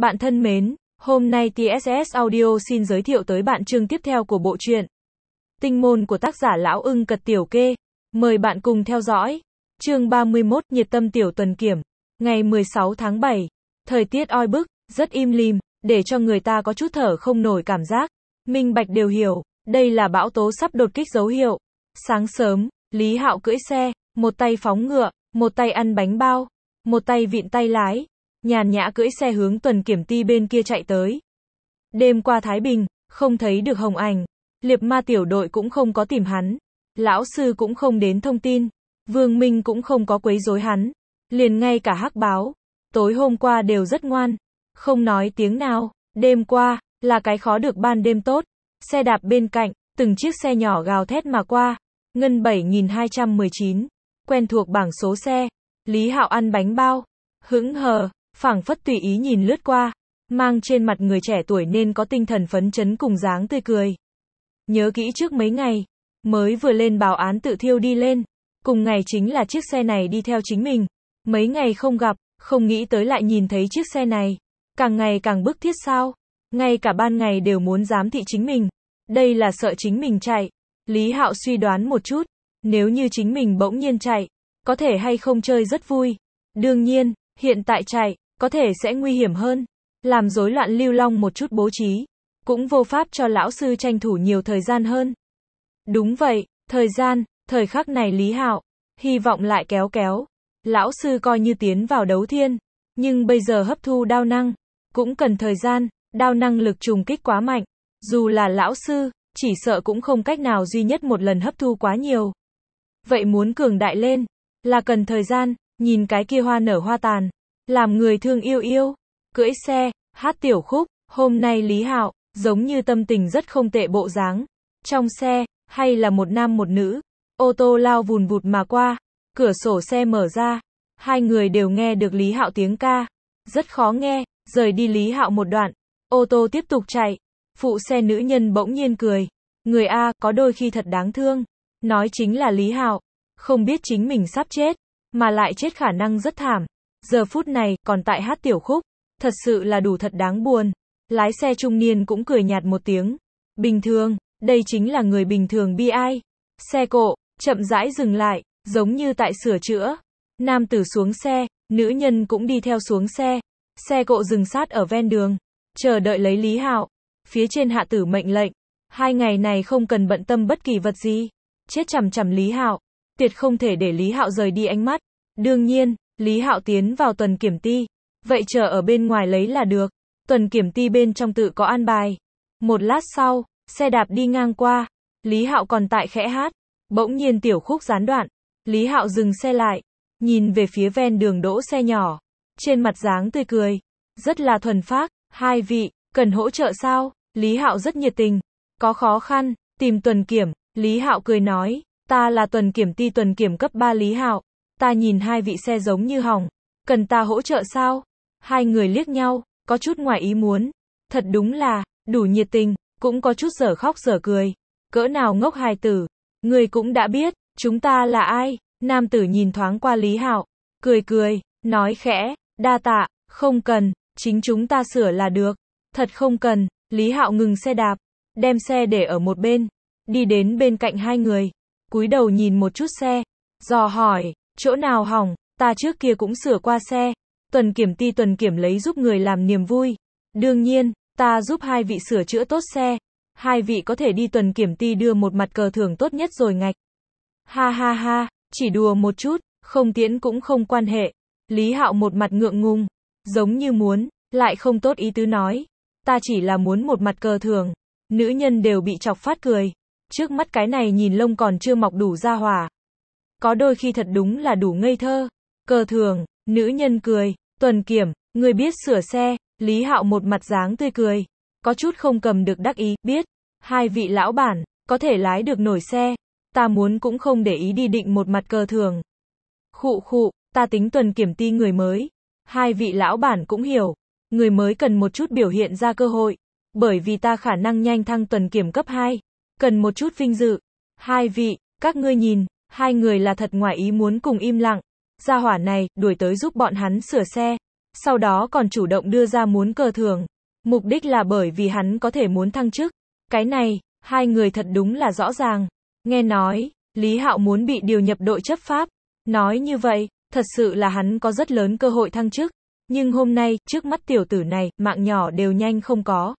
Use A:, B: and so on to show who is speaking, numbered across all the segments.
A: Bạn thân mến, hôm nay TSS Audio xin giới thiệu tới bạn chương tiếp theo của bộ truyện Tinh môn của tác giả Lão ưng cật tiểu kê. Mời bạn cùng theo dõi. Chương 31 Nhiệt tâm tiểu tuần kiểm. Ngày 16 tháng 7. Thời tiết oi bức, rất im lìm, để cho người ta có chút thở không nổi cảm giác. Minh Bạch đều hiểu, đây là bão tố sắp đột kích dấu hiệu. Sáng sớm, Lý Hạo cưỡi xe, một tay phóng ngựa, một tay ăn bánh bao, một tay vịn tay lái, Nhàn nhã cưỡi xe hướng tuần kiểm ti bên kia chạy tới. Đêm qua Thái Bình, không thấy được hồng ảnh. Liệp ma tiểu đội cũng không có tìm hắn. Lão sư cũng không đến thông tin. Vương Minh cũng không có quấy rối hắn. Liền ngay cả hắc báo. Tối hôm qua đều rất ngoan. Không nói tiếng nào. Đêm qua, là cái khó được ban đêm tốt. Xe đạp bên cạnh, từng chiếc xe nhỏ gào thét mà qua. Ngân 7219. Quen thuộc bảng số xe. Lý Hạo ăn bánh bao. Hững hờ phảng phất tùy ý nhìn lướt qua, mang trên mặt người trẻ tuổi nên có tinh thần phấn chấn cùng dáng tươi cười. Nhớ kỹ trước mấy ngày, mới vừa lên báo án tự thiêu đi lên, cùng ngày chính là chiếc xe này đi theo chính mình, mấy ngày không gặp, không nghĩ tới lại nhìn thấy chiếc xe này, càng ngày càng bức thiết sao, ngay cả ban ngày đều muốn giám thị chính mình, đây là sợ chính mình chạy, Lý Hạo suy đoán một chút, nếu như chính mình bỗng nhiên chạy, có thể hay không chơi rất vui, đương nhiên, hiện tại chạy, có thể sẽ nguy hiểm hơn, làm rối loạn lưu long một chút bố trí, cũng vô pháp cho lão sư tranh thủ nhiều thời gian hơn. Đúng vậy, thời gian, thời khắc này Lý Hạo, hy vọng lại kéo kéo. Lão sư coi như tiến vào đấu thiên, nhưng bây giờ hấp thu đao năng, cũng cần thời gian, đao năng lực trùng kích quá mạnh, dù là lão sư, chỉ sợ cũng không cách nào duy nhất một lần hấp thu quá nhiều. Vậy muốn cường đại lên, là cần thời gian, nhìn cái kia hoa nở hoa tàn, làm người thương yêu yêu, cưỡi xe, hát tiểu khúc, hôm nay Lý Hạo, giống như tâm tình rất không tệ bộ dáng. Trong xe, hay là một nam một nữ, ô tô lao vùn vụt mà qua, cửa sổ xe mở ra, hai người đều nghe được Lý Hạo tiếng ca. Rất khó nghe, rời đi Lý Hạo một đoạn, ô tô tiếp tục chạy, phụ xe nữ nhân bỗng nhiên cười. Người A có đôi khi thật đáng thương, nói chính là Lý Hạo, không biết chính mình sắp chết, mà lại chết khả năng rất thảm. Giờ phút này, còn tại hát tiểu khúc, thật sự là đủ thật đáng buồn. Lái xe trung niên cũng cười nhạt một tiếng. Bình thường, đây chính là người bình thường bi ai. Xe cộ, chậm rãi dừng lại, giống như tại sửa chữa. Nam tử xuống xe, nữ nhân cũng đi theo xuống xe. Xe cộ dừng sát ở ven đường, chờ đợi lấy Lý Hạo. Phía trên hạ tử mệnh lệnh, hai ngày này không cần bận tâm bất kỳ vật gì. Chết chằm chằm Lý Hạo, tuyệt không thể để Lý Hạo rời đi ánh mắt. Đương nhiên, Lý Hạo tiến vào tuần kiểm ti, vậy chờ ở bên ngoài lấy là được. Tuần kiểm ti bên trong tự có an bài. Một lát sau, xe đạp đi ngang qua, Lý Hạo còn tại khẽ hát, bỗng nhiên tiểu khúc gián đoạn, Lý Hạo dừng xe lại, nhìn về phía ven đường đỗ xe nhỏ, trên mặt dáng tươi cười, rất là thuần phác, hai vị, cần hỗ trợ sao? Lý Hạo rất nhiệt tình, có khó khăn, tìm tuần kiểm, Lý Hạo cười nói, ta là tuần kiểm ti tuần kiểm cấp 3 Lý Hạo, Ta nhìn hai vị xe giống như hỏng. Cần ta hỗ trợ sao? Hai người liếc nhau, có chút ngoài ý muốn. Thật đúng là, đủ nhiệt tình, cũng có chút sở khóc sở cười. Cỡ nào ngốc hài tử. Người cũng đã biết, chúng ta là ai. Nam tử nhìn thoáng qua Lý Hạo, cười cười, nói khẽ, đa tạ, không cần, chính chúng ta sửa là được. Thật không cần, Lý Hạo ngừng xe đạp, đem xe để ở một bên, đi đến bên cạnh hai người, cúi đầu nhìn một chút xe, dò hỏi, chỗ nào hỏng, ta trước kia cũng sửa qua xe. Tuần kiểm ti tuần kiểm lấy giúp người làm niềm vui. Đương nhiên, ta giúp hai vị sửa chữa tốt xe. Hai vị có thể đi tuần kiểm ti đưa một mặt cờ thưởng tốt nhất rồi ngạch. Ha ha ha, chỉ đùa một chút, không tiễn cũng không quan hệ. Lý Hạo một mặt ngượng ngùng, giống như muốn, lại không tốt ý tứ nói. Ta chỉ là muốn một mặt cờ thường Nữ nhân đều bị chọc phát cười. Trước mắt cái này nhìn lông còn chưa mọc đủ ra hỏa, có đôi khi thật đúng là đủ ngây thơ. Cờ thường, nữ nhân cười, tuần kiểm, người biết sửa xe, Lý Hạo một mặt dáng tươi cười, có chút không cầm được đắc ý, biết, hai vị lão bản, có thể lái được nổi xe, ta muốn cũng không để ý đi định một mặt cờ thường. Khụ khụ, ta tính tuần kiểm ti người mới, hai vị lão bản cũng hiểu, người mới cần một chút biểu hiện ra cơ hội, bởi vì ta khả năng nhanh thăng tuần kiểm cấp 2, cần một chút vinh dự. Hai vị, các ngươi nhìn, Hai người là thật ngoài ý muốn cùng im lặng. Gia hỏa này, đuổi tới giúp bọn hắn sửa xe. Sau đó còn chủ động đưa ra muốn cờ thường Mục đích là bởi vì hắn có thể muốn thăng chức. Cái này, hai người thật đúng là rõ ràng. Nghe nói, Lý Hạo muốn bị điều nhập đội chấp pháp. Nói như vậy, thật sự là hắn có rất lớn cơ hội thăng chức. Nhưng hôm nay, trước mắt tiểu tử này, mạng nhỏ đều nhanh không có.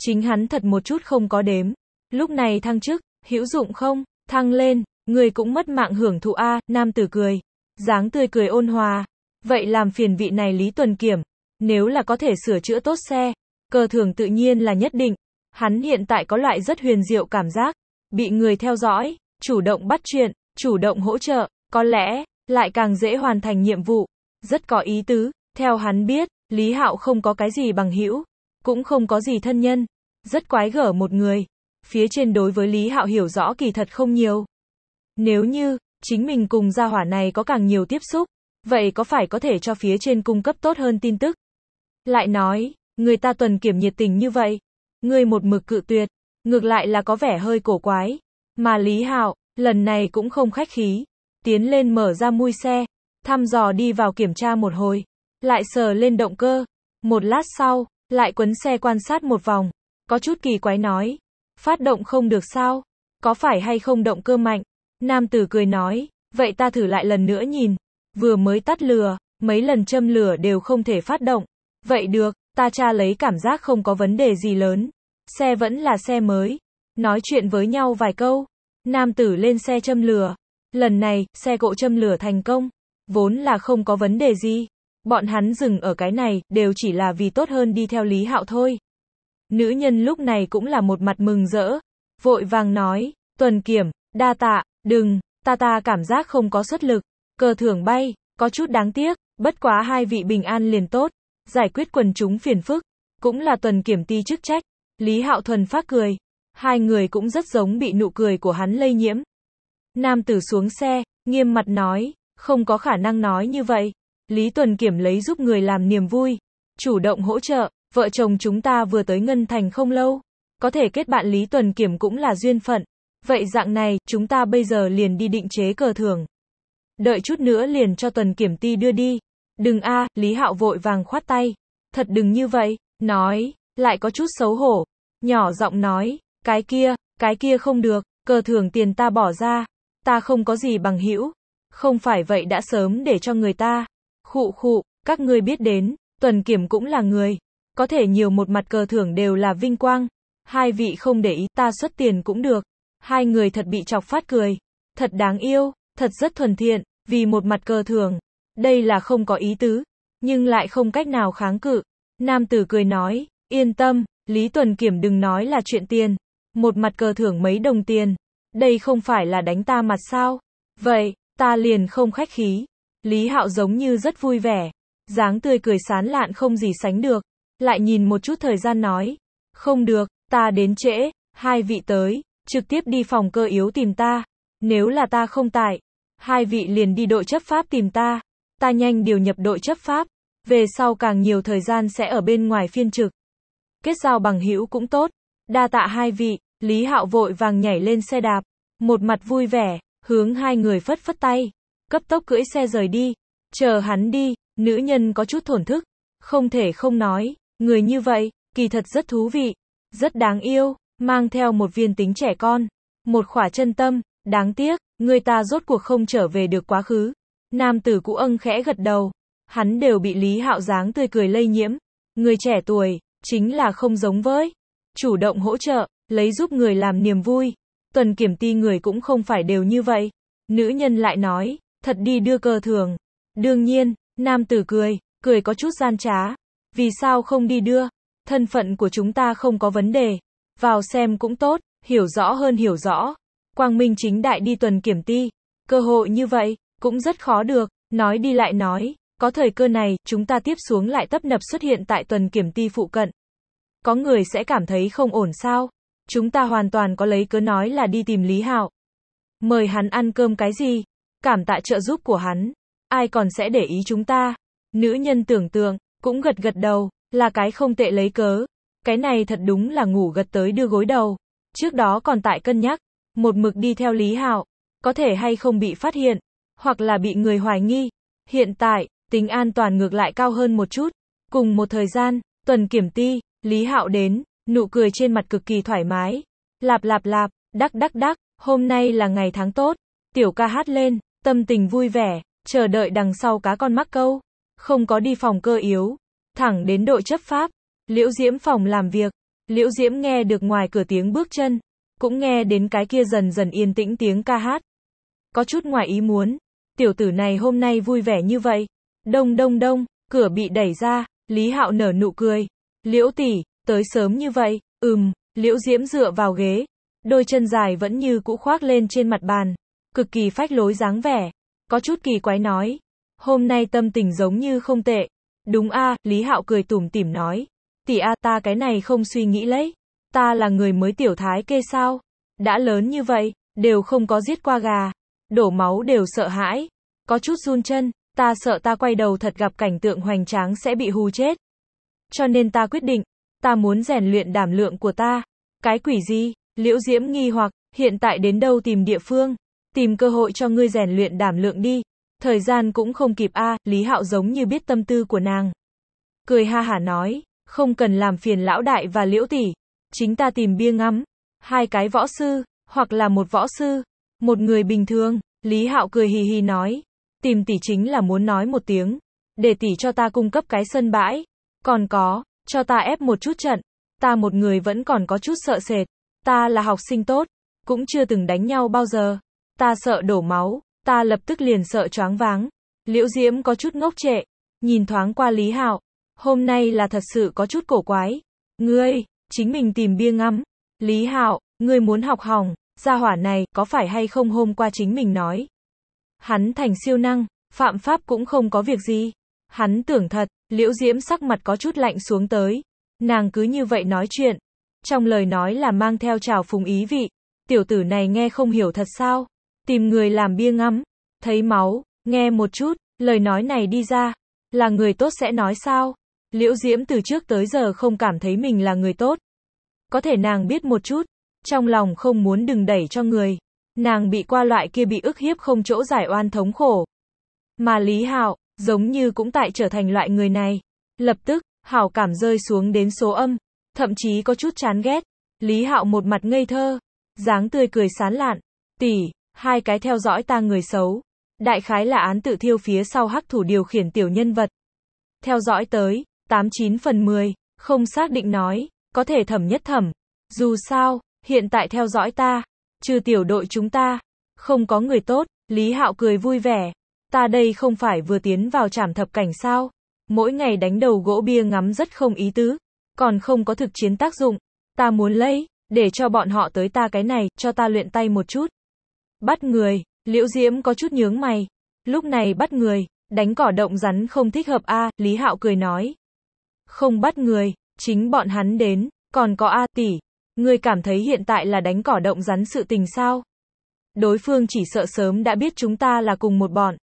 A: Chính hắn thật một chút không có đếm. Lúc này thăng chức, hữu dụng không? Thăng lên, Người cũng mất mạng hưởng thụ A, nam tử cười. dáng tươi cười ôn hòa. Vậy làm phiền vị này Lý Tuần Kiểm. Nếu là có thể sửa chữa tốt xe, cơ thường tự nhiên là nhất định. Hắn hiện tại có loại rất huyền diệu cảm giác. Bị người theo dõi, chủ động bắt chuyện, chủ động hỗ trợ, có lẽ, lại càng dễ hoàn thành nhiệm vụ. Rất có ý tứ, theo hắn biết, Lý Hạo không có cái gì bằng hữu, cũng không có gì thân nhân, rất quái gở một người. Phía trên đối với Lý Hạo hiểu rõ kỳ thật không nhiều, nếu như, chính mình cùng gia hỏa này có càng nhiều tiếp xúc, vậy có phải có thể cho phía trên cung cấp tốt hơn tin tức? Lại nói, người ta tuần kiểm nhiệt tình như vậy, người một mực cự tuyệt, ngược lại là có vẻ hơi cổ quái. Mà Lý Hạo, lần này cũng không khách khí, tiến lên mở ra mui xe, thăm dò đi vào kiểm tra một hồi, lại sờ lên động cơ, một lát sau, lại quấn xe quan sát một vòng, có chút kỳ quái nói, phát động không được sao, có phải hay không động cơ mạnh, Nam tử cười nói, vậy ta thử lại lần nữa nhìn. Vừa mới tắt lửa, mấy lần châm lửa đều không thể phát động. Vậy được, ta tra lấy cảm giác không có vấn đề gì lớn. Xe vẫn là xe mới. Nói chuyện với nhau vài câu. Nam tử lên xe châm lửa. Lần này, xe cộ châm lửa thành công. Vốn là không có vấn đề gì. Bọn hắn dừng ở cái này, đều chỉ là vì tốt hơn đi theo Lý Hạo thôi. Nữ nhân lúc này cũng là một mặt mừng rỡ. Vội vàng nói, tuần kiểm, đa tạ, Đừng, ta ta cảm giác không có xuất lực. Cờ thưởng bay, có chút đáng tiếc, bất quá hai vị bình an liền tốt. Giải quyết quần chúng phiền phức, cũng là tuần kiểm ti chức trách. Lý Hạo Thuần phát cười. Hai người cũng rất giống bị nụ cười của hắn lây nhiễm. Nam tử xuống xe, nghiêm mặt nói, không có khả năng nói như vậy. Lý Tuần Kiểm lấy giúp người làm niềm vui, chủ động hỗ trợ, vợ chồng chúng ta vừa tới Ngân Thành không lâu. Có thể kết bạn Lý Tuần Kiểm cũng là duyên phận, Vậy dạng này, chúng ta bây giờ liền đi định chế cờ thưởng. Đợi chút nữa liền cho tuần kiểm ti đưa đi. Đừng a, Lý Hạo vội vàng khoát tay. Thật đừng như vậy, nói, lại có chút xấu hổ. Nhỏ giọng nói, cái kia, cái kia không được, cờ thưởng tiền ta bỏ ra. Ta không có gì bằng hữu Không phải vậy đã sớm để cho người ta. Khụ khụ, các ngươi biết đến, tuần kiểm cũng là người. Có thể nhiều một mặt cờ thưởng đều là vinh quang. Hai vị không để ý ta xuất tiền cũng được. Hai người thật bị chọc phát cười. Thật đáng yêu, thật rất thuần thiện, vì một mặt cơ thường. Đây là không có ý tứ, nhưng lại không cách nào kháng cự. Nam tử cười nói, yên tâm, Lý Tuần Kiểm đừng nói là chuyện tiền. Một mặt cờ thưởng mấy đồng tiền. Đây không phải là đánh ta mặt sao? Vậy, ta liền không khách khí. Lý Hạo giống như rất vui vẻ. dáng tươi cười sán lạn không gì sánh được. Lại nhìn một chút thời gian nói. Không được, ta đến trễ, hai vị tới, trực tiếp đi phòng cơ yếu tìm ta. Nếu là ta không tại, hai vị liền đi đội chấp pháp tìm ta. Ta nhanh điều nhập đội chấp pháp, về sau càng nhiều thời gian sẽ ở bên ngoài phiên trực. Kết giao bằng hữu cũng tốt. Đa tạ hai vị, Lý Hạo vội vàng nhảy lên xe đạp, một mặt vui vẻ, hướng hai người phất phất tay, cấp tốc cưỡi xe rời đi. Chờ hắn đi, nữ nhân có chút thổn thức, không thể không nói, người như vậy, kỳ thật rất thú vị, rất đáng yêu mang theo một viên tính trẻ con, một khỏa chân tâm, đáng tiếc, người ta rốt cuộc không trở về được quá khứ. Nam tử cũ ân khẽ gật đầu, hắn đều bị Lý Hạo dáng tươi cười lây nhiễm, người trẻ tuổi, chính là không giống với, chủ động hỗ trợ, lấy giúp người làm niềm vui, tuần kiểm ti người cũng không phải đều như vậy. Nữ nhân lại nói, thật đi đưa cơ thường. Đương nhiên, nam tử cười, cười có chút gian trá. Vì sao không đi đưa? Thân phận của chúng ta không có vấn đề. Vào xem cũng tốt, hiểu rõ hơn hiểu rõ. Quang Minh chính đại đi tuần kiểm ti. Cơ hội như vậy, cũng rất khó được, nói đi lại nói, có thời cơ này, chúng ta tiếp xuống lại tấp nập xuất hiện tại tuần kiểm ti phụ cận. Có người sẽ cảm thấy không ổn sao? Chúng ta hoàn toàn có lấy cớ nói là đi tìm Lý Hạo. Mời hắn ăn cơm cái gì? Cảm tạ trợ giúp của hắn. Ai còn sẽ để ý chúng ta? Nữ nhân tưởng tượng, cũng gật gật đầu, là cái không tệ lấy cớ, cái này thật đúng là ngủ gật tới đưa gối đầu. Trước đó còn tại cân nhắc, một mực đi theo Lý Hạo, có thể hay không bị phát hiện, hoặc là bị người hoài nghi. Hiện tại, tính an toàn ngược lại cao hơn một chút. Cùng một thời gian, tuần kiểm ti, Lý Hạo đến, nụ cười trên mặt cực kỳ thoải mái. Lạp lạp lạp, đắc đắc đắc, hôm nay là ngày tháng tốt. Tiểu ca hát lên, tâm tình vui vẻ, chờ đợi đằng sau cá con mắc câu. Không có đi phòng cơ yếu, thẳng đến đội chấp pháp, Liễu Diễm phòng làm việc, Liễu Diễm nghe được ngoài cửa tiếng bước chân, cũng nghe đến cái kia dần dần yên tĩnh tiếng ca hát. Có chút ngoài ý muốn, tiểu tử này hôm nay vui vẻ như vậy. Đông đông đông, cửa bị đẩy ra, Lý Hạo nở nụ cười. Liễu tỷ, tới sớm như vậy, ừm, Liễu Diễm dựa vào ghế, đôi chân dài vẫn như cũ khoác lên trên mặt bàn, cực kỳ phách lối dáng vẻ, có chút kỳ quái nói. Hôm nay tâm tình giống như không tệ. Đúng a, Lý Hạo cười tủm tỉm nói tỷ a ta cái này không suy nghĩ lấy. Ta là người mới tiểu thái kê sao? Đã lớn như vậy, đều không có giết qua gà. Đổ máu đều sợ hãi. Có chút run chân, ta sợ ta quay đầu thật gặp cảnh tượng hoành tráng sẽ bị hù chết. Cho nên ta quyết định, ta muốn rèn luyện đảm lượng của ta. Cái quỷ gì? Liễu Diễm nghi hoặc, hiện tại đến đâu tìm địa phương? Tìm cơ hội cho ngươi rèn luyện đảm lượng đi. Thời gian cũng không kịp a, Lý Hạo giống như biết tâm tư của nàng. Cười ha hả nói, không cần làm phiền lão đại và liễu tỷ. Chính ta tìm bia ngắm. Hai cái võ sư, hoặc là một võ sư. Một người bình thường, Lý Hạo cười hì hì nói. Tìm tỷ chính là muốn nói một tiếng. Để tỷ cho ta cung cấp cái sân bãi. Còn có, cho ta ép một chút trận. Ta một người vẫn còn có chút sợ sệt. Ta là học sinh tốt. Cũng chưa từng đánh nhau bao giờ. Ta sợ đổ máu. Ta lập tức liền sợ choáng váng. Liễu Diễm có chút ngốc trệ. Nhìn thoáng qua Lý Hạo. Hôm nay là thật sự có chút cổ quái. Ngươi, chính mình tìm bia ngắm. Lý Hạo, ngươi muốn học hỏng, gia hỏa này có phải hay không hôm qua chính mình nói. Hắn thành siêu năng, phạm pháp cũng không có việc gì. Hắn tưởng thật, liễu diễm sắc mặt có chút lạnh xuống tới. Nàng cứ như vậy nói chuyện. Trong lời nói là mang theo trào phùng ý vị. Tiểu tử này nghe không hiểu thật sao. Tìm người làm bia ngắm. Thấy máu, nghe một chút, lời nói này đi ra. Là người tốt sẽ nói sao? Liễu Diễm từ trước tới giờ không cảm thấy mình là người tốt. Có thể nàng biết một chút, trong lòng không muốn đừng đẩy cho người. Nàng bị qua loại kia bị ức hiếp không chỗ giải oan thống khổ. Mà Lý Hạo, giống như cũng tại trở thành loại người này. Lập tức, hảo cảm rơi xuống đến số âm, thậm chí có chút chán ghét. Lý Hạo một mặt ngây thơ, dáng tươi cười sán lạn, tỷ, hai cái theo dõi ta người xấu. Đại khái là án tự thiêu phía sau hắc thủ điều khiển tiểu nhân vật. Theo dõi tới, 89 phần 10, không xác định nói, có thể thẩm nhất thẩm. Dù sao, hiện tại theo dõi ta, trừ tiểu đội chúng ta, không có người tốt, Lý Hạo cười vui vẻ. Ta đây không phải vừa tiến vào trảm thập cảnh sao? Mỗi ngày đánh đầu gỗ bia ngắm rất không ý tứ, còn không có thực chiến tác dụng. Ta muốn lấy, để cho bọn họ tới ta cái này, cho ta luyện tay một chút. Bắt người, Liễu Diễm có chút nhướng mày. Lúc này bắt người, đánh cỏ động rắn không thích hợp a, Lý Hạo cười nói. Không bắt người, chính bọn hắn đến, còn có A tỷ, người cảm thấy hiện tại là đánh cỏ động rắn sự tình sao? Đối phương chỉ sợ sớm đã biết chúng ta là cùng một bọn.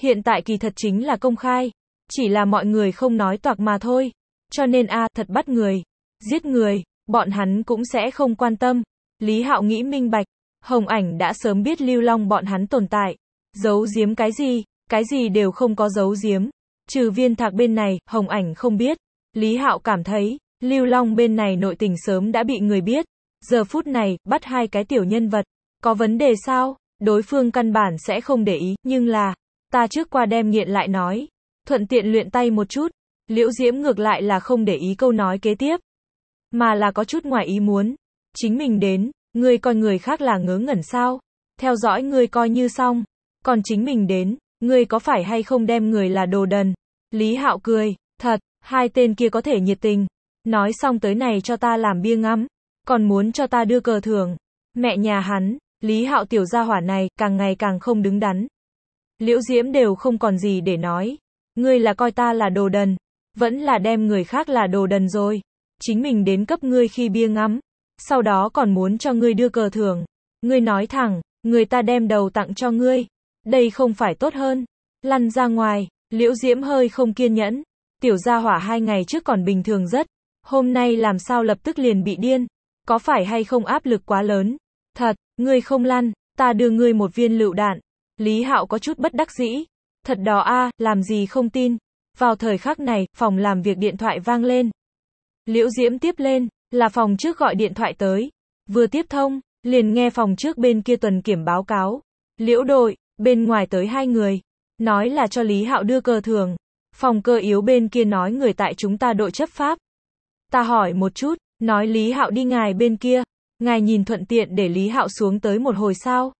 A: Hiện tại kỳ thật chính là công khai, chỉ là mọi người không nói toạc mà thôi. Cho nên A thật bắt người, giết người, bọn hắn cũng sẽ không quan tâm. Lý Hạo nghĩ minh bạch, Hồng Ảnh đã sớm biết Lưu Long bọn hắn tồn tại, giấu giếm cái gì, cái gì đều không có giấu giếm. Trừ viên thạc bên này, Hồng Ảnh không biết, Lý Hạo cảm thấy, Lưu Long bên này nội tình sớm đã bị người biết. Giờ phút này, bắt hai cái tiểu nhân vật. Có vấn đề sao? Đối phương căn bản sẽ không để ý, nhưng là, ta trước qua đem nghiện lại nói. Thuận tiện luyện tay một chút. Liễu Diễm ngược lại là không để ý câu nói kế tiếp. Mà là có chút ngoài ý muốn. Chính mình đến, ngươi coi người khác là ngớ ngẩn sao? Theo dõi ngươi coi như xong. Còn chính mình đến, ngươi có phải hay không đem người là đồ đần? Lý Hạo cười, thật, Hai tên kia có thể nhiệt tình. Nói xong tới này cho ta làm bia ngắm. Còn muốn cho ta đưa cờ thưởng. Mẹ nhà hắn, Lý Hạo tiểu gia hỏa này, càng ngày càng không đứng đắn. Liễu Diễm đều không còn gì để nói. Ngươi là coi ta là đồ đần. Vẫn là đem người khác là đồ đần rồi. Chính mình đến cấp ngươi khi bia ngắm. Sau đó còn muốn cho ngươi đưa cờ thưởng. Ngươi nói thẳng, người ta đem đầu tặng cho ngươi. Đây không phải tốt hơn. Lăn ra ngoài, Liễu Diễm hơi không kiên nhẫn. Tiểu gia hỏa hai ngày trước còn bình thường rất, hôm nay làm sao lập tức liền bị điên, có phải hay không áp lực quá lớn? Thật, ngươi không lăn, ta đưa ngươi một viên lựu đạn. Lý Hạo có chút bất đắc dĩ. Thật đó a, làm gì không tin. Vào thời khắc này, phòng làm việc điện thoại vang lên. Liễu Diễm tiếp lên, là phòng trước gọi điện thoại tới. Vừa tiếp thông, liền nghe phòng trước bên kia tuần kiểm báo cáo. Liễu đội, bên ngoài tới hai người. Nói là cho Lý Hạo đưa cờ thường. Phòng cơ yếu bên kia nói người tại chúng ta đội chấp pháp. Ta hỏi một chút, nói Lý Hạo đi ngài bên kia. Ngài nhìn thuận tiện để Lý Hạo xuống tới một hồi sau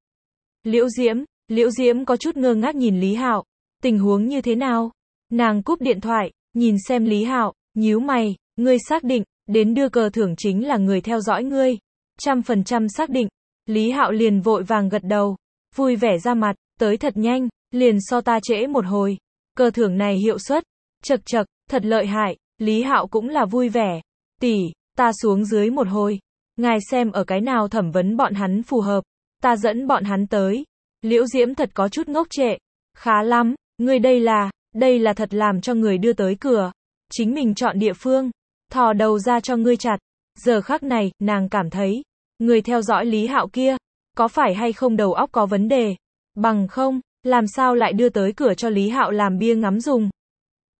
A: Liễu Diễm, Liễu Diễm có chút ngơ ngác nhìn Lý Hạo. Tình huống như thế nào? Nàng cúp điện thoại, nhìn xem Lý Hạo, nhíu mày, ngươi xác định, đến đưa cờ thưởng chính là người theo dõi ngươi. Trăm phần trăm xác định, Lý Hạo liền vội vàng gật đầu, vui vẻ ra mặt, tới thật nhanh, liền so ta trễ một hồi. Cờ thưởng này hiệu suất, chật chật, thật lợi hại, Lý Hạo cũng là vui vẻ. Tỷ, ta xuống dưới một hồi. Ngài xem ở cái nào thẩm vấn bọn hắn phù hợp. Ta dẫn bọn hắn tới. Liễu Diễm thật có chút ngốc trệ. Khá lắm, người đây là, đây là thật làm cho người đưa tới cửa. Chính mình chọn địa phương. Thò đầu ra cho ngươi chặt. Giờ khắc này, nàng cảm thấy. Người theo dõi Lý Hạo kia. Có phải hay không đầu óc có vấn đề? Bằng không, làm sao lại đưa tới cửa cho Lý Hạo làm bia ngắm dùng.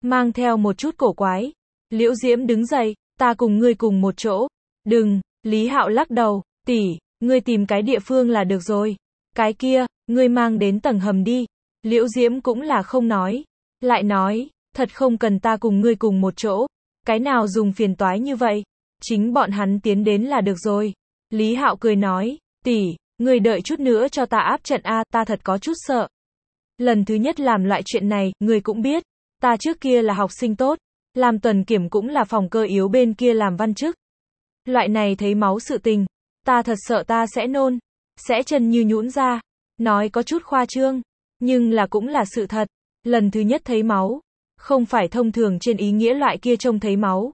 A: Mang theo một chút cổ quái, Liễu Diễm đứng dậy, ta cùng ngươi cùng một chỗ. Đừng, Lý Hạo lắc đầu, tỷ, ngươi tìm cái địa phương là được rồi. Cái kia, ngươi mang đến tầng hầm đi. Liễu Diễm cũng là không nói. Lại nói, thật không cần ta cùng ngươi cùng một chỗ. Cái nào dùng phiền toái như vậy? Chính bọn hắn tiến đến là được rồi. Lý Hạo cười nói, tỷ, ngươi đợi chút nữa cho ta áp trận A, ta thật có chút sợ. Lần thứ nhất làm loại chuyện này, người cũng biết, ta trước kia là học sinh tốt, làm tuần kiểm cũng là phòng cơ yếu bên kia làm văn chức. Loại này thấy máu sự tình, ta thật sợ ta sẽ nôn, sẽ chân như nhũn ra, nói có chút khoa trương, nhưng là cũng là sự thật, lần thứ nhất thấy máu, không phải thông thường trên ý nghĩa loại kia trông thấy máu,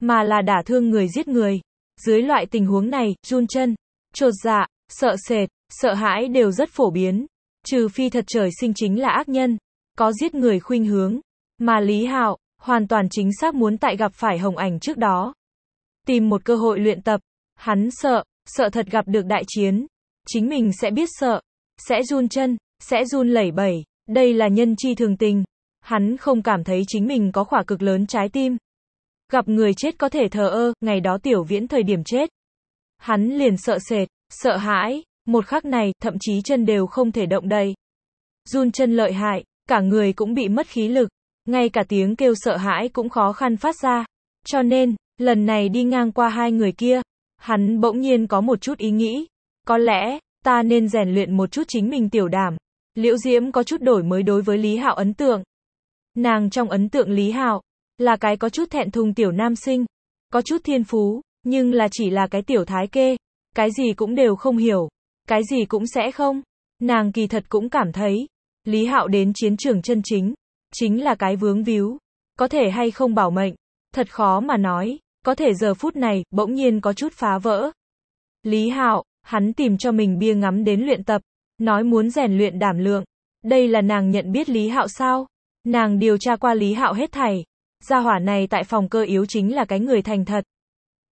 A: mà là đả thương người giết người. Dưới loại tình huống này, run chân, trột dạ, sợ sệt, sợ hãi đều rất phổ biến. Trừ phi thật trời sinh chính là ác nhân, có giết người khuynh hướng, mà Lý Hạo hoàn toàn chính xác muốn tại gặp phải Hồng Ảnh trước đó, tìm một cơ hội luyện tập. Hắn sợ, sợ thật gặp được đại chiến, chính mình sẽ biết sợ, sẽ run chân, sẽ run lẩy bẩy, đây là nhân chi thường tình. Hắn không cảm thấy chính mình có khỏa cực lớn trái tim. Gặp người chết có thể thờ ơ, ngày đó tiểu viễn thời điểm chết. Hắn liền sợ sệt, sợ hãi, một khắc này, thậm chí chân đều không thể động đậy. Run chân lợi hại, cả người cũng bị mất khí lực, ngay cả tiếng kêu sợ hãi cũng khó khăn phát ra. Cho nên, lần này đi ngang qua hai người kia, hắn bỗng nhiên có một chút ý nghĩ, có lẽ, ta nên rèn luyện một chút chính mình tiểu đảm. Liễu Diễm có chút đổi mới đối với Lý Hạo ấn tượng. Nàng trong ấn tượng Lý Hạo, là cái có chút thẹn thùng tiểu nam sinh, có chút thiên phú, nhưng là chỉ là cái tiểu thái kê, cái gì cũng đều không hiểu, cái gì cũng sẽ không. Nàng kỳ thật cũng cảm thấy, Lý Hạo đến chiến trường chân chính, chính là cái vướng víu, có thể hay không bảo mệnh, thật khó mà nói, có thể giờ phút này, bỗng nhiên có chút phá vỡ. Lý Hạo, hắn tìm cho mình bia ngắm đến luyện tập, nói muốn rèn luyện đảm lượng, đây là nàng nhận biết Lý Hạo sao? Nàng điều tra qua Lý Hạo hết thảy, gia hỏa này tại phòng cơ yếu chính là cái người thành thật.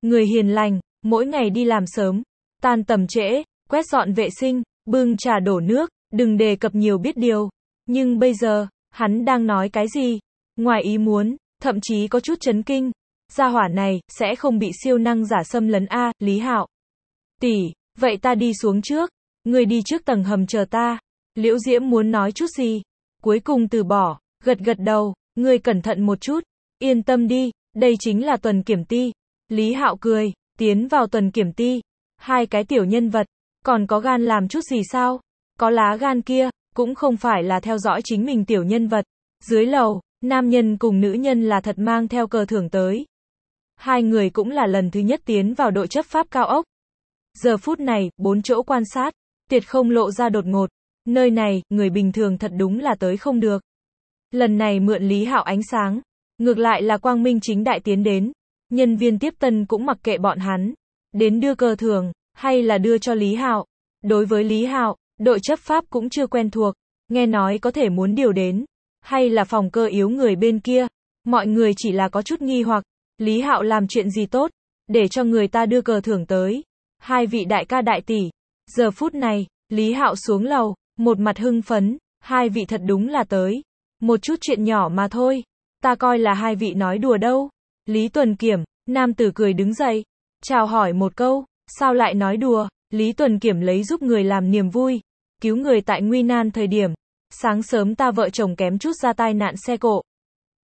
A: Người hiền lành, mỗi ngày đi làm sớm, tan tầm trễ, quét dọn vệ sinh, bưng trà đổ nước, đừng đề cập nhiều biết điều. Nhưng bây giờ, hắn đang nói cái gì? Ngoài ý muốn, thậm chí có chút chấn kinh. Gia hỏa này, sẽ không bị siêu năng giả xâm lấn A, Lý Hạo. Tỷ, vậy ta đi xuống trước. Người đi trước tầng hầm chờ ta. Liễu Diễm muốn nói chút gì? Cuối cùng từ bỏ, gật gật đầu, người cẩn thận một chút. Yên tâm đi, đây chính là tuần kiểm ti. Lý Hạo cười, tiến vào tuần kiểm ti. Hai cái tiểu nhân vật, còn có gan làm chút gì sao? Có lá gan kia, cũng không phải là theo dõi chính mình tiểu nhân vật. Dưới lầu, nam nhân cùng nữ nhân là thật mang theo cờ thưởng tới. Hai người cũng là lần thứ nhất tiến vào đội chấp pháp cao ốc. Giờ phút này, bốn chỗ quan sát, tuyệt không lộ ra đột ngột. Nơi này, người bình thường thật đúng là tới không được. Lần này mượn Lý Hạo ánh sáng, ngược lại là Quang Minh chính đại tiến đến. Nhân viên tiếp tân cũng mặc kệ bọn hắn, đến đưa cờ thường hay là đưa cho Lý Hạo. Đối với Lý Hạo, đội chấp pháp cũng chưa quen thuộc, nghe nói có thể muốn điều đến, hay là phòng cơ yếu người bên kia, mọi người chỉ là có chút nghi hoặc, Lý Hạo làm chuyện gì tốt, để cho người ta đưa cờ thưởng tới. Hai vị đại ca đại tỷ, giờ phút này, Lý Hạo xuống lầu, một mặt hưng phấn, hai vị thật đúng là tới, một chút chuyện nhỏ mà thôi, ta coi là hai vị nói đùa đâu. Lý Tuần Kiểm, nam tử cười đứng dậy, chào hỏi một câu, Sao lại nói đùa, Lý Tuần Kiểm lấy giúp người làm niềm vui, cứu người tại nguy nan thời điểm. Sáng sớm ta vợ chồng kém chút ra tai nạn xe cộ.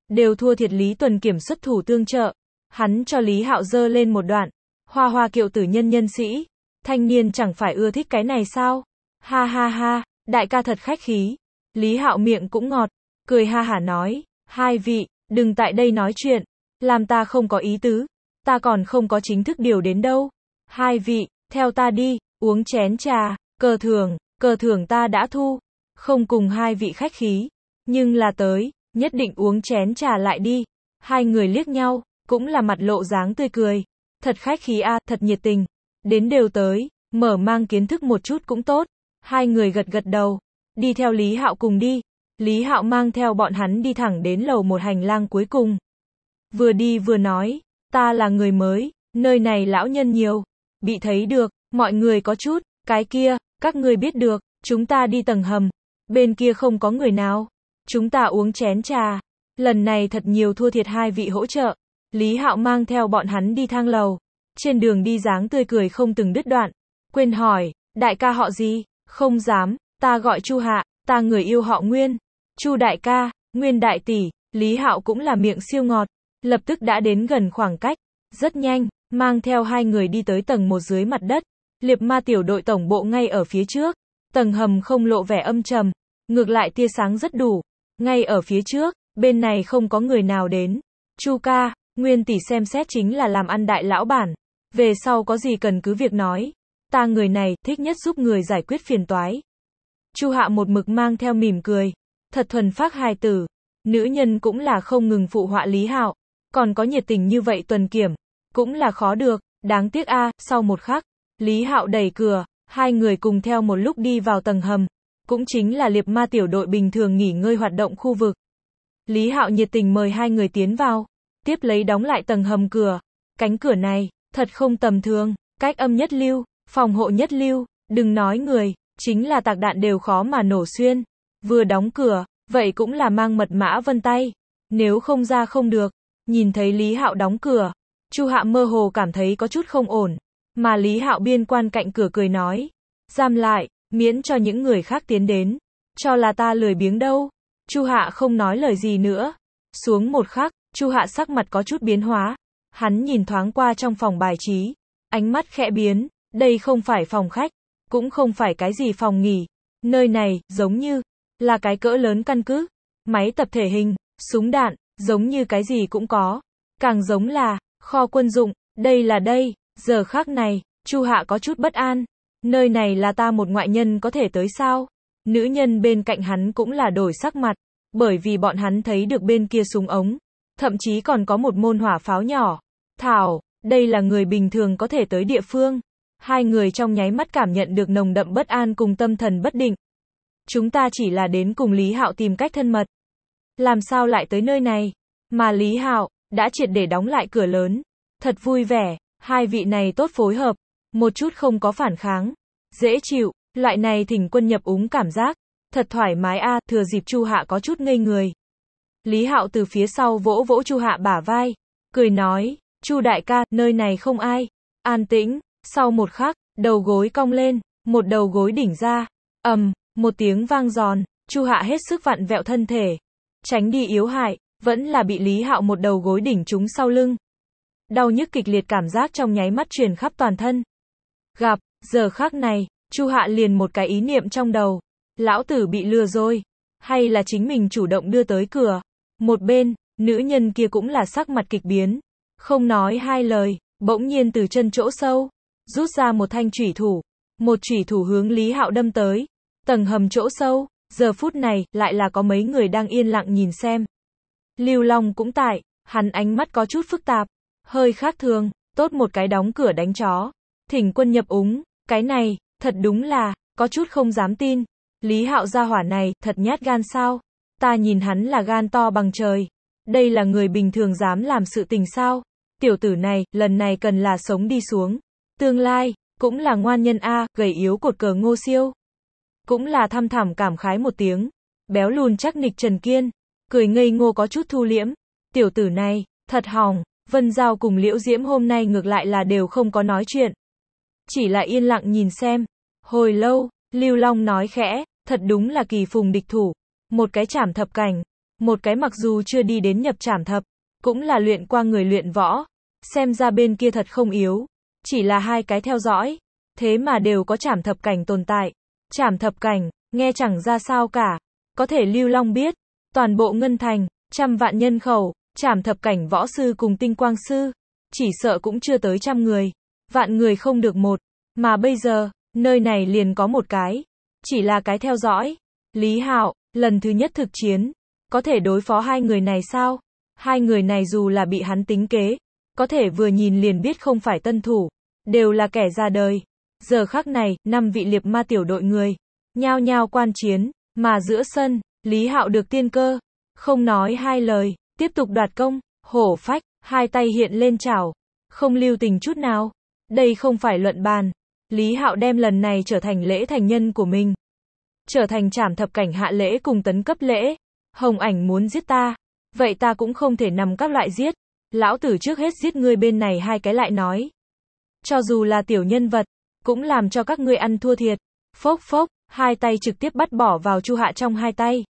A: Đều thua thiệt Lý Tuần Kiểm xuất thủ tương trợ. Hắn cho Lý Hạo dơ lên một đoạn. Hoa hoa kiệu tử nhân nhân sĩ. Thanh niên chẳng phải ưa thích cái này sao? Ha ha ha, đại ca thật khách khí. Lý Hạo miệng cũng ngọt, cười ha hả nói, hai vị, đừng tại đây nói chuyện, làm ta không có ý tứ, ta còn không có chính thức điều đến đâu. Hai vị, theo ta đi, uống chén trà, cờ thưởng, cờ thưởng ta đã thu. Không cùng hai vị khách khí, nhưng là tới, nhất định uống chén trà lại đi. Hai người liếc nhau, cũng là mặt lộ dáng tươi cười. Thật khách khí a, thật nhiệt tình. Đến đều tới, mở mang kiến thức một chút cũng tốt. Hai người gật gật đầu, đi theo Lý Hạo cùng đi. Lý Hạo mang theo bọn hắn đi thẳng đến lầu một hành lang cuối cùng. Vừa đi vừa nói, ta là người mới, nơi này lão nhân nhiều, bị thấy được, mọi người có chút, cái kia, các ngươi biết được, chúng ta đi tầng hầm, bên kia không có người nào, chúng ta uống chén trà, lần này thật nhiều thua thiệt hai vị hỗ trợ, Lý Hạo mang theo bọn hắn đi thang lầu, trên đường đi dáng tươi cười không từng đứt đoạn, quên hỏi, đại ca họ gì, không dám, ta gọi Chu Hạ, ta người yêu họ Nguyên, Chu đại ca, Nguyên đại tỷ, Lý Hạo cũng là miệng siêu ngọt, lập tức đã đến gần khoảng cách, rất nhanh, mang theo hai người đi tới tầng một dưới mặt đất. Liệp ma tiểu đội tổng bộ ngay ở phía trước, tầng hầm không lộ vẻ âm trầm, ngược lại tia sáng rất đủ. Ngay ở phía trước, bên này không có người nào đến. Chu ca, nguyên tỷ xem xét chính là làm ăn đại lão bản. Về sau có gì cần cứ việc nói. Ta người này, thích nhất giúp người giải quyết phiền toái. Chu hạ một mực mang theo mỉm cười. Thật thuần phác hài tử. Nữ nhân cũng là không ngừng phụ họa lý hạo. Còn có nhiệt tình như vậy tuần kiểm. Cũng là khó được, đáng tiếc a, sau một khắc, Lý Hạo đẩy cửa, hai người cùng theo một lúc đi vào tầng hầm. Cũng chính là liệp ma tiểu đội bình thường nghỉ ngơi hoạt động khu vực. Lý Hạo nhiệt tình mời hai người tiến vào, tiếp lấy đóng lại tầng hầm cửa. Cánh cửa này, thật không tầm thường, cách âm nhất lưu, phòng hộ nhất lưu, đừng nói người, chính là tạc đạn đều khó mà nổ xuyên. Vừa đóng cửa, vậy cũng là mang mật mã vân tay, nếu không ra không được. Nhìn thấy Lý Hạo đóng cửa, Chu Hạ mơ hồ cảm thấy có chút không ổn, mà Lý Hạo biên quan cạnh cửa cười nói, giam lại, miễn cho những người khác tiến đến, cho là ta lười biếng đâu. Chu Hạ không nói lời gì nữa. Xuống một khắc, Chu Hạ sắc mặt có chút biến hóa, hắn nhìn thoáng qua trong phòng bài trí, ánh mắt khẽ biến, đây không phải phòng khách, cũng không phải cái gì phòng nghỉ, nơi này giống như là cái cỡ lớn căn cứ, máy tập thể hình, súng đạn, giống như cái gì cũng có, càng giống là kho quân dụng, đây là đây, giờ khác này, Chu Hạ có chút bất an, nơi này là ta một ngoại nhân có thể tới sao? Nữ nhân bên cạnh hắn cũng là đổi sắc mặt, bởi vì bọn hắn thấy được bên kia súng ống, thậm chí còn có một môn hỏa pháo nhỏ. Thảo, đây là người bình thường có thể tới địa phương. Hai người trong nháy mắt cảm nhận được nồng đậm bất an cùng tâm thần bất định. Chúng ta chỉ là đến cùng Lý Hạo tìm cách thân mật. Làm sao lại tới nơi này? Mà Lý Hạo, đã triệt để đóng lại cửa lớn. Thật vui vẻ, hai vị này tốt phối hợp, một chút không có phản kháng, dễ chịu, loại này thỉnh quân nhập úng cảm giác, thật thoải mái a, thừa dịp Chu Hạ có chút ngây người. Lý Hạo từ phía sau vỗ vỗ Chu Hạ bả vai, cười nói, Chu đại ca, nơi này không ai. An tĩnh, sau một khắc, đầu gối cong lên, một đầu gối đỉnh ra, ầm, một tiếng vang giòn, Chu Hạ hết sức vặn vẹo thân thể, tránh đi yếu hại, vẫn là bị Lý Hạo một đầu gối đỉnh trúng sau lưng. Đau nhức kịch liệt cảm giác trong nháy mắt truyền khắp toàn thân. Gặp, giờ khác này, Chu Hạ liền một cái ý niệm trong đầu. Lão tử bị lừa rồi. Hay là chính mình chủ động đưa tới cửa. Một bên, nữ nhân kia cũng là sắc mặt kịch biến. Không nói hai lời, bỗng nhiên từ chân chỗ sâu, rút ra một thanh chủy thủ. Một chủy thủ hướng Lý Hạo đâm tới. Tầng hầm chỗ sâu, giờ phút này, lại là có mấy người đang yên lặng nhìn xem. Lưu Long cũng tại, hắn ánh mắt có chút phức tạp, hơi khác thường, tốt một cái đóng cửa đánh chó. Thỉnh quân nhập úng, cái này, thật đúng là, có chút không dám tin. Lý Hạo gia hỏa này, thật nhát gan sao? Ta nhìn hắn là gan to bằng trời. Đây là người bình thường dám làm sự tình sao? Tiểu tử này, lần này cần là sống đi xuống. Tương lai, cũng là ngoan nhân A, gầy yếu cột cờ ngô siêu. Cũng là thăm thẳm cảm khái một tiếng. Béo lùn chắc nịch Trần Kiên, cười ngây ngô có chút thu liễm. Tiểu tử này, thật hỏng, Vân Giao cùng Liễu Diễm hôm nay ngược lại là đều không có nói chuyện. Chỉ là yên lặng nhìn xem. Hồi lâu, Lưu Long nói khẽ, thật đúng là kỳ phùng địch thủ. Một cái chảm thập cảnh, một cái mặc dù chưa đi đến nhập chảm thập, cũng là luyện qua người luyện võ. Xem ra bên kia thật không yếu, chỉ là hai cái theo dõi. Thế mà đều có chảm thập cảnh tồn tại. Chảm thập cảnh, nghe chẳng ra sao cả. Có thể Lưu Long biết, toàn bộ Ngân Thành, trăm vạn nhân khẩu, trảm thập cảnh võ sư cùng tinh quang sư, chỉ sợ cũng chưa tới trăm người, vạn người không được một, mà bây giờ, nơi này liền có một cái, chỉ là cái theo dõi. Lý Hạo, lần thứ nhất thực chiến, có thể đối phó hai người này sao? Hai người này dù là bị hắn tính kế, có thể vừa nhìn liền biết không phải tân thủ, đều là kẻ ra đời. Giờ khắc này, năm vị liệp ma tiểu đội người, nhao nhao quan chiến, mà giữa sân, Lý Hạo được tiên cơ, không nói hai lời, tiếp tục đoạt công, hổ phách, hai tay hiện lên chảo, không lưu tình chút nào. Đây không phải luận bàn, Lý Hạo đem lần này trở thành lễ thành nhân của mình. Trở thành trảm thập cảnh hạ lễ cùng tấn cấp lễ. Hồng ảnh muốn giết ta, vậy ta cũng không thể nằm các loại giết. Lão tử trước hết giết ngươi bên này hai cái lại nói. Cho dù là tiểu nhân vật, cũng làm cho các ngươi ăn thua thiệt. Phốc phốc, hai tay trực tiếp bắt bỏ vào chu hạ trong hai tay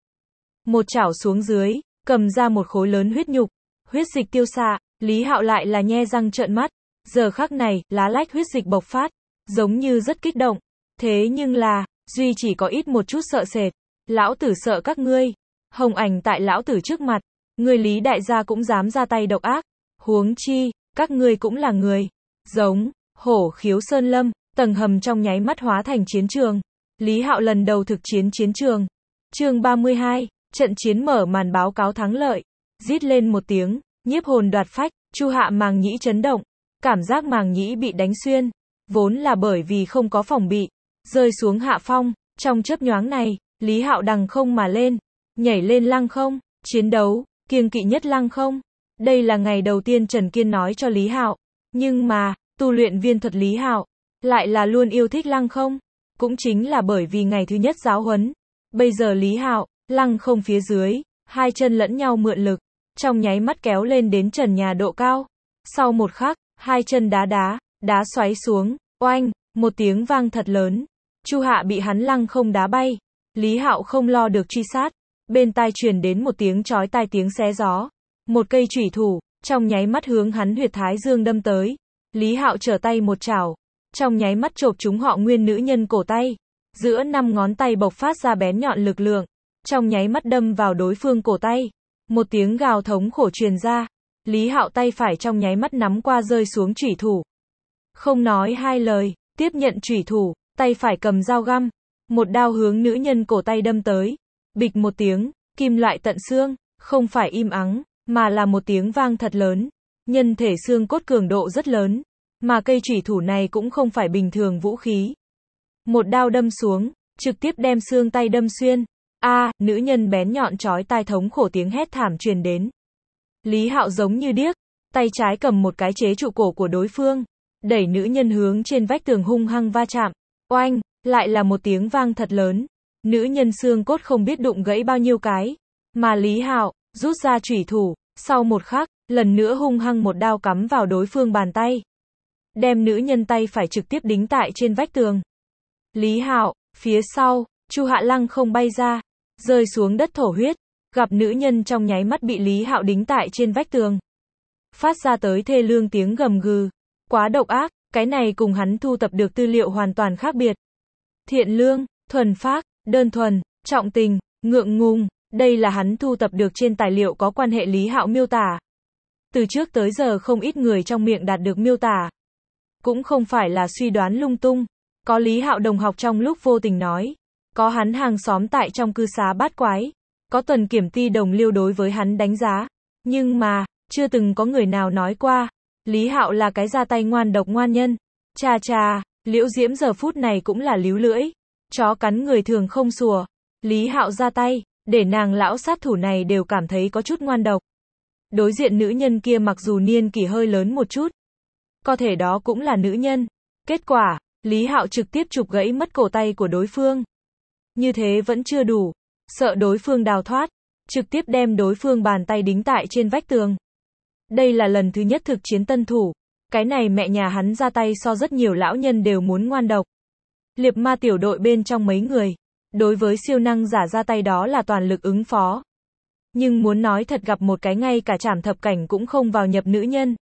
A: một chảo xuống dưới, cầm ra một khối lớn huyết nhục, huyết dịch tiêu xạ, Lý Hạo lại là nhe răng trợn mắt, giờ khắc này, lá lách huyết dịch bộc phát, giống như rất kích động, thế nhưng là, Duy chỉ có ít một chút sợ sệt, lão tử sợ các ngươi, hồng ảnh tại lão tử trước mặt, người Lý đại gia cũng dám ra tay độc ác, huống chi, các ngươi cũng là người, giống, hổ khiếu sơn lâm, tầng hầm trong nháy mắt hóa thành chiến trường, Lý Hạo lần đầu thực chiến chiến trường, chương 32, Trận chiến mở màn báo cáo thắng lợi. Rít lên một tiếng, nhiếp hồn đoạt phách, Chu Hạ màng nhĩ chấn động, cảm giác màng nhĩ bị đánh xuyên, vốn là bởi vì không có phòng bị, rơi xuống hạ phong, trong chớp nhoáng này, Lý Hạo đằng không mà lên, nhảy lên lăng không, chiến đấu, kiêng kỵ nhất lăng không. Đây là ngày đầu tiên Trần Kiên nói cho Lý Hạo, nhưng mà, tu luyện viên thuật Lý Hạo, lại là luôn yêu thích lăng không, cũng chính là bởi vì ngày thứ nhất giáo huấn. Bây giờ Lý Hạo Lăng không phía dưới, hai chân lẫn nhau mượn lực, trong nháy mắt kéo lên đến trần nhà độ cao. Sau một khắc, hai chân đá đá, đá xoáy xuống, oanh, một tiếng vang thật lớn. Chu Hạ bị hắn lăng không đá bay. Lý Hạo không lo được truy sát, bên tai truyền đến một tiếng chói tai tiếng xé gió. Một cây chủy thủ, trong nháy mắt hướng hắn huyệt thái dương đâm tới. Lý Hạo trở tay một chảo, trong nháy mắt chộp chúng họ nguyên nữ nhân cổ tay. Giữa năm ngón tay bộc phát ra bén nhọn lực lượng, trong nháy mắt đâm vào đối phương cổ tay. Một tiếng gào thống khổ truyền ra, Lý Hạo tay phải trong nháy mắt nắm qua rơi xuống chủy thủ. Không nói hai lời, tiếp nhận chủy thủ, tay phải cầm dao găm, một đao hướng nữ nhân cổ tay đâm tới. Bịch một tiếng, kim loại tận xương, không phải im ắng, mà là một tiếng vang thật lớn. Nhân thể xương cốt cường độ rất lớn, mà cây chủy thủ này cũng không phải bình thường vũ khí. Một đao đâm xuống, trực tiếp đem xương tay đâm xuyên, a à, nữ nhân bén nhọn trói tai thống khổ tiếng hét thảm truyền đến. Lý Hạo giống như điếc, tay trái cầm một cái chế trụ cổ của đối phương, đẩy nữ nhân hướng trên vách tường hung hăng va chạm. Oanh, lại là một tiếng vang thật lớn. Nữ nhân xương cốt không biết đụng gãy bao nhiêu cái, mà Lý Hạo rút ra chủy thủ, sau một khắc, lần nữa hung hăng một đao cắm vào đối phương bàn tay. Đem nữ nhân tay phải trực tiếp đính tại trên vách tường. Lý Hạo, phía sau, Chu Hạ Lăng không bay ra, rơi xuống đất thổ huyết, gặp nữ nhân trong nháy mắt bị Lý Hạo đính tại trên vách tường. Phát ra tới thê lương tiếng gầm gừ, quá độc ác, cái này cùng hắn thu tập được tư liệu hoàn toàn khác biệt. Thiện lương, thuần phác, đơn thuần, trọng tình, ngượng ngùng, đây là hắn thu tập được trên tài liệu có quan hệ Lý Hạo miêu tả. Từ trước tới giờ không ít người trong miệng đạt được miêu tả. Cũng không phải là suy đoán lung tung, có Lý Hạo đồng học trong lúc vô tình nói, có hắn hàng xóm tại trong cư xá bát quái. Có tuần kiểm ti đồng liêu đối với hắn đánh giá. Nhưng mà, chưa từng có người nào nói qua. Lý Hạo là cái ra tay ngoan độc ngoan nhân. Cha cha, liễu diễm giờ phút này cũng là líu lưỡi. Chó cắn người thường không sùa. Lý Hạo ra tay, để nàng lão sát thủ này đều cảm thấy có chút ngoan độc. Đối diện nữ nhân kia mặc dù niên kỷ hơi lớn một chút. Có thể đó cũng là nữ nhân. Kết quả, Lý Hạo trực tiếp chụp gãy mất cổ tay của đối phương. Như thế vẫn chưa đủ. Sợ đối phương đào thoát, trực tiếp đem đối phương bàn tay đính tại trên vách tường. Đây là lần thứ nhất thực chiến tân thủ. Cái này mẹ nhà hắn ra tay so rất nhiều lão nhân đều muốn ngoan độc. Liệp ma tiểu đội bên trong mấy người. Đối với siêu năng giả ra tay đó là toàn lực ứng phó. Nhưng muốn nói thật gặp một cái ngay cả trảm thập cảnh cũng không vào nhập nữ nhân.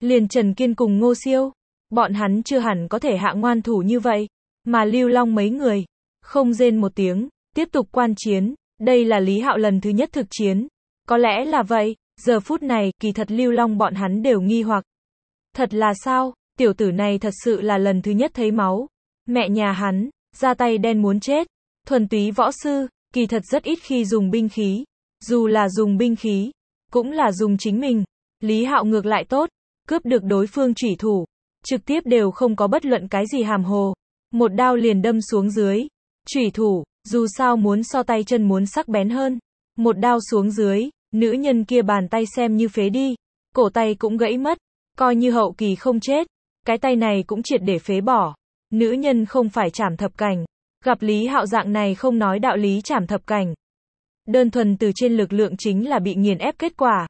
A: Liền Trần Kiên cùng Ngô Siêu. Bọn hắn chưa hẳn có thể hạ ngoan thủ như vậy. Mà lưu long mấy người, không rên một tiếng, tiếp tục quan chiến, đây là Lý Hạo lần thứ nhất thực chiến. Có lẽ là vậy, giờ phút này, kỳ thật lưu long bọn hắn đều nghi hoặc. Thật là sao, tiểu tử này thật sự là lần thứ nhất thấy máu. Mẹ nhà hắn, ra tay đen muốn chết. Thuần túy võ sư, kỳ thật rất ít khi dùng binh khí. Dù là dùng binh khí, cũng là dùng chính mình. Lý Hạo ngược lại tốt, cướp được đối phương chỉ thủ. Trực tiếp đều không có bất luận cái gì hàm hồ. Một đao liền đâm xuống dưới, Chủy thủ, dù sao muốn so tay chân muốn sắc bén hơn. Một đao xuống dưới, nữ nhân kia bàn tay xem như phế đi. Cổ tay cũng gãy mất, coi như hậu kỳ không chết. Cái tay này cũng triệt để phế bỏ. Nữ nhân không phải chảm thập cảnh. Gặp lý hạo dạng này không nói đạo lý chảm thập cảnh. Đơn thuần từ trên lực lượng chính là bị nghiền ép kết quả.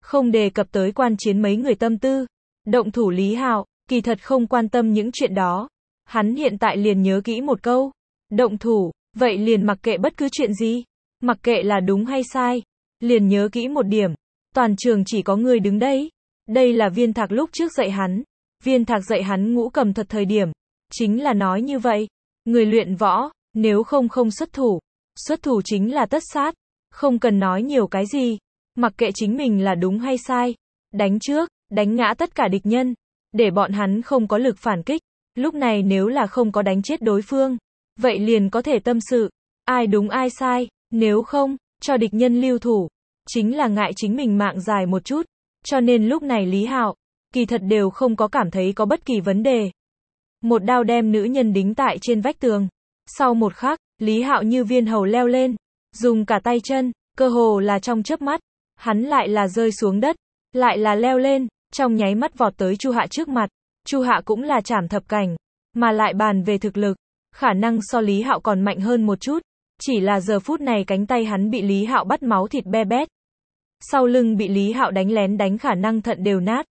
A: Không đề cập tới quan chiến mấy người tâm tư. Động thủ lý hạo, kỳ thật không quan tâm những chuyện đó. Hắn hiện tại liền nhớ kỹ một câu, động thủ, vậy liền mặc kệ bất cứ chuyện gì, mặc kệ là đúng hay sai, liền nhớ kỹ một điểm, toàn trường chỉ có người đứng đây. Đây là viên thạc lúc trước dạy hắn, viên thạc dạy hắn ngũ cầm thật thời điểm, chính là nói như vậy, người luyện võ, nếu không không xuất thủ, xuất thủ chính là tất sát, không cần nói nhiều cái gì, mặc kệ chính mình là đúng hay sai, đánh trước, đánh ngã tất cả địch nhân, để bọn hắn không có lực phản kích, lúc này nếu là không có đánh chết đối phương, vậy liền có thể tâm sự, ai đúng ai sai, nếu không, cho địch nhân lưu thủ, chính là ngại chính mình mạng dài một chút, cho nên lúc này Lý Hạo, kỳ thật đều không có cảm thấy có bất kỳ vấn đề. Một đao đem nữ nhân đính tại trên vách tường. Sau một khắc, Lý Hạo như viên hầu leo lên, dùng cả tay chân, cơ hồ là trong chớp mắt, hắn lại là rơi xuống đất, lại là leo lên, trong nháy mắt vọt tới Chu Hạ trước mặt. Chu Hạ cũng là chảm thập cảnh, mà lại bàn về thực lực, khả năng so Lý Hạo còn mạnh hơn một chút, chỉ là giờ phút này cánh tay hắn bị Lý Hạo bắt máu thịt be bét. Sau lưng bị Lý Hạo đánh lén đánh khả năng thận đều nát.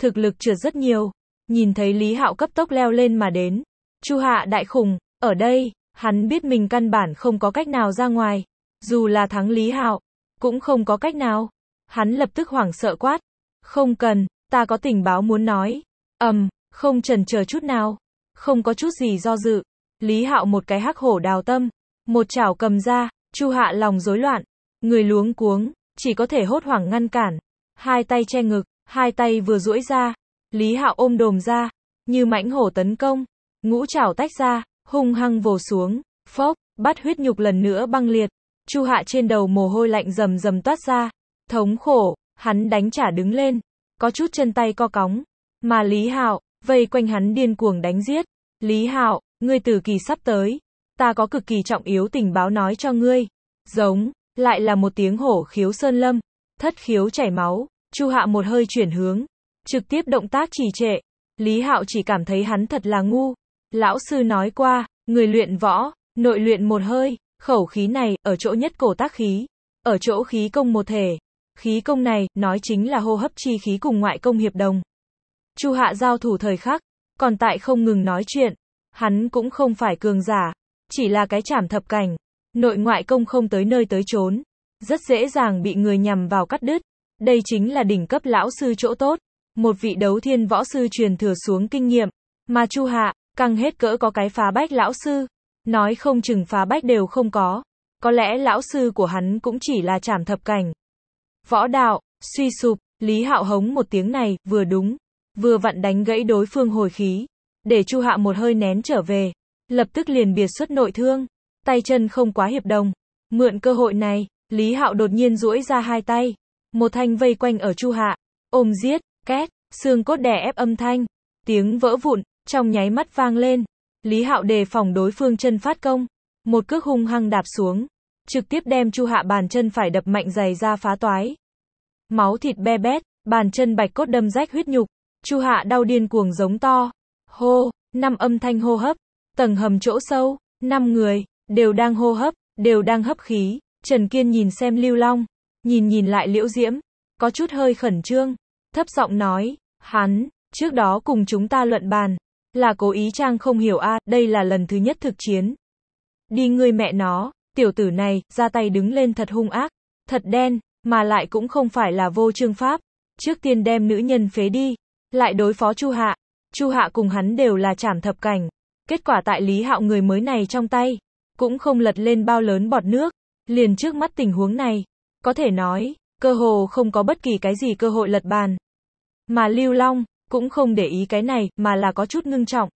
A: Thực lực trượt rất nhiều, nhìn thấy Lý Hạo cấp tốc leo lên mà đến. Chu Hạ đại khùng, ở đây, hắn biết mình căn bản không có cách nào ra ngoài, dù là thắng Lý Hạo, cũng không có cách nào. Hắn lập tức hoảng sợ quát, không cần, ta có tình báo muốn nói, ầm, um, không trần chờ chút nào, không có chút gì do dự, Lý Hạo một cái hắc hổ đào tâm, một chảo cầm ra, Chu Hạ lòng rối loạn, người luống cuống, chỉ có thể hốt hoảng ngăn cản, hai tay che ngực, hai tay vừa duỗi ra, Lý Hạo ôm đồm ra, như mãnh hổ tấn công, ngũ chảo tách ra, hung hăng vồ xuống, phốc, bắt huyết nhục lần nữa băng liệt, Chu Hạ trên đầu mồ hôi lạnh rầm rầm toát ra, thống khổ, hắn đánh trả đứng lên, có chút chân tay co cóng, mà Lý Hạo vây quanh hắn điên cuồng đánh giết, Lý Hạo Ngươi từ kỳ sắp tới, ta có cực kỳ trọng yếu tình báo nói cho ngươi. Giống, lại là một tiếng hổ khiếu sơn lâm, thất khiếu chảy máu, chu hạ một hơi chuyển hướng, trực tiếp động tác trì trệ. Lý Hạo chỉ cảm thấy hắn thật là ngu. Lão sư nói qua, người luyện võ, nội luyện một hơi, khẩu khí này, ở chỗ nhất cổ tác khí, ở chỗ khí công một thể. Khí công này, nói chính là hô hấp chi khí cùng ngoại công hiệp đồng. Chu Hạ giao thủ thời khắc, còn tại không ngừng nói chuyện, hắn cũng không phải cường giả, chỉ là cái chảm thập cảnh, nội ngoại công không tới nơi tới chốn, rất dễ dàng bị người nhằm vào cắt đứt. Đây chính là đỉnh cấp lão sư chỗ tốt, một vị đấu thiên võ sư truyền thừa xuống kinh nghiệm, mà Chu Hạ, căng hết cỡ có cái phá bách lão sư, nói không chừng phá bách đều không có, có lẽ lão sư của hắn cũng chỉ là chảm thập cảnh. Võ đạo, suy sụp, Lý Hạo hống một tiếng này, vừa đúng, vừa vặn đánh gãy đối phương hồi khí để Chu Hạ một hơi nén trở về, lập tức liền biệt xuất nội thương, tay chân không quá hiệp đồng. Mượn cơ hội này, Lý Hạo đột nhiên duỗi ra hai tay, một thanh vây quanh ở Chu Hạ, ôm giết, két, xương cốt đè ép âm thanh, tiếng vỡ vụn, trong nháy mắt vang lên. Lý Hạo đề phòng đối phương chân phát công, một cước hung hăng đạp xuống, trực tiếp đem Chu Hạ bàn chân phải đập mạnh giày ra phá toái. Máu thịt be bét, bàn chân bạch cốt đâm rách huyết nhục, Chu Hạ đau điên cuồng giống to, hô, năm âm thanh hô hấp, tầng hầm chỗ sâu, năm người, đều đang hô hấp, đều đang hấp khí, Trần Kiên nhìn xem Lưu Long, nhìn nhìn lại Liễu Diễm, có chút hơi khẩn trương, thấp giọng nói, hắn, trước đó cùng chúng ta luận bàn, là cố ý trang không hiểu a, đây là lần thứ nhất thực chiến. Đi người mẹ nó, tiểu tử này, ra tay đứng lên thật hung ác, thật đen, mà lại cũng không phải là vô trương pháp, trước tiên đem nữ nhân phế đi, lại đối phó Chu Hạ, Chu Hạ cùng hắn đều là trảm thập cảnh. Kết quả tại Lý Hạo người mới này trong tay, cũng không lật lên bao lớn bọt nước, liền trước mắt tình huống này, có thể nói, cơ hồ không có bất kỳ cái gì cơ hội lật bàn. Mà Lưu Long, cũng không để ý cái này, mà là có chút ngưng trọng.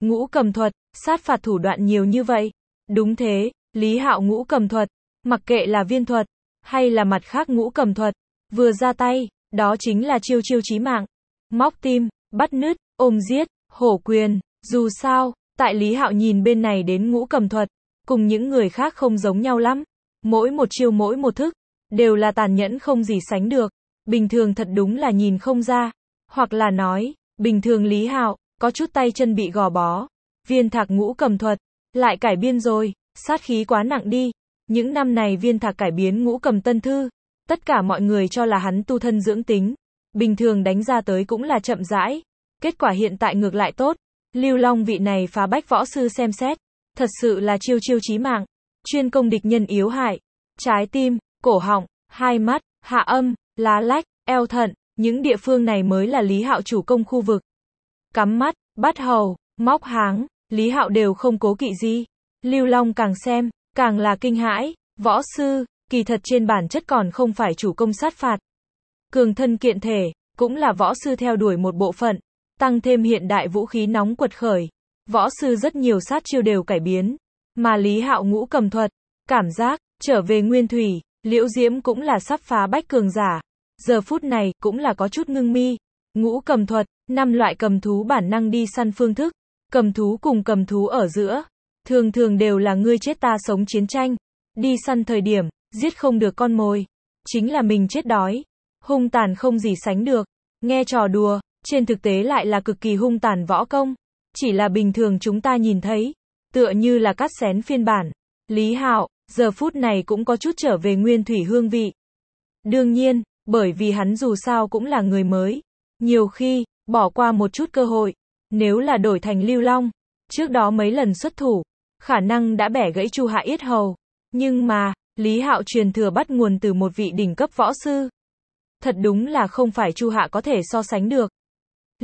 A: Ngũ cầm thuật, sát phạt thủ đoạn nhiều như vậy. Đúng thế, Lý Hạo ngũ cầm thuật, mặc kệ là viên thuật, hay là mặt khác ngũ cầm thuật, vừa ra tay, đó chính là chiêu chiêu chí mạng, móc tim, bắt nứt, ôm giết, hổ quyền, dù sao, tại Lý Hạo nhìn bên này đến ngũ cầm thuật, cùng những người khác không giống nhau lắm, mỗi một chiêu mỗi một thức, đều là tàn nhẫn không gì sánh được, bình thường thật đúng là nhìn không ra, hoặc là nói, bình thường Lý Hạo, có chút tay chân bị gò bó, viên thạc ngũ cầm thuật, lại cải biên rồi, sát khí quá nặng đi, những năm này viên thạc cải biến ngũ cầm tân thư, tất cả mọi người cho là hắn tu thân dưỡng tính, bình thường đánh ra tới cũng là chậm rãi, Kết quả hiện tại ngược lại tốt, Lưu Long vị này phá bách võ sư xem xét, thật sự là chiêu chiêu chí mạng, chuyên công địch nhân yếu hại, trái tim, cổ họng, hai mắt, hạ âm, lá lách, eo thận, những địa phương này mới là Lý Hạo chủ công khu vực. Cắm mắt, bắt hầu, móc háng, Lý Hạo đều không cố kỵ gì. Lưu Long càng xem, càng là kinh hãi, võ sư, kỳ thật trên bản chất còn không phải chủ công sát phạt. Cường thân kiện thể, cũng là võ sư theo đuổi một bộ phận, tăng thêm hiện đại vũ khí nóng quật khởi. Võ sư rất nhiều sát chiêu đều cải biến, mà Lý Hạo ngũ cầm thuật, cảm giác, trở về nguyên thủy, Liễu Diễm cũng là sắp phá bách cường giả. Giờ phút này, cũng là có chút ngưng mi. Ngũ cầm thuật, năm loại cầm thú bản năng đi săn phương thức, cầm thú cùng cầm thú ở giữa, thường thường đều là ngươi chết ta sống chiến tranh, đi săn thời điểm, giết không được con mồi, chính là mình chết đói, hung tàn không gì sánh được, nghe trò đùa, trên thực tế lại là cực kỳ hung tàn võ công. Chỉ là bình thường chúng ta nhìn thấy, tựa như là cắt xén phiên bản. Lý Hạo, giờ phút này cũng có chút trở về nguyên thủy hương vị. Đương nhiên, bởi vì hắn dù sao cũng là người mới. Nhiều khi, bỏ qua một chút cơ hội, nếu là đổi thành lưu long, trước đó mấy lần xuất thủ, khả năng đã bẻ gãy Chu Hạ Yết Hầu. Nhưng mà, Lý Hạo truyền thừa bắt nguồn từ một vị đỉnh cấp võ sư. Thật đúng là không phải Chu Hạ có thể so sánh được.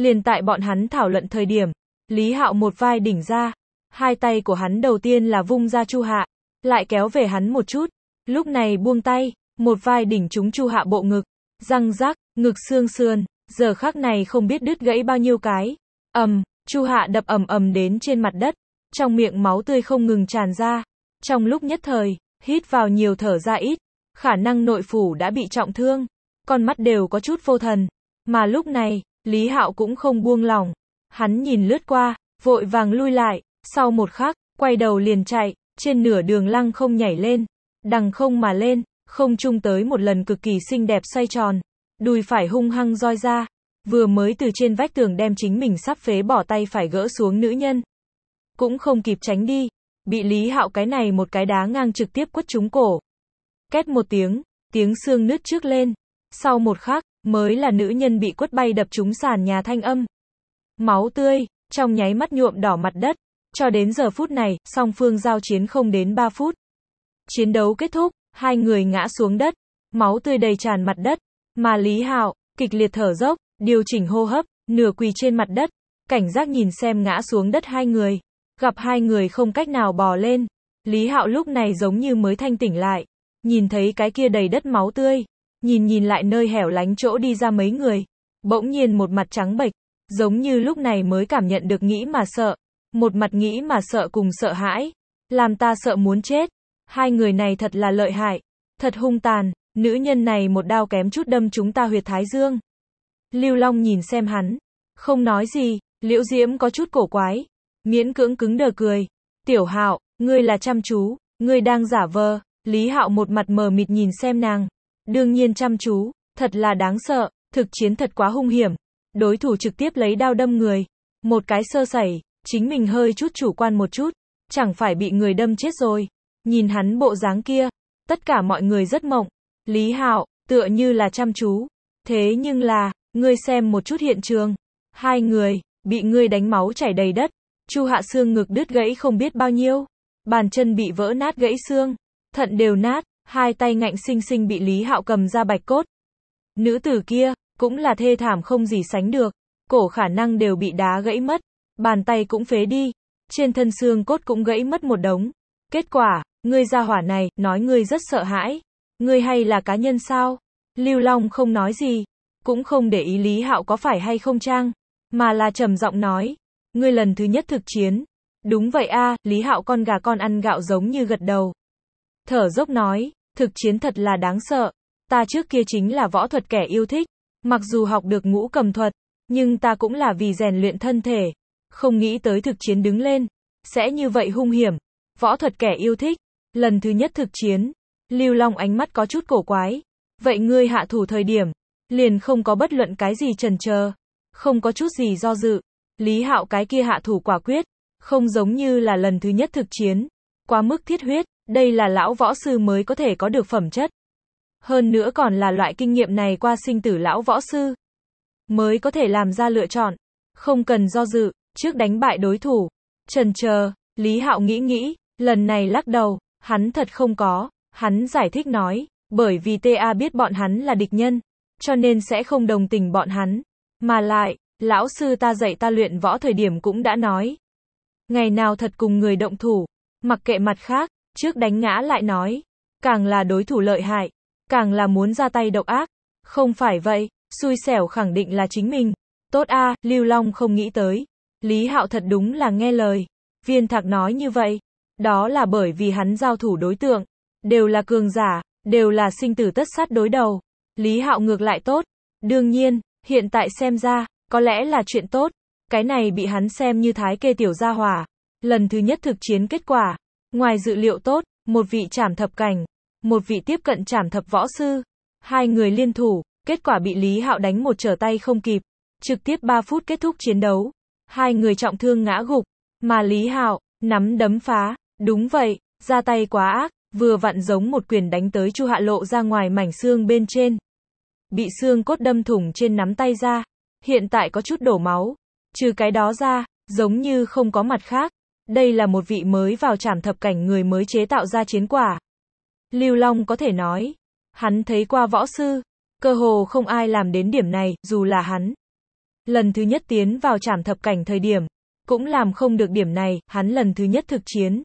A: Liền tại bọn hắn thảo luận thời điểm, Lý Hạo một vai đỉnh ra, hai tay của hắn đầu tiên là vung ra Chu Hạ, lại kéo về hắn một chút, lúc này buông tay, một vai đỉnh trúng Chu Hạ bộ ngực, răng rác, ngực xương sườn, giờ khắc này không biết đứt gãy bao nhiêu cái. Ầm, Chu Hạ đập ầm ầm đến trên mặt đất, trong miệng máu tươi không ngừng tràn ra. Trong lúc nhất thời, hít vào nhiều thở ra ít, khả năng nội phủ đã bị trọng thương, con mắt đều có chút vô thần, mà lúc này, Lý Hạo cũng không buông lòng, Hắn nhìn lướt qua, vội vàng lui lại, sau một khắc, quay đầu liền chạy, trên nửa đường lăng không nhảy lên, đằng không mà lên, không chung tới một lần cực kỳ xinh đẹp xoay tròn, đùi phải hung hăng roi ra, vừa mới từ trên vách tường đem chính mình sắp phế bỏ tay phải gỡ xuống nữ nhân. Cũng không kịp tránh đi, bị Lý Hạo cái này một cái đá ngang trực tiếp quất trúng cổ. Két một tiếng, tiếng xương nứt trước lên, sau một khắc, mới là nữ nhân bị quất bay đập trúng sàn nhà thanh âm. Máu tươi, trong nháy mắt nhuộm đỏ mặt đất. Cho đến giờ phút này, song phương giao chiến không đến 3 phút. Chiến đấu kết thúc, hai người ngã xuống đất, máu tươi đầy tràn mặt đất, mà Lý Hạo, kịch liệt thở dốc, điều chỉnh hô hấp, nửa quỳ trên mặt đất, cảnh giác nhìn xem ngã xuống đất hai người, gặp hai người không cách nào bò lên. Lý Hạo lúc này giống như mới thanh tỉnh lại, nhìn thấy cái kia đầy đất máu tươi, nhìn nhìn lại nơi hẻo lánh chỗ đi ra mấy người, bỗng nhiên một mặt trắng bệch, giống như lúc này mới cảm nhận được nghĩ mà sợ, một mặt nghĩ mà sợ cùng sợ hãi, làm ta sợ muốn chết, hai người này thật là lợi hại, thật hung tàn, nữ nhân này một đao kém chút đâm chúng ta huyệt thái dương. Lưu Long nhìn xem hắn, không nói gì, Liễu Diễm có chút cổ quái, miễn cưỡng cứng đờ cười, "Tiểu Hạo, ngươi là chăm chú, ngươi đang giả vờ." Lý Hạo một mặt mờ mịt nhìn xem nàng, Đương nhiên chăm chú, thật là đáng sợ, thực chiến thật quá hung hiểm. Đối thủ trực tiếp lấy đao đâm người. Một cái sơ sẩy, chính mình hơi chút chủ quan một chút, chẳng phải bị người đâm chết rồi. Nhìn hắn bộ dáng kia, tất cả mọi người rất mộng. Lý Hạo, tựa như là chăm chú. Thế nhưng là, ngươi xem một chút hiện trường. Hai người, bị ngươi đánh máu chảy đầy đất. Chu Hạ xương ngực đứt gãy không biết bao nhiêu. Bàn chân bị vỡ nát gãy xương. Thận đều nát hai tay ngạnh sinh sinh bị Lý Hạo cầm ra bạch cốt. Nữ tử kia, cũng là thê thảm không gì sánh được, cổ khả năng đều bị đá gãy mất, bàn tay cũng phế đi, trên thân xương cốt cũng gãy mất một đống. Kết quả, ngươi ra hỏa này, nói ngươi rất sợ hãi. Ngươi hay là cá nhân sao? Lưu Long không nói gì, cũng không để ý Lý Hạo có phải hay không trang, mà là trầm giọng nói, ngươi lần thứ nhất thực chiến. Đúng vậy a, Lý Hạo con gà con ăn gạo giống như gật đầu. Thở dốc nói, Thực chiến thật là đáng sợ. Ta trước kia chính là võ thuật kẻ yêu thích. Mặc dù học được ngũ cầm thuật, nhưng ta cũng là vì rèn luyện thân thể. Không nghĩ tới thực chiến đứng lên. Sẽ như vậy hung hiểm. Võ thuật kẻ yêu thích. Lần thứ nhất thực chiến. Lưu Long ánh mắt có chút cổ quái. Vậy ngươi hạ thủ thời điểm. Liền không có bất luận cái gì trần chờ Không có chút gì do dự. Lý hạo cái kia hạ thủ quả quyết. Không giống như là lần thứ nhất thực chiến. Quá mức thiết huyết. Đây là lão võ sư mới có thể có được phẩm chất. Hơn nữa còn là loại kinh nghiệm này qua sinh tử lão võ sư. Mới có thể làm ra lựa chọn. Không cần do dự, trước đánh bại đối thủ. Trần chờ, Lý Hạo nghĩ nghĩ, lần này lắc đầu, hắn thật không có. Hắn giải thích nói, bởi vì TA biết bọn hắn là địch nhân, cho nên sẽ không đồng tình bọn hắn. Mà lại, lão sư ta dạy ta luyện võ thời điểm cũng đã nói. Ngày nào thật cùng người động thủ, mặc kệ mặt khác, trước đánh ngã lại nói, càng là đối thủ lợi hại, càng là muốn ra tay độc ác. Không phải vậy, xui xẻo khẳng định là chính mình. Tốt a, Lưu Long không nghĩ tới. Lý Hạo thật đúng là nghe lời. Viên Thạc nói như vậy, đó là bởi vì hắn giao thủ đối tượng, đều là cường giả, đều là sinh tử tất sát đối đầu. Lý Hạo ngược lại tốt. Đương nhiên, hiện tại xem ra, có lẽ là chuyện tốt. Cái này bị hắn xem như thái kê tiểu gia hòa Lần thứ nhất thực chiến kết quả, Ngoài dự liệu tốt, một vị trảm thập cảnh, một vị tiếp cận trảm thập võ sư, hai người liên thủ, kết quả bị Lý Hạo đánh một trở tay không kịp, trực tiếp 3 phút kết thúc chiến đấu. Hai người trọng thương ngã gục, mà Lý Hạo nắm đấm phá, đúng vậy, ra tay quá ác, vừa vặn giống một quyền đánh tới Chu Hạ Lộ ra ngoài mảnh xương bên trên. Bị xương cốt đâm thủng trên nắm tay ra, hiện tại có chút đổ máu. Trừ cái đó ra, giống như không có mặt khác. Đây là một vị mới vào trảm thập cảnh người mới chế tạo ra chiến quả. Lưu Long có thể nói, hắn thấy qua võ sư, cơ hồ không ai làm đến điểm này, dù là hắn. Lần thứ nhất tiến vào trảm thập cảnh thời điểm, cũng làm không được điểm này, hắn lần thứ nhất thực chiến.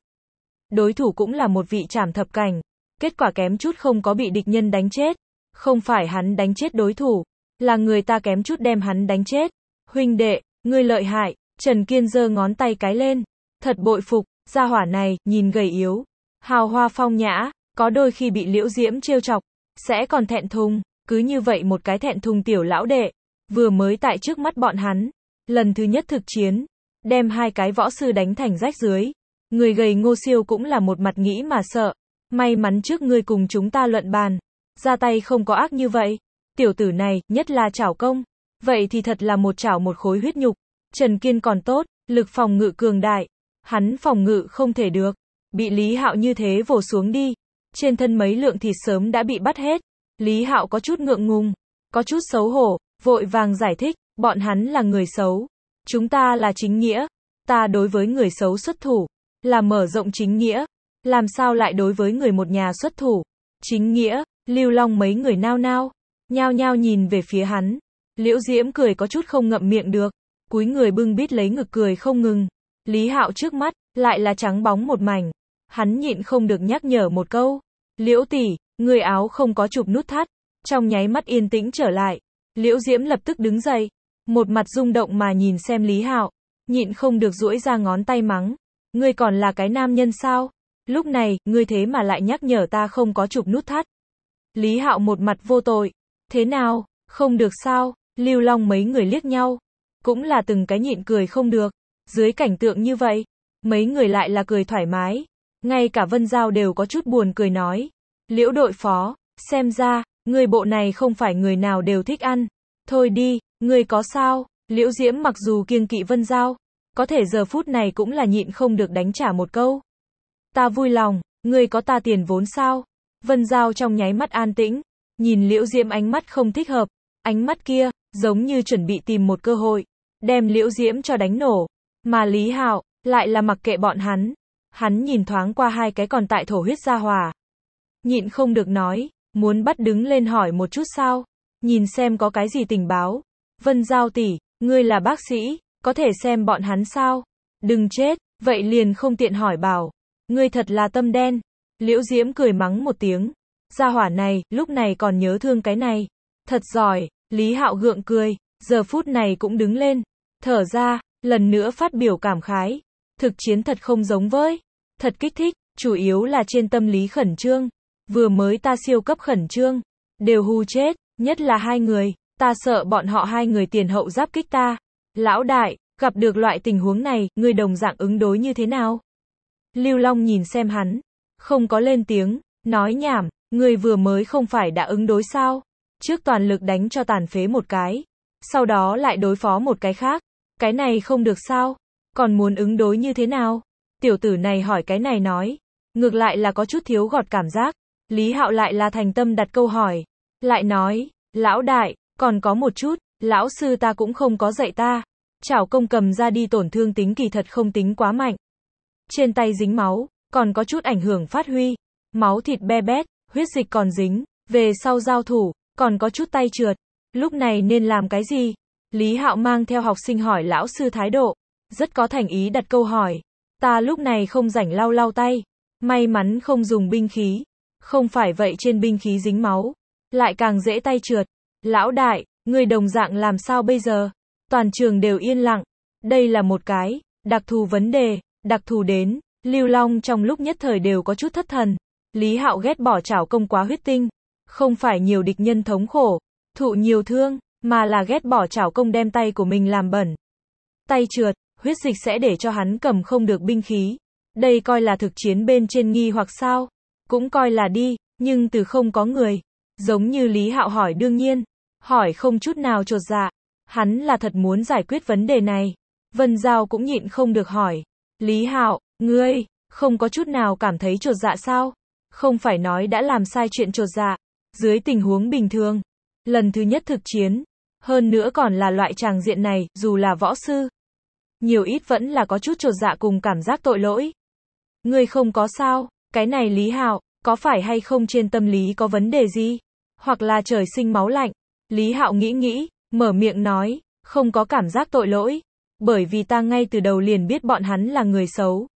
A: Đối thủ cũng là một vị trảm thập cảnh, kết quả kém chút không có bị địch nhân đánh chết. Không phải hắn đánh chết đối thủ, là người ta kém chút đem hắn đánh chết. Huynh đệ, ngươi lợi hại, Trần Kiên giơ ngón tay cái lên. Thật bội phục, gia hỏa này, nhìn gầy yếu, hào hoa phong nhã, có đôi khi bị liễu diễm trêu chọc, sẽ còn thẹn thùng, cứ như vậy một cái thẹn thùng tiểu lão đệ, vừa mới tại trước mắt bọn hắn, lần thứ nhất thực chiến, đem hai cái võ sư đánh thành rách dưới. Người gầy ngô siêu cũng là một mặt nghĩ mà sợ, may mắn trước ngươi cùng chúng ta luận bàn, ra tay không có ác như vậy, tiểu tử này, nhất là chảo công, vậy thì thật là một chảo một khối huyết nhục, Trần Kiên còn tốt, lực phòng ngự cường đại, hắn phòng ngự không thể được. Bị Lý Hạo như thế vồ xuống đi. Trên thân mấy lượng thịt sớm đã bị bắt hết. Lý Hạo có chút ngượng ngùng, có chút xấu hổ, vội vàng giải thích, bọn hắn là người xấu. Chúng ta là chính nghĩa. Ta đối với người xấu xuất thủ, là mở rộng chính nghĩa. Làm sao lại đối với người một nhà xuất thủ? Chính nghĩa, lưu long mấy người nao nao, nhao nhao nhìn về phía hắn. Liễu Diễm cười có chút không ngậm miệng được, cúi người bưng bít lấy ngực cười không ngừng. Lý Hạo trước mắt, lại là trắng bóng một mảnh. Hắn nhịn không được nhắc nhở một câu. Liễu tỷ, người áo không có chụp nút thắt. Trong nháy mắt yên tĩnh trở lại. Liễu Diễm lập tức đứng dậy. Một mặt rung động mà nhìn xem Lý Hạo. Nhịn không được duỗi ra ngón tay mắng. Ngươi còn là cái nam nhân sao? Lúc này, ngươi thế mà lại nhắc nhở ta không có chụp nút thắt. Lý Hạo một mặt vô tội. Thế nào? Không được sao? Lưu Long mấy người liếc nhau. Cũng là từng cái nhịn cười không được. Dưới cảnh tượng như vậy, mấy người lại là cười thoải mái. Ngay cả Vân Giao đều có chút buồn cười nói. Liễu đội phó, xem ra, người bộ này không phải người nào đều thích ăn. Thôi đi, người có sao? Liễu Diễm mặc dù kiêng kỵ Vân Giao, có thể giờ phút này cũng là nhịn không được đánh trả một câu. Ta vui lòng, người có ta tiền vốn sao? Vân Giao trong nháy mắt an tĩnh, nhìn Liễu Diễm ánh mắt không thích hợp, ánh mắt kia, giống như chuẩn bị tìm một cơ hội, đem Liễu Diễm cho đánh nổ. Mà Lý Hạo, lại là mặc kệ bọn hắn. Hắn nhìn thoáng qua hai cái còn tại thổ huyết gia hòa. Nhịn không được nói, muốn bắt đứng lên hỏi một chút sao? Nhìn xem có cái gì tình báo. Vân Giao tỷ, ngươi là bác sĩ, có thể xem bọn hắn sao? Đừng chết, vậy liền không tiện hỏi bảo. Ngươi thật là tâm đen. Liễu Diễm cười mắng một tiếng. Gia hỏa này, lúc này còn nhớ thương cái này. Thật giỏi, Lý Hạo gượng cười, giờ phút này cũng đứng lên. Thở ra, lần nữa phát biểu cảm khái. Thực chiến thật không giống với, thật kích thích, chủ yếu là trên tâm lý khẩn trương. Vừa mới ta siêu cấp khẩn trương, đều hù chết, nhất là hai người, ta sợ bọn họ hai người tiền hậu giáp kích ta. Lão đại, gặp được loại tình huống này, người đồng dạng ứng đối như thế nào? Lưu Long nhìn xem hắn, không có lên tiếng, nói nhảm, người vừa mới không phải đã ứng đối sao? Trước toàn lực đánh cho tàn phế một cái, sau đó lại đối phó một cái khác, cái này không được sao? Còn muốn ứng đối như thế nào? Tiểu tử này hỏi cái này nói. Ngược lại là có chút thiếu gọt cảm giác. Lý Hạo lại là thành tâm đặt câu hỏi. Lại nói, lão đại, còn có một chút, lão sư ta cũng không có dạy ta. Chảo công cầm ra đi tổn thương tính kỳ thật không tính quá mạnh. Trên tay dính máu, còn có chút ảnh hưởng phát huy. Máu thịt be bét, huyết dịch còn dính, về sau giao thủ, còn có chút tay trượt. Lúc này nên làm cái gì? Lý Hạo mang theo học sinh hỏi lão sư thái độ, rất có thành ý đặt câu hỏi. Ta lúc này không rảnh lau lau tay, may mắn không dùng binh khí, không phải vậy trên binh khí dính máu, lại càng dễ tay trượt. Lão đại, người đồng dạng làm sao bây giờ? Toàn trường đều yên lặng. Đây là một cái, đặc thù vấn đề, đặc thù đến, Lưu Long trong lúc nhất thời đều có chút thất thần. Lý Hạo ghét bỏ trảo công quá huyết tinh, không phải nhiều địch nhân thống khổ, thụ nhiều thương, mà là ghét bỏ chảo công đem tay của mình làm bẩn. Tay trượt, huyết dịch sẽ để cho hắn cầm không được binh khí. Đây coi là thực chiến bên trên nghi hoặc sao? Cũng coi là đi, nhưng từ không có người. Giống như Lý Hạo hỏi đương nhiên. Hỏi không chút nào trột dạ. Hắn là thật muốn giải quyết vấn đề này. Vân Giao cũng nhịn không được hỏi. Lý Hạo, ngươi, không có chút nào cảm thấy trột dạ sao? Không phải nói đã làm sai chuyện trột dạ. Dưới tình huống bình thường, lần thứ nhất thực chiến, hơn nữa còn là loại tràng diện này, dù là võ sư. Nhiều ít vẫn là có chút trột dạ cùng cảm giác tội lỗi. Người không có sao, cái này Lý Hạo, có phải hay không trên tâm lý có vấn đề gì? Hoặc là trời sinh máu lạnh. Lý Hạo nghĩ nghĩ, mở miệng nói, không có cảm giác tội lỗi. Bởi vì ta ngay từ đầu liền biết bọn hắn là người xấu.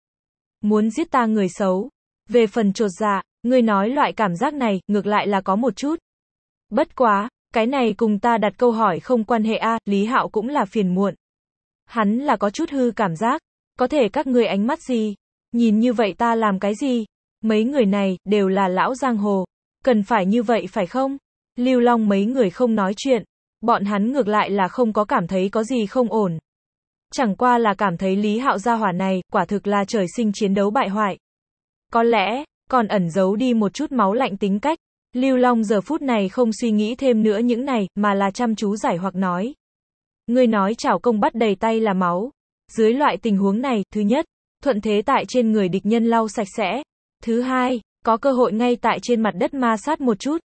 A: Muốn giết ta người xấu. Về phần trột dạ, ngươi nói loại cảm giác này, ngược lại là có một chút. Bất quá, cái này cùng ta đặt câu hỏi không quan hệ a, Lý Hạo cũng là phiền muộn. Hắn là có chút hư cảm giác, có thể các người ánh mắt gì, nhìn như vậy ta làm cái gì, mấy người này đều là lão giang hồ, cần phải như vậy phải không? Lưu Long mấy người không nói chuyện, bọn hắn ngược lại là không có cảm thấy có gì không ổn. Chẳng qua là cảm thấy Lý Hạo gia hỏa này, quả thực là trời sinh chiến đấu bại hoại. Có lẽ, còn ẩn giấu đi một chút máu lạnh tính cách, Lưu Long giờ phút này không suy nghĩ thêm nữa những này, mà là chăm chú giải hoặc nói. Ngươi nói chảo công bắt đầy tay là máu. Dưới loại tình huống này, thứ nhất, thuận thế tại trên người địch nhân lau sạch sẽ. Thứ hai, có cơ hội ngay tại trên mặt đất ma sát một chút.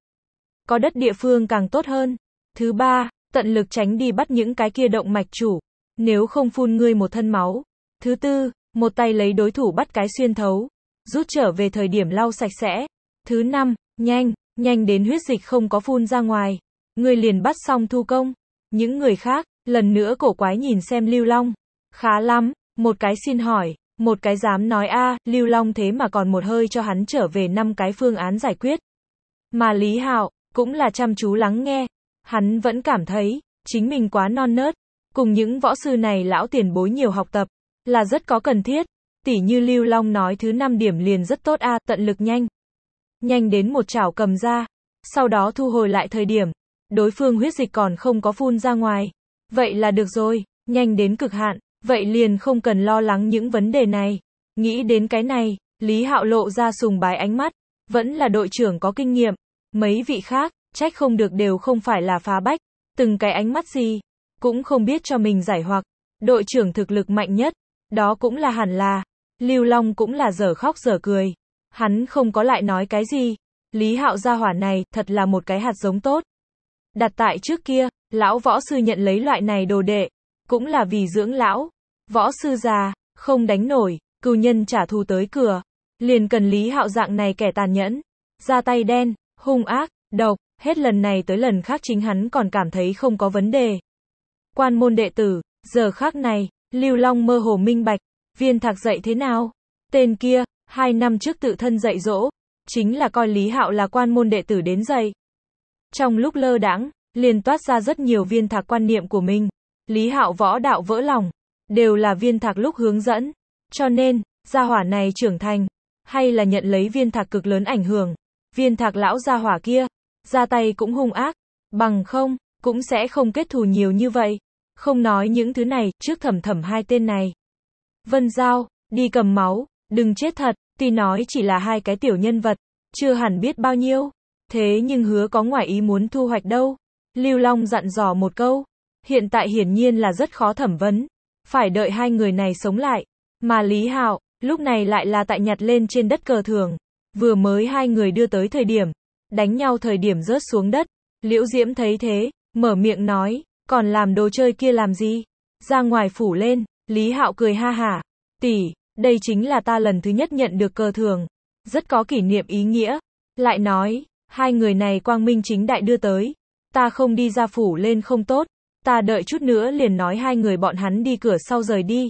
A: Có đất địa phương càng tốt hơn. Thứ ba, tận lực tránh đi bắt những cái kia động mạch chủ. Nếu không phun ngươi một thân máu. Thứ tư, một tay lấy đối thủ bắt cái xuyên thấu. Rút trở về thời điểm lau sạch sẽ. Thứ năm, nhanh, nhanh đến huyết dịch không có phun ra ngoài. Người liền bắt xong thu công. Những người khác, lần nữa cổ quái nhìn xem Lưu Long. Khá lắm, một cái xin hỏi, một cái dám nói a, Lưu Long thế mà còn một hơi cho hắn trở về năm cái phương án giải quyết. Mà Lý Hạo cũng là chăm chú lắng nghe, hắn vẫn cảm thấy chính mình quá non nớt, cùng những võ sư này lão tiền bối nhiều học tập là rất có cần thiết. Tỷ như Lưu Long nói thứ năm điểm liền rất tốt a, tận lực nhanh nhanh đến một chảo cầm ra, sau đó thu hồi lại thời điểm, đối phương huyết dịch còn không có phun ra ngoài. Vậy là được rồi, nhanh đến cực hạn, vậy liền không cần lo lắng những vấn đề này. Nghĩ đến cái này, Lý Hạo lộ ra sùng bái ánh mắt, vẫn là đội trưởng có kinh nghiệm, mấy vị khác, trách không được đều không phải là phá bách, từng cái ánh mắt gì, cũng không biết cho mình giải hoặc, đội trưởng thực lực mạnh nhất, đó cũng là hẳn là, Lưu Long cũng là dở khóc dở cười. Hắn không có lại nói cái gì. Lý Hạo gia hỏa này, thật là một cái hạt giống tốt. Đặt tại trước kia, lão võ sư nhận lấy loại này đồ đệ, cũng là vì dưỡng lão. Võ sư già, không đánh nổi, cưu nhân trả thù tới cửa, liền cần Lý Hạo dạng này kẻ tàn nhẫn, ra tay đen, hung ác, độc, hết lần này tới lần khác chính hắn còn cảm thấy không có vấn đề. Quan môn đệ tử, giờ khác này, Lưu Long mơ hồ minh bạch, viên thạc dậy thế nào? Tên kia, hai năm trước tự thân dạy dỗ, chính là coi Lý Hạo là quan môn đệ tử đến dạy. Trong lúc lơ đãng, liền toát ra rất nhiều viên thạc quan niệm của mình. Lý Hạo võ đạo vỡ lòng, đều là viên thạc lúc hướng dẫn. Cho nên, gia hỏa này trưởng thành, hay là nhận lấy viên thạc cực lớn ảnh hưởng. Viên thạc lão gia hỏa kia, ra tay cũng hung ác, bằng không, cũng sẽ không kết thù nhiều như vậy. Không nói những thứ này, trước thẩm thẩm hai tên này. Vân Giao, đi cầm máu, đừng chết thật. Tuy nói chỉ là hai cái tiểu nhân vật, chưa hẳn biết bao nhiêu, thế nhưng hứa có ngoại ý muốn thu hoạch đâu. Lưu Long dặn dò một câu, hiện tại hiển nhiên là rất khó thẩm vấn, phải đợi hai người này sống lại. Mà Lý Hạo, lúc này lại là tại nhặt lên trên đất cờ thường, vừa mới hai người đưa tới thời điểm, đánh nhau thời điểm rớt xuống đất. Liễu Diễm thấy thế, mở miệng nói, còn làm đồ chơi kia làm gì? Ra ngoài phủ lên, Lý Hạo cười ha hả, tỷ, đây chính là ta lần thứ nhất nhận được cơ thường. Rất có kỷ niệm ý nghĩa. Lại nói, hai người này quang minh chính đại đưa tới. Ta không đi ra phủ lên không tốt. Ta đợi chút nữa liền nói hai người bọn hắn đi cửa sau rời đi.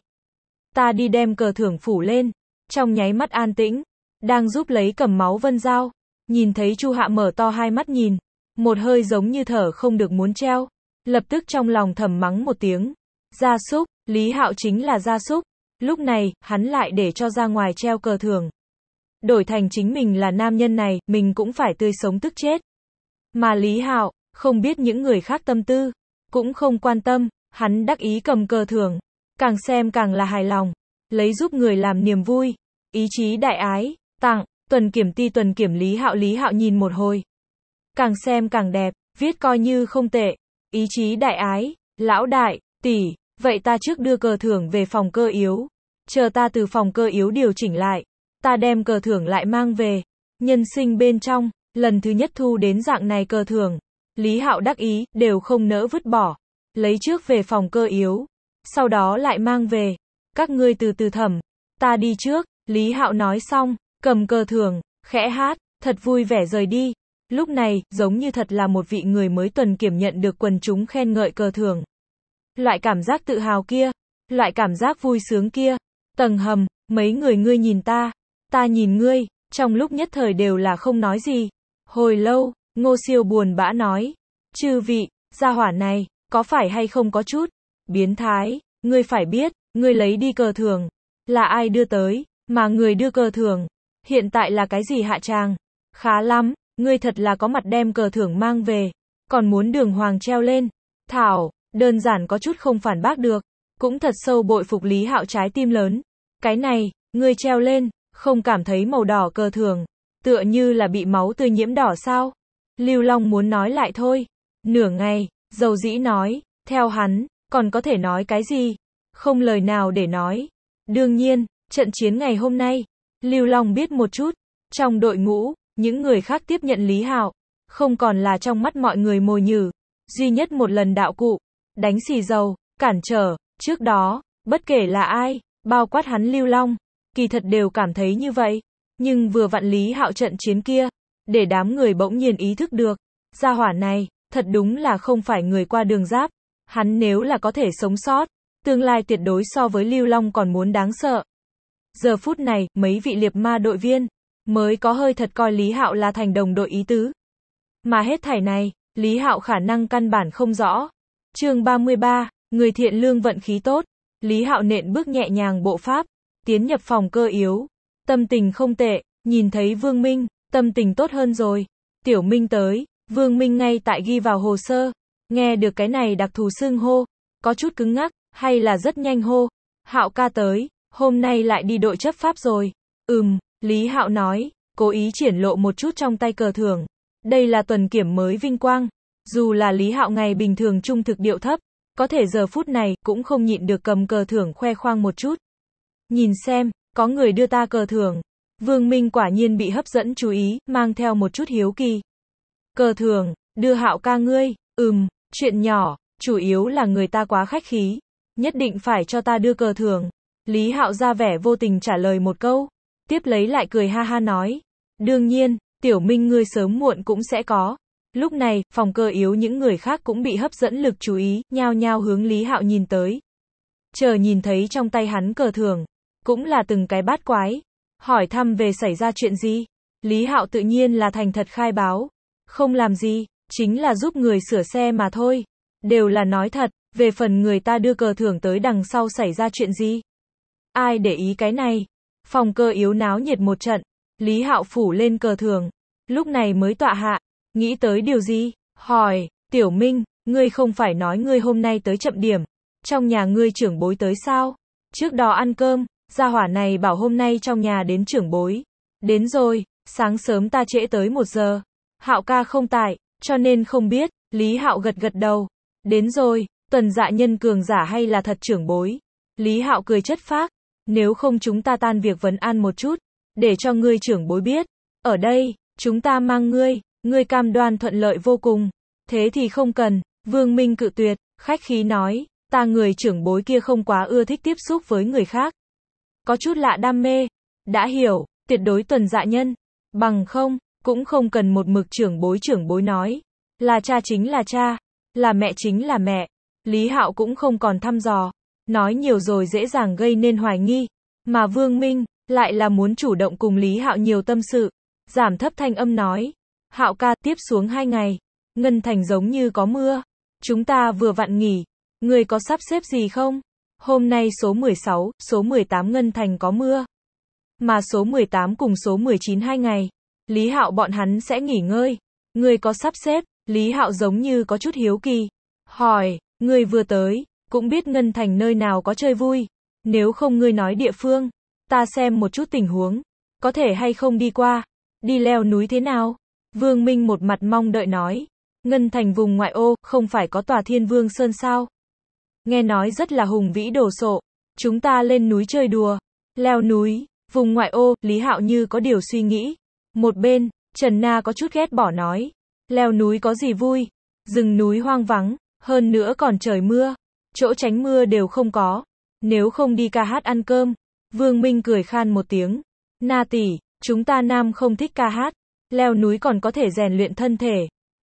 A: Ta đi đem cờ thưởng phủ lên. Trong nháy mắt an tĩnh, đang giúp lấy cầm máu vân dao. Nhìn thấy Chu Hạ mở to hai mắt nhìn. Một hơi giống như thở không được muốn treo. Lập tức trong lòng thầm mắng một tiếng. Gia súc, Lý Hạo chính là gia súc. Lúc này, hắn lại để cho ra ngoài treo cờ thường Đổi thành chính mình là nam nhân này, mình cũng phải tươi sống tức chết. Mà Lý Hạo, không biết những người khác tâm tư, cũng không quan tâm, hắn đắc ý cầm cờ thường càng xem càng là hài lòng, lấy giúp người làm niềm vui, ý chí đại ái, tặng, tuần kiểm ti tuần kiểm Lý Hạo Lý Hạo nhìn một hồi. Càng xem càng đẹp, viết coi như không tệ, ý chí đại ái, lão đại, tỷ, vậy ta trước đưa cờ thưởng về phòng cơ yếu chờ ta từ phòng cơ yếu điều chỉnh lại, ta đem cờ thưởng lại mang về. Nhân sinh bên trong, lần thứ nhất thu đến dạng này cờ thưởng, Lý Hạo đắc ý, đều không nỡ vứt bỏ, lấy trước về phòng cơ yếu, sau đó lại mang về. Các ngươi từ từ thẩm, ta đi trước, Lý Hạo nói xong, cầm cờ thưởng, khẽ hát, thật vui vẻ rời đi. Lúc này, giống như thật là một vị người mới tuần kiểm nhận được quần chúng khen ngợi cờ thường Loại cảm giác tự hào kia, loại cảm giác vui sướng kia, Tầng hầm, mấy người ngươi nhìn ta, ta nhìn ngươi, trong lúc nhất thời đều là không nói gì. Hồi lâu, ngô siêu buồn bã nói. Chư vị, gia hỏa này, có phải hay không có chút? Biến thái, ngươi phải biết, ngươi lấy đi cờ thường. Là ai đưa tới, mà người đưa cờ thường. Hiện tại là cái gì hạ tràng? Khá lắm, ngươi thật là có mặt đem cờ thưởng mang về. Còn muốn đường hoàng treo lên. Thảo, đơn giản có chút không phản bác được cũng thật sâu bội phục Lý Hạo trái tim lớn. Cái này, người treo lên, không cảm thấy màu đỏ cơ thường, tựa như là bị máu tươi nhiễm đỏ sao? Lưu Long muốn nói lại thôi. Nửa ngày, dầu dĩ nói, theo hắn, còn có thể nói cái gì? Không lời nào để nói. Đương nhiên, trận chiến ngày hôm nay, Lưu Long biết một chút, trong đội ngũ, những người khác tiếp nhận Lý Hạo, không còn là trong mắt mọi người mồi nhử, duy nhất một lần đạo cụ, đánh xì dầu, cản trở, Trước đó, bất kể là ai, bao quát hắn Lưu Long, kỳ thật đều cảm thấy như vậy. Nhưng vừa vạn lý hạo trận chiến kia, để đám người bỗng nhiên ý thức được, gia hỏa này, thật đúng là không phải người qua đường giáp. Hắn nếu là có thể sống sót, tương lai tuyệt đối so với Lưu Long còn muốn đáng sợ. Giờ phút này, mấy vị liệp ma đội viên, mới có hơi thật coi Lý Hạo là thành đồng đội ý tứ. Mà hết thảy này, Lý Hạo khả năng căn bản không rõ. chương 33, Người thiện lương vận khí tốt, Lý Hạo nện bước nhẹ nhàng bộ pháp, tiến nhập phòng cơ yếu. Tâm tình không tệ, nhìn thấy Vương Minh, tâm tình tốt hơn rồi. Tiểu Minh tới, Vương Minh ngay tại ghi vào hồ sơ, nghe được cái này đặc thù xưng hô, có chút cứng ngắc, hay là rất nhanh hô. Hạo ca tới, hôm nay lại đi đội chấp pháp rồi. Ừm, Lý Hạo nói, cố ý triển lộ một chút trong tay cờ thưởng. Đây là tuần kiểm mới vinh quang. Dù là Lý Hạo ngày bình thường trung thực điệu thấp, có thể giờ phút này, cũng không nhịn được cầm cờ thưởng khoe khoang một chút. Nhìn xem, có người đưa ta cờ thưởng. Vương Minh quả nhiên bị hấp dẫn chú ý, mang theo một chút hiếu kỳ. Cờ thưởng, đưa hạo ca ngươi, ừm, chuyện nhỏ, chủ yếu là người ta quá khách khí. Nhất định phải cho ta đưa cờ thưởng. Lý hạo ra vẻ vô tình trả lời một câu. Tiếp lấy lại cười ha ha nói. Đương nhiên, tiểu minh ngươi sớm muộn cũng sẽ có. Lúc này, phòng cơ yếu những người khác cũng bị hấp dẫn lực chú ý, nhao nhao hướng Lý Hạo nhìn tới. Chờ nhìn thấy trong tay hắn cờ thường, cũng là từng cái bát quái. Hỏi thăm về xảy ra chuyện gì? Lý Hạo tự nhiên là thành thật khai báo. Không làm gì, chính là giúp người sửa xe mà thôi. Đều là nói thật, về phần người ta đưa cờ thưởng tới đằng sau xảy ra chuyện gì? Ai để ý cái này? Phòng cơ yếu náo nhiệt một trận. Lý Hạo phủ lên cờ thường. Lúc này mới tọa hạ, Nghĩ tới điều gì? Hỏi, Tiểu Minh, ngươi không phải nói ngươi hôm nay tới chậm điểm. Trong nhà ngươi trưởng bối tới sao? Trước đó ăn cơm, gia hỏa này bảo hôm nay trong nhà đến trưởng bối. Đến rồi, sáng sớm ta trễ tới một giờ. Hạo ca không tại, cho nên không biết, Lý Hạo gật gật đầu. Đến rồi, tuần dạ nhân cường giả hay là thật trưởng bối. Lý Hạo cười chất phác, nếu không chúng ta tan việc vấn an một chút, để cho ngươi trưởng bối biết. Ở đây, chúng ta mang ngươi, Ngươi cam đoan thuận lợi vô cùng. Thế thì không cần, Vương Minh cự tuyệt, khách khí nói, ta người trưởng bối kia không quá ưa thích tiếp xúc với người khác. Có chút lạ đam mê, đã hiểu, tuyệt đối tuần dạ nhân, bằng không, cũng không cần một mực trưởng bối trưởng bối nói, là cha chính là cha, là mẹ chính là mẹ. Lý Hạo cũng không còn thăm dò, nói nhiều rồi dễ dàng gây nên hoài nghi, mà Vương Minh lại là muốn chủ động cùng Lý Hạo nhiều tâm sự, giảm thấp thanh âm nói, Hạo ca tiếp xuống hai ngày. Ngân Thành giống như có mưa. Chúng ta vừa vặn nghỉ. Người có sắp xếp gì không? Hôm nay số 16, số 18 Ngân Thành có mưa. Mà số 18 cùng số 19 hai ngày. Lý Hạo bọn hắn sẽ nghỉ ngơi. Người có sắp xếp, Lý Hạo giống như có chút hiếu kỳ. Hỏi, người vừa tới, cũng biết Ngân Thành nơi nào có chơi vui. Nếu không ngươi nói địa phương, ta xem một chút tình huống. Có thể hay không đi qua, đi leo núi thế nào? Vương Minh một mặt mong đợi nói. Ngân thành vùng ngoại ô, không phải có tòa thiên vương sơn sao? Nghe nói rất là hùng vĩ đồ sộ. Chúng ta lên núi chơi đùa. Leo núi, vùng ngoại ô, Lý Hạo như có điều suy nghĩ. Một bên, Trần Na có chút ghét bỏ nói. Leo núi có gì vui? Rừng núi hoang vắng, hơn nữa còn trời mưa. Chỗ tránh mưa đều không có. Nếu không đi ca hát ăn cơm. Vương Minh cười khan một tiếng. Na tỷ, chúng ta nam không thích ca hát. Leo núi còn có thể rèn luyện thân thể,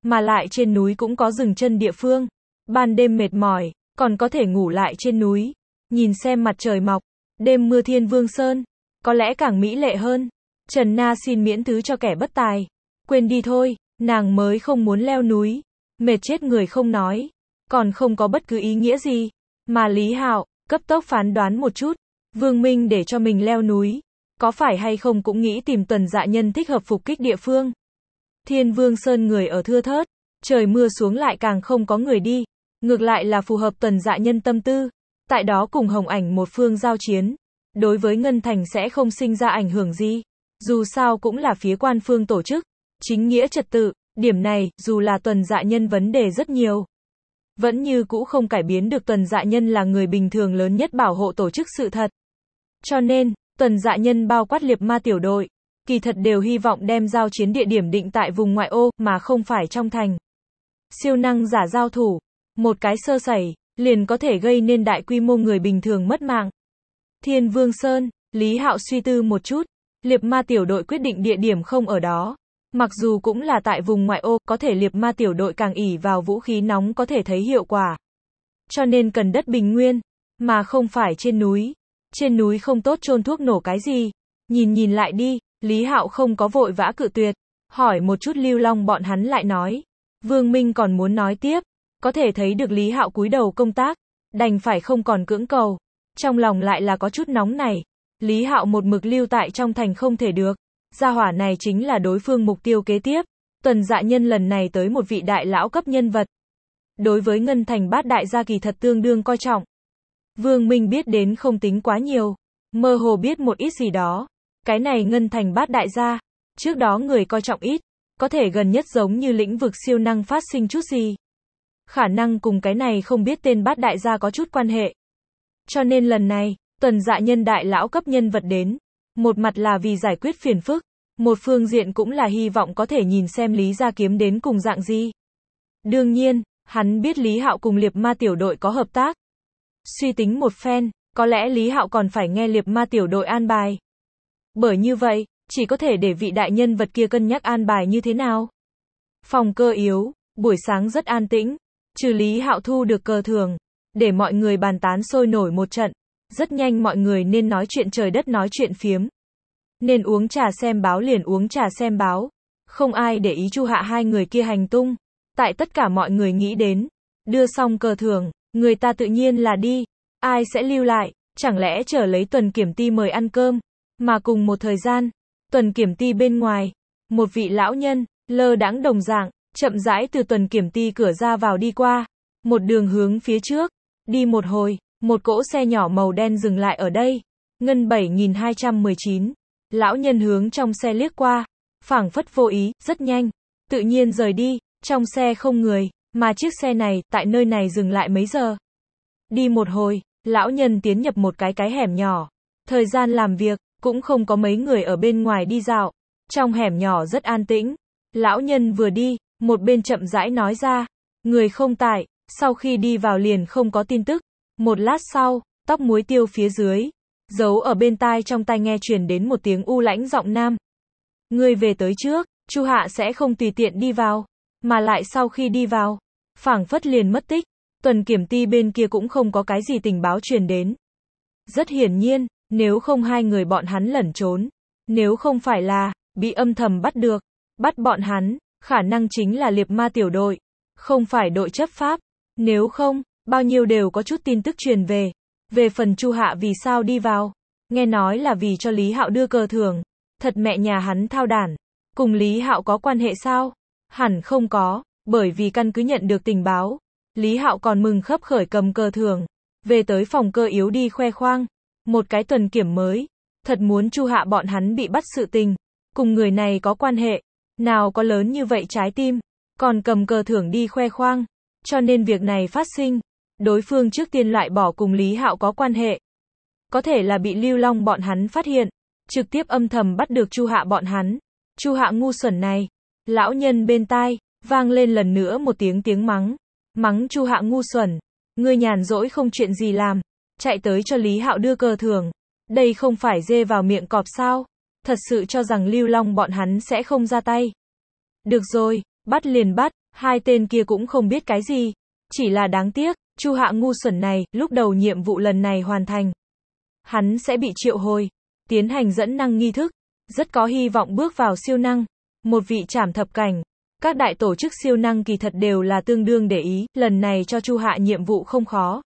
A: mà lại trên núi cũng có rừng chân địa phương. Ban đêm mệt mỏi, còn có thể ngủ lại trên núi, nhìn xem mặt trời mọc, đêm mưa thiên vương sơn, có lẽ càng mỹ lệ hơn. Trần Na xin miễn thứ cho kẻ bất tài. Quên đi thôi, nàng mới không muốn leo núi. Mệt chết người không nói, còn không có bất cứ ý nghĩa gì. Mà Lý Hạo, cấp tốc phán đoán một chút, Vương Minh để cho mình leo núi, có phải hay không cũng nghĩ tìm tuần dạ nhân thích hợp phục kích địa phương. Thiên vương sơn người ở thưa thớt, trời mưa xuống lại càng không có người đi, ngược lại là phù hợp tuần dạ nhân tâm tư, tại đó cùng hồng ảnh một phương giao chiến. Đối với Ngân Thành sẽ không sinh ra ảnh hưởng gì, dù sao cũng là phía quan phương tổ chức, chính nghĩa trật tự, điểm này, dù là tuần dạ nhân vấn đề rất nhiều. Vẫn như cũ không cải biến được tuần dạ nhân là người bình thường lớn nhất bảo hộ tổ chức sự thật. Cho nên, tuần dạ nhân bao quát liệp ma tiểu đội, kỳ thật đều hy vọng đem giao chiến địa điểm định tại vùng ngoại ô, mà không phải trong thành. Siêu năng giả giao thủ, một cái sơ sẩy, liền có thể gây nên đại quy mô người bình thường mất mạng. Thiên Vương Sơn, Lý Hạo suy tư một chút, liệp ma tiểu đội quyết định địa điểm không ở đó. Mặc dù cũng là tại vùng ngoại ô, có thể liệp ma tiểu đội càng ỉ vào vũ khí nóng có thể thấy hiệu quả. Cho nên cần đất bình nguyên, mà không phải trên núi. Trên núi không tốt chôn thuốc nổ cái gì. Nhìn nhìn lại đi, Lý Hạo không có vội vã cự tuyệt. Hỏi một chút lưu long bọn hắn lại nói. Vương Minh còn muốn nói tiếp. Có thể thấy được Lý Hạo cúi đầu công tác. Đành phải không còn cưỡng cầu. Trong lòng lại là có chút nóng này. Lý Hạo một mực lưu tại trong thành không thể được. Gia hỏa này chính là đối phương mục tiêu kế tiếp. Tuần dạ nhân lần này tới một vị đại lão cấp nhân vật. Đối với Ngân Thành bát đại gia kỳ thật tương đương coi trọng. Vương Minh biết đến không tính quá nhiều, mơ hồ biết một ít gì đó. Cái này ngân thành bát đại gia, trước đó người coi trọng ít, có thể gần nhất giống như lĩnh vực siêu năng phát sinh chút gì. Khả năng cùng cái này không biết tên bát đại gia có chút quan hệ. Cho nên lần này, tuần dạ nhân đại lão cấp nhân vật đến, một mặt là vì giải quyết phiền phức, một phương diện cũng là hy vọng có thể nhìn xem Lý Gia Kiếm đến cùng dạng gì. Đương nhiên, hắn biết Lý Hạo cùng Liệp Ma tiểu đội có hợp tác, Suy tính một phen, có lẽ Lý Hạo còn phải nghe liệp ma tiểu đội an bài. Bởi như vậy, chỉ có thể để vị đại nhân vật kia cân nhắc an bài như thế nào. Phòng cơ yếu, buổi sáng rất an tĩnh, trừ Lý Hạo thu được cơ thường, để mọi người bàn tán sôi nổi một trận. Rất nhanh mọi người nên nói chuyện trời đất nói chuyện phiếm. Nên uống trà xem báo liền uống trà xem báo. Không ai để ý chu hạ hai người kia hành tung. Tại tất cả mọi người nghĩ đến, đưa xong cờ thường, Người ta tự nhiên là đi, ai sẽ lưu lại, chẳng lẽ trở lấy tuần kiểm ti mời ăn cơm, mà cùng một thời gian, tuần kiểm ti bên ngoài, một vị lão nhân, lơ đãng đồng dạng, chậm rãi từ tuần kiểm ti cửa ra vào đi qua, một đường hướng phía trước, đi một hồi, một cỗ xe nhỏ màu đen dừng lại ở đây, ngân 7219, lão nhân hướng trong xe liếc qua, phảng phất vô ý, rất nhanh, tự nhiên rời đi, trong xe không người, mà chiếc xe này, tại nơi này dừng lại mấy giờ. Đi một hồi, lão nhân tiến nhập một cái cái hẻm nhỏ. Thời gian làm việc, cũng không có mấy người ở bên ngoài đi dạo. Trong hẻm nhỏ rất an tĩnh. Lão nhân vừa đi, một bên chậm rãi nói ra. Người không tại, sau khi đi vào liền không có tin tức. Một lát sau, tóc muối tiêu phía dưới. Giấu ở bên tai trong tai nghe truyền đến một tiếng u lãnh giọng nam. Người về tới trước, Chu Hạ sẽ không tùy tiện đi vào mà lại sau khi đi vào, phảng phất liền mất tích, tuần kiểm ti bên kia cũng không có cái gì tình báo truyền đến. Rất hiển nhiên, nếu không hai người bọn hắn lẩn trốn, nếu không phải là, bị âm thầm bắt được, bắt bọn hắn, khả năng chính là liệp ma tiểu đội, không phải đội chấp pháp, nếu không, bao nhiêu đều có chút tin tức truyền về. Về phần Chu Hạ vì sao đi vào, nghe nói là vì cho Lý Hạo đưa cờ thường, thật mẹ nhà hắn thao đản, cùng Lý Hạo có quan hệ sao? Hẳn không có, bởi vì căn cứ nhận được tình báo, Lý Hạo còn mừng khấp khởi cầm cơ thường, về tới phòng cơ yếu đi khoe khoang, một cái tuần kiểm mới, thật muốn Chu Hạ bọn hắn bị bắt sự tình, cùng người này có quan hệ, nào có lớn như vậy trái tim, còn cầm cơ thường đi khoe khoang, cho nên việc này phát sinh, đối phương trước tiên loại bỏ cùng Lý Hạo có quan hệ. Có thể là bị Lưu Long bọn hắn phát hiện, trực tiếp âm thầm bắt được Chu Hạ bọn hắn. Chu Hạ ngu xuẩn này, lão nhân bên tai, vang lên lần nữa một tiếng tiếng mắng. Mắng chu hạ ngu xuẩn, ngươi nhàn rỗi không chuyện gì làm, chạy tới cho Lý Hạo đưa cờ thường. Đây không phải dê vào miệng cọp sao? Thật sự cho rằng lưu long bọn hắn sẽ không ra tay. Được rồi, bắt liền bắt, hai tên kia cũng không biết cái gì. Chỉ là đáng tiếc, chu hạ ngu xuẩn này, lúc đầu nhiệm vụ lần này hoàn thành. Hắn sẽ bị triệu hồi, tiến hành dẫn năng nghi thức, rất có hy vọng bước vào siêu năng một vị trảm thập cảnh. Các đại tổ chức siêu năng kỳ thật đều là tương đương để ý, lần này cho Chu Hạ nhiệm vụ không khó.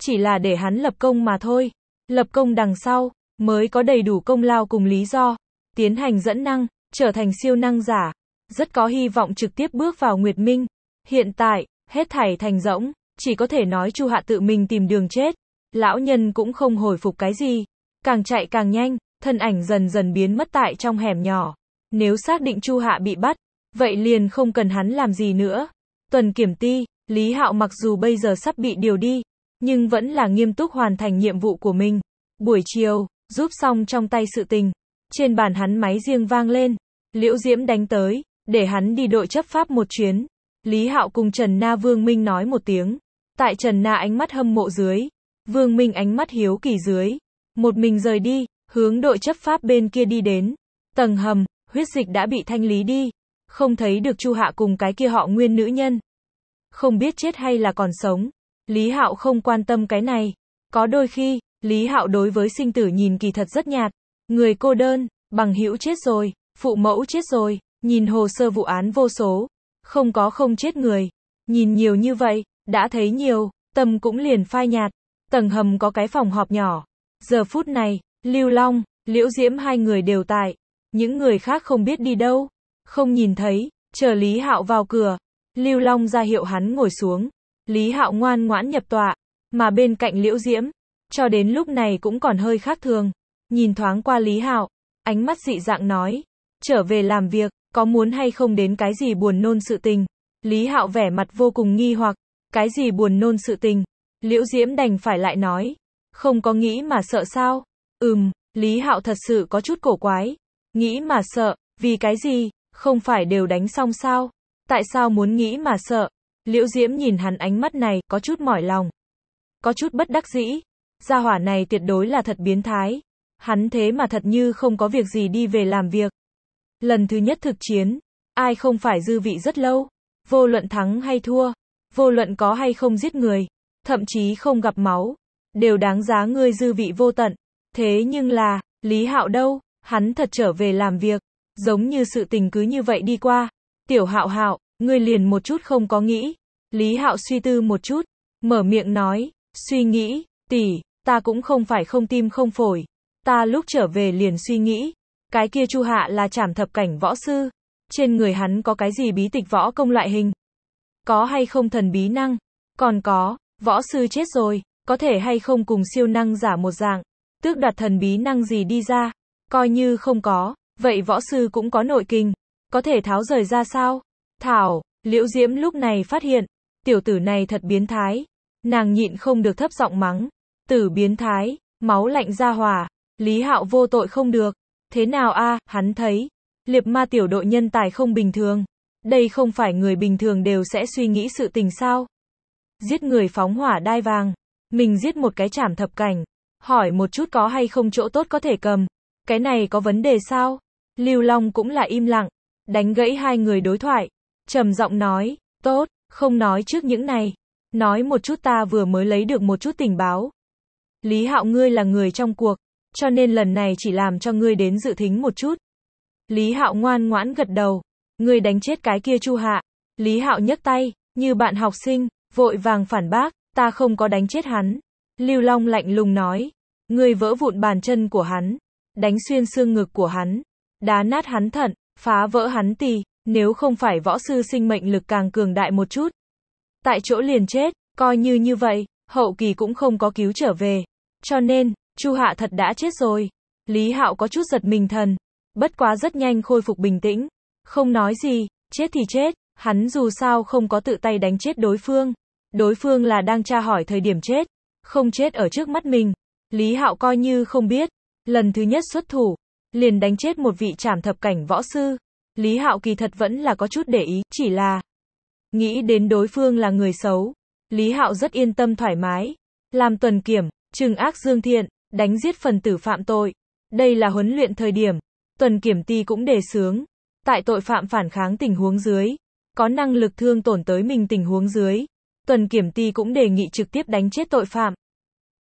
A: Chỉ là để hắn lập công mà thôi. Lập công đằng sau, mới có đầy đủ công lao cùng lý do. Tiến hành dẫn năng, trở thành siêu năng giả. Rất có hy vọng trực tiếp bước vào Nguyệt Minh. Hiện tại, hết thảy thành rỗng, chỉ có thể nói Chu Hạ tự mình tìm đường chết. Lão nhân cũng không hồi phục cái gì. Càng chạy càng nhanh, thân ảnh dần dần biến mất tại trong hẻm nhỏ. Nếu xác định Chu Hạ bị bắt, vậy liền không cần hắn làm gì nữa. Tuần kiểm ti, Lý Hạo mặc dù bây giờ sắp bị điều đi, nhưng vẫn là nghiêm túc hoàn thành nhiệm vụ của mình. Buổi chiều, giúp xong trong tay sự tình, trên bàn hắn máy riêng vang lên, Liễu Diễm đánh tới, để hắn đi đội chấp pháp một chuyến. Lý Hạo cùng Trần Na Vương Minh nói một tiếng. Tại Trần Na ánh mắt hâm mộ dưới, Vương Minh ánh mắt hiếu kỳ dưới, một mình rời đi, hướng đội chấp pháp bên kia đi đến. Tầng hầm, huyết dịch đã bị thanh lý đi. Không thấy được Chu Hạ cùng cái kia họ nguyên nữ nhân. Không biết chết hay là còn sống. Lý Hạo không quan tâm cái này. Có đôi khi, Lý Hạo đối với sinh tử nhìn kỳ thật rất nhạt. Người cô đơn, bằng hữu chết rồi, phụ mẫu chết rồi, nhìn hồ sơ vụ án vô số. Không có không chết người. Nhìn nhiều như vậy, đã thấy nhiều, tâm cũng liền phai nhạt. Tầng hầm có cái phòng họp nhỏ. Giờ phút này, Lưu Long, Liễu Diễm hai người đều tại. Những người khác không biết đi đâu, không nhìn thấy, chờ Lý Hạo vào cửa, Lưu Long ra hiệu hắn ngồi xuống, Lý Hạo ngoan ngoãn nhập tọa, mà bên cạnh Liễu Diễm, cho đến lúc này cũng còn hơi khác thường, nhìn thoáng qua Lý Hạo, ánh mắt dị dạng nói, trở về làm việc, có muốn hay không đến cái gì buồn nôn sự tình. Lý Hạo vẻ mặt vô cùng nghi hoặc, cái gì buồn nôn sự tình. Liễu Diễm đành phải lại nói, không có nghĩ mà sợ sao? Ừm, Lý Hạo thật sự có chút cổ quái, Nghĩ mà sợ, vì cái gì, không phải đều đánh xong sao? Tại sao muốn nghĩ mà sợ? Liễu Diễm nhìn hắn ánh mắt này, có chút mỏi lòng. Có chút bất đắc dĩ. Gia hỏa này tuyệt đối là thật biến thái. Hắn thế mà thật như không có việc gì đi về làm việc. Lần thứ nhất thực chiến, ai không phải dư vị rất lâu. Vô luận thắng hay thua, vô luận có hay không giết người, thậm chí không gặp máu, đều đáng giá ngươi dư vị vô tận. Thế nhưng là, Lý Hạo đâu? Hắn thật trở về làm việc, giống như sự tình cứ như vậy đi qua. Tiểu hạo hạo, ngươi liền một chút không có nghĩ. Lý hạo suy tư một chút, mở miệng nói, suy nghĩ, tỷ, ta cũng không phải không tim không phổi. Ta lúc trở về liền suy nghĩ, cái kia chu hạ là chảm thập cảnh võ sư. Trên người hắn có cái gì bí tịch võ công loại hình? Có hay không thần bí năng? Còn có, võ sư chết rồi, có thể hay không cùng siêu năng giả một dạng, tước đoạt thần bí năng gì đi ra, Coi như không có, vậy võ sư cũng có nội kinh, có thể tháo rời ra sao? Thảo, liễu diễm lúc này phát hiện, tiểu tử này thật biến thái. Nàng nhịn không được thấp giọng mắng. Tử biến thái, máu lạnh ra hòa, lý hạo vô tội không được. Thế nào a hắn thấy, liệp ma tiểu đội nhân tài không bình thường. Đây không phải người bình thường đều sẽ suy nghĩ sự tình sao. Giết người phóng hỏa đai vàng. Mình giết một cái chảm thập cảnh. Hỏi một chút có hay không chỗ tốt có thể cầm. Cái này có vấn đề sao? Lưu Long cũng là im lặng, đánh gãy hai người đối thoại, trầm giọng nói, tốt, không nói trước những này, nói một chút ta vừa mới lấy được một chút tình báo. Lý Hạo ngươi là người trong cuộc, cho nên lần này chỉ làm cho ngươi đến dự thính một chút. Lý Hạo ngoan ngoãn gật đầu, ngươi đánh chết cái kia Chu Hạ. Lý Hạo nhấc tay, như bạn học sinh, vội vàng phản bác, ta không có đánh chết hắn. Lưu Long lạnh lùng nói, ngươi vỡ vụn bàn chân của hắn, đánh xuyên xương ngực của hắn, đá nát hắn thận, phá vỡ hắn tỳ, nếu không phải võ sư sinh mệnh lực càng cường đại một chút. Tại chỗ liền chết, coi như như vậy, hậu kỳ cũng không có cứu trở về. Cho nên, Chu Hạ thật đã chết rồi. Lý Hạo có chút giật mình thần, bất quá rất nhanh khôi phục bình tĩnh, không nói gì, chết thì chết, hắn dù sao không có tự tay đánh chết đối phương. Đối phương là đang tra hỏi thời điểm chết, không chết ở trước mắt mình. Lý Hạo coi như không biết, Lần thứ nhất xuất thủ, liền đánh chết một vị trảm thập cảnh võ sư. Lý Hạo kỳ thật vẫn là có chút để ý, chỉ là nghĩ đến đối phương là người xấu. Lý Hạo rất yên tâm thoải mái, làm tuần kiểm, trừng ác dương thiện, đánh giết phần tử phạm tội. Đây là huấn luyện thời điểm, tuần kiểm ti cũng đề sướng. Tại tội phạm phản kháng tình huống dưới, có năng lực thương tổn tới mình tình huống dưới, tuần kiểm ti cũng đề nghị trực tiếp đánh chết tội phạm.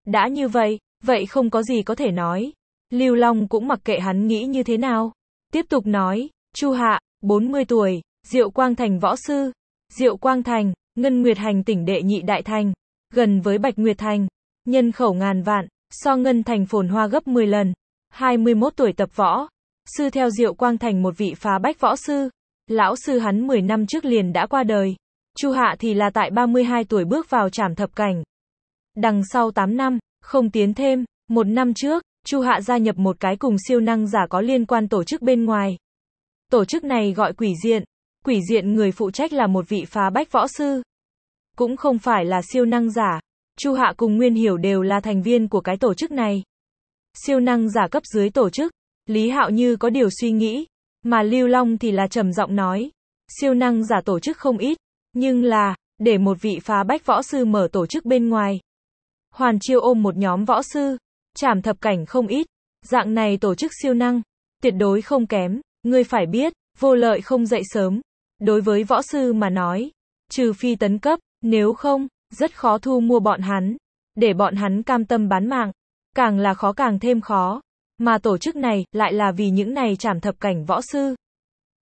A: Đã như vậy, vậy không có gì có thể nói. Lưu Long cũng mặc kệ hắn nghĩ như thế nào. Tiếp tục nói, Chu Hạ, 40 tuổi, Diệu Quang Thành võ sư, Diệu Quang Thành, Ngân Nguyệt Hành tỉnh đệ nhị đại thành, gần với Bạch Nguyệt Thành, nhân khẩu ngàn vạn, so Ngân Thành phồn hoa gấp 10 lần. 21 tuổi tập võ, sư theo Diệu Quang Thành một vị phá bách võ sư, lão sư hắn 10 năm trước liền đã qua đời. Chu Hạ thì là tại 32 tuổi bước vào trảm thập cảnh. Đằng sau 8 năm, không tiến thêm, một năm trước, Chu Hạ gia nhập một cái cùng siêu năng giả có liên quan tổ chức bên ngoài. Tổ chức này gọi quỷ diện. Quỷ diện người phụ trách là một vị phá bách võ sư. Cũng không phải là siêu năng giả. Chu Hạ cùng Nguyên Hiểu đều là thành viên của cái tổ chức này. Siêu năng giả cấp dưới tổ chức. Lý Hạo như có điều suy nghĩ. Mà Lưu Long thì là trầm giọng nói. Siêu năng giả tổ chức không ít. Nhưng là, để một vị phá bách võ sư mở tổ chức bên ngoài. Hoàn Chiêu ôm một nhóm võ sư, chạm thập cảnh không ít, dạng này tổ chức siêu năng, tuyệt đối không kém, ngươi phải biết, vô lợi không dậy sớm. Đối với võ sư mà nói, trừ phi tấn cấp, nếu không, rất khó thu mua bọn hắn, để bọn hắn cam tâm bán mạng, càng là khó càng thêm khó, mà tổ chức này lại là vì những này chạm thập cảnh võ sư.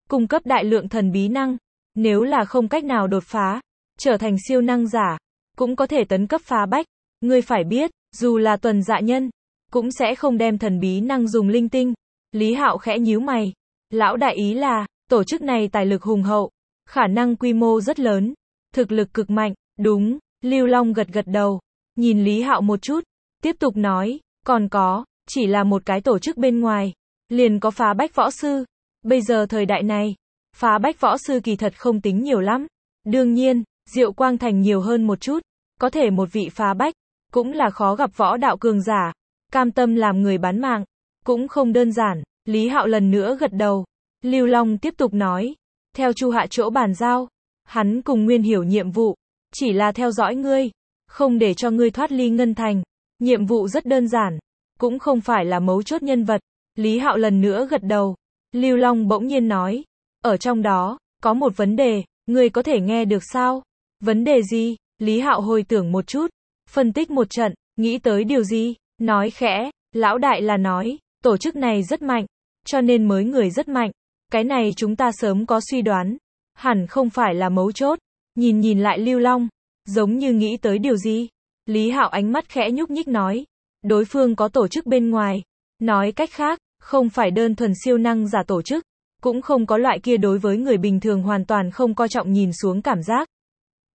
A: Cung cấp đại lượng thần bí năng, nếu là không cách nào đột phá, trở thành siêu năng giả, cũng có thể tấn cấp phá bách, ngươi phải biết, dù là tuần dạ nhân, cũng sẽ không đem thần bí năng dùng linh tinh. Lý Hạo khẽ nhíu mày. Lão đại ý là, tổ chức này tài lực hùng hậu, khả năng quy mô rất lớn, thực lực cực mạnh, đúng, Lưu Long gật gật đầu, nhìn Lý Hạo một chút, tiếp tục nói, còn có, chỉ là một cái tổ chức bên ngoài, liền có phá bách võ sư, bây giờ thời đại này, phá bách võ sư kỳ thật không tính nhiều lắm, đương nhiên, Diệu Quang Thành nhiều hơn một chút, có thể một vị phá bách, cũng là khó gặp võ đạo cường giả, cam tâm làm người bán mạng, cũng không đơn giản, Lý Hạo lần nữa gật đầu. Lưu Long tiếp tục nói, theo Chu Hạ chỗ bàn giao, hắn cùng Nguyên Hiểu nhiệm vụ, chỉ là theo dõi ngươi, không để cho ngươi thoát ly ngân thành. Nhiệm vụ rất đơn giản, cũng không phải là mấu chốt nhân vật. Lý Hạo lần nữa gật đầu. Lưu Long bỗng nhiên nói, ở trong đó, có một vấn đề, ngươi có thể nghe được sao? Vấn đề gì? Lý Hạo hồi tưởng một chút, phân tích một trận, nghĩ tới điều gì? Nói khẽ, lão đại là nói, tổ chức này rất mạnh, cho nên mới người rất mạnh. Cái này chúng ta sớm có suy đoán, hẳn không phải là mấu chốt. Nhìn nhìn lại Lưu Long, giống như nghĩ tới điều gì. Lý Hạo ánh mắt khẽ nhúc nhích nói, đối phương có tổ chức bên ngoài. Nói cách khác, không phải đơn thuần siêu năng giả tổ chức, cũng không có loại kia đối với người bình thường hoàn toàn không coi trọng nhìn xuống cảm giác.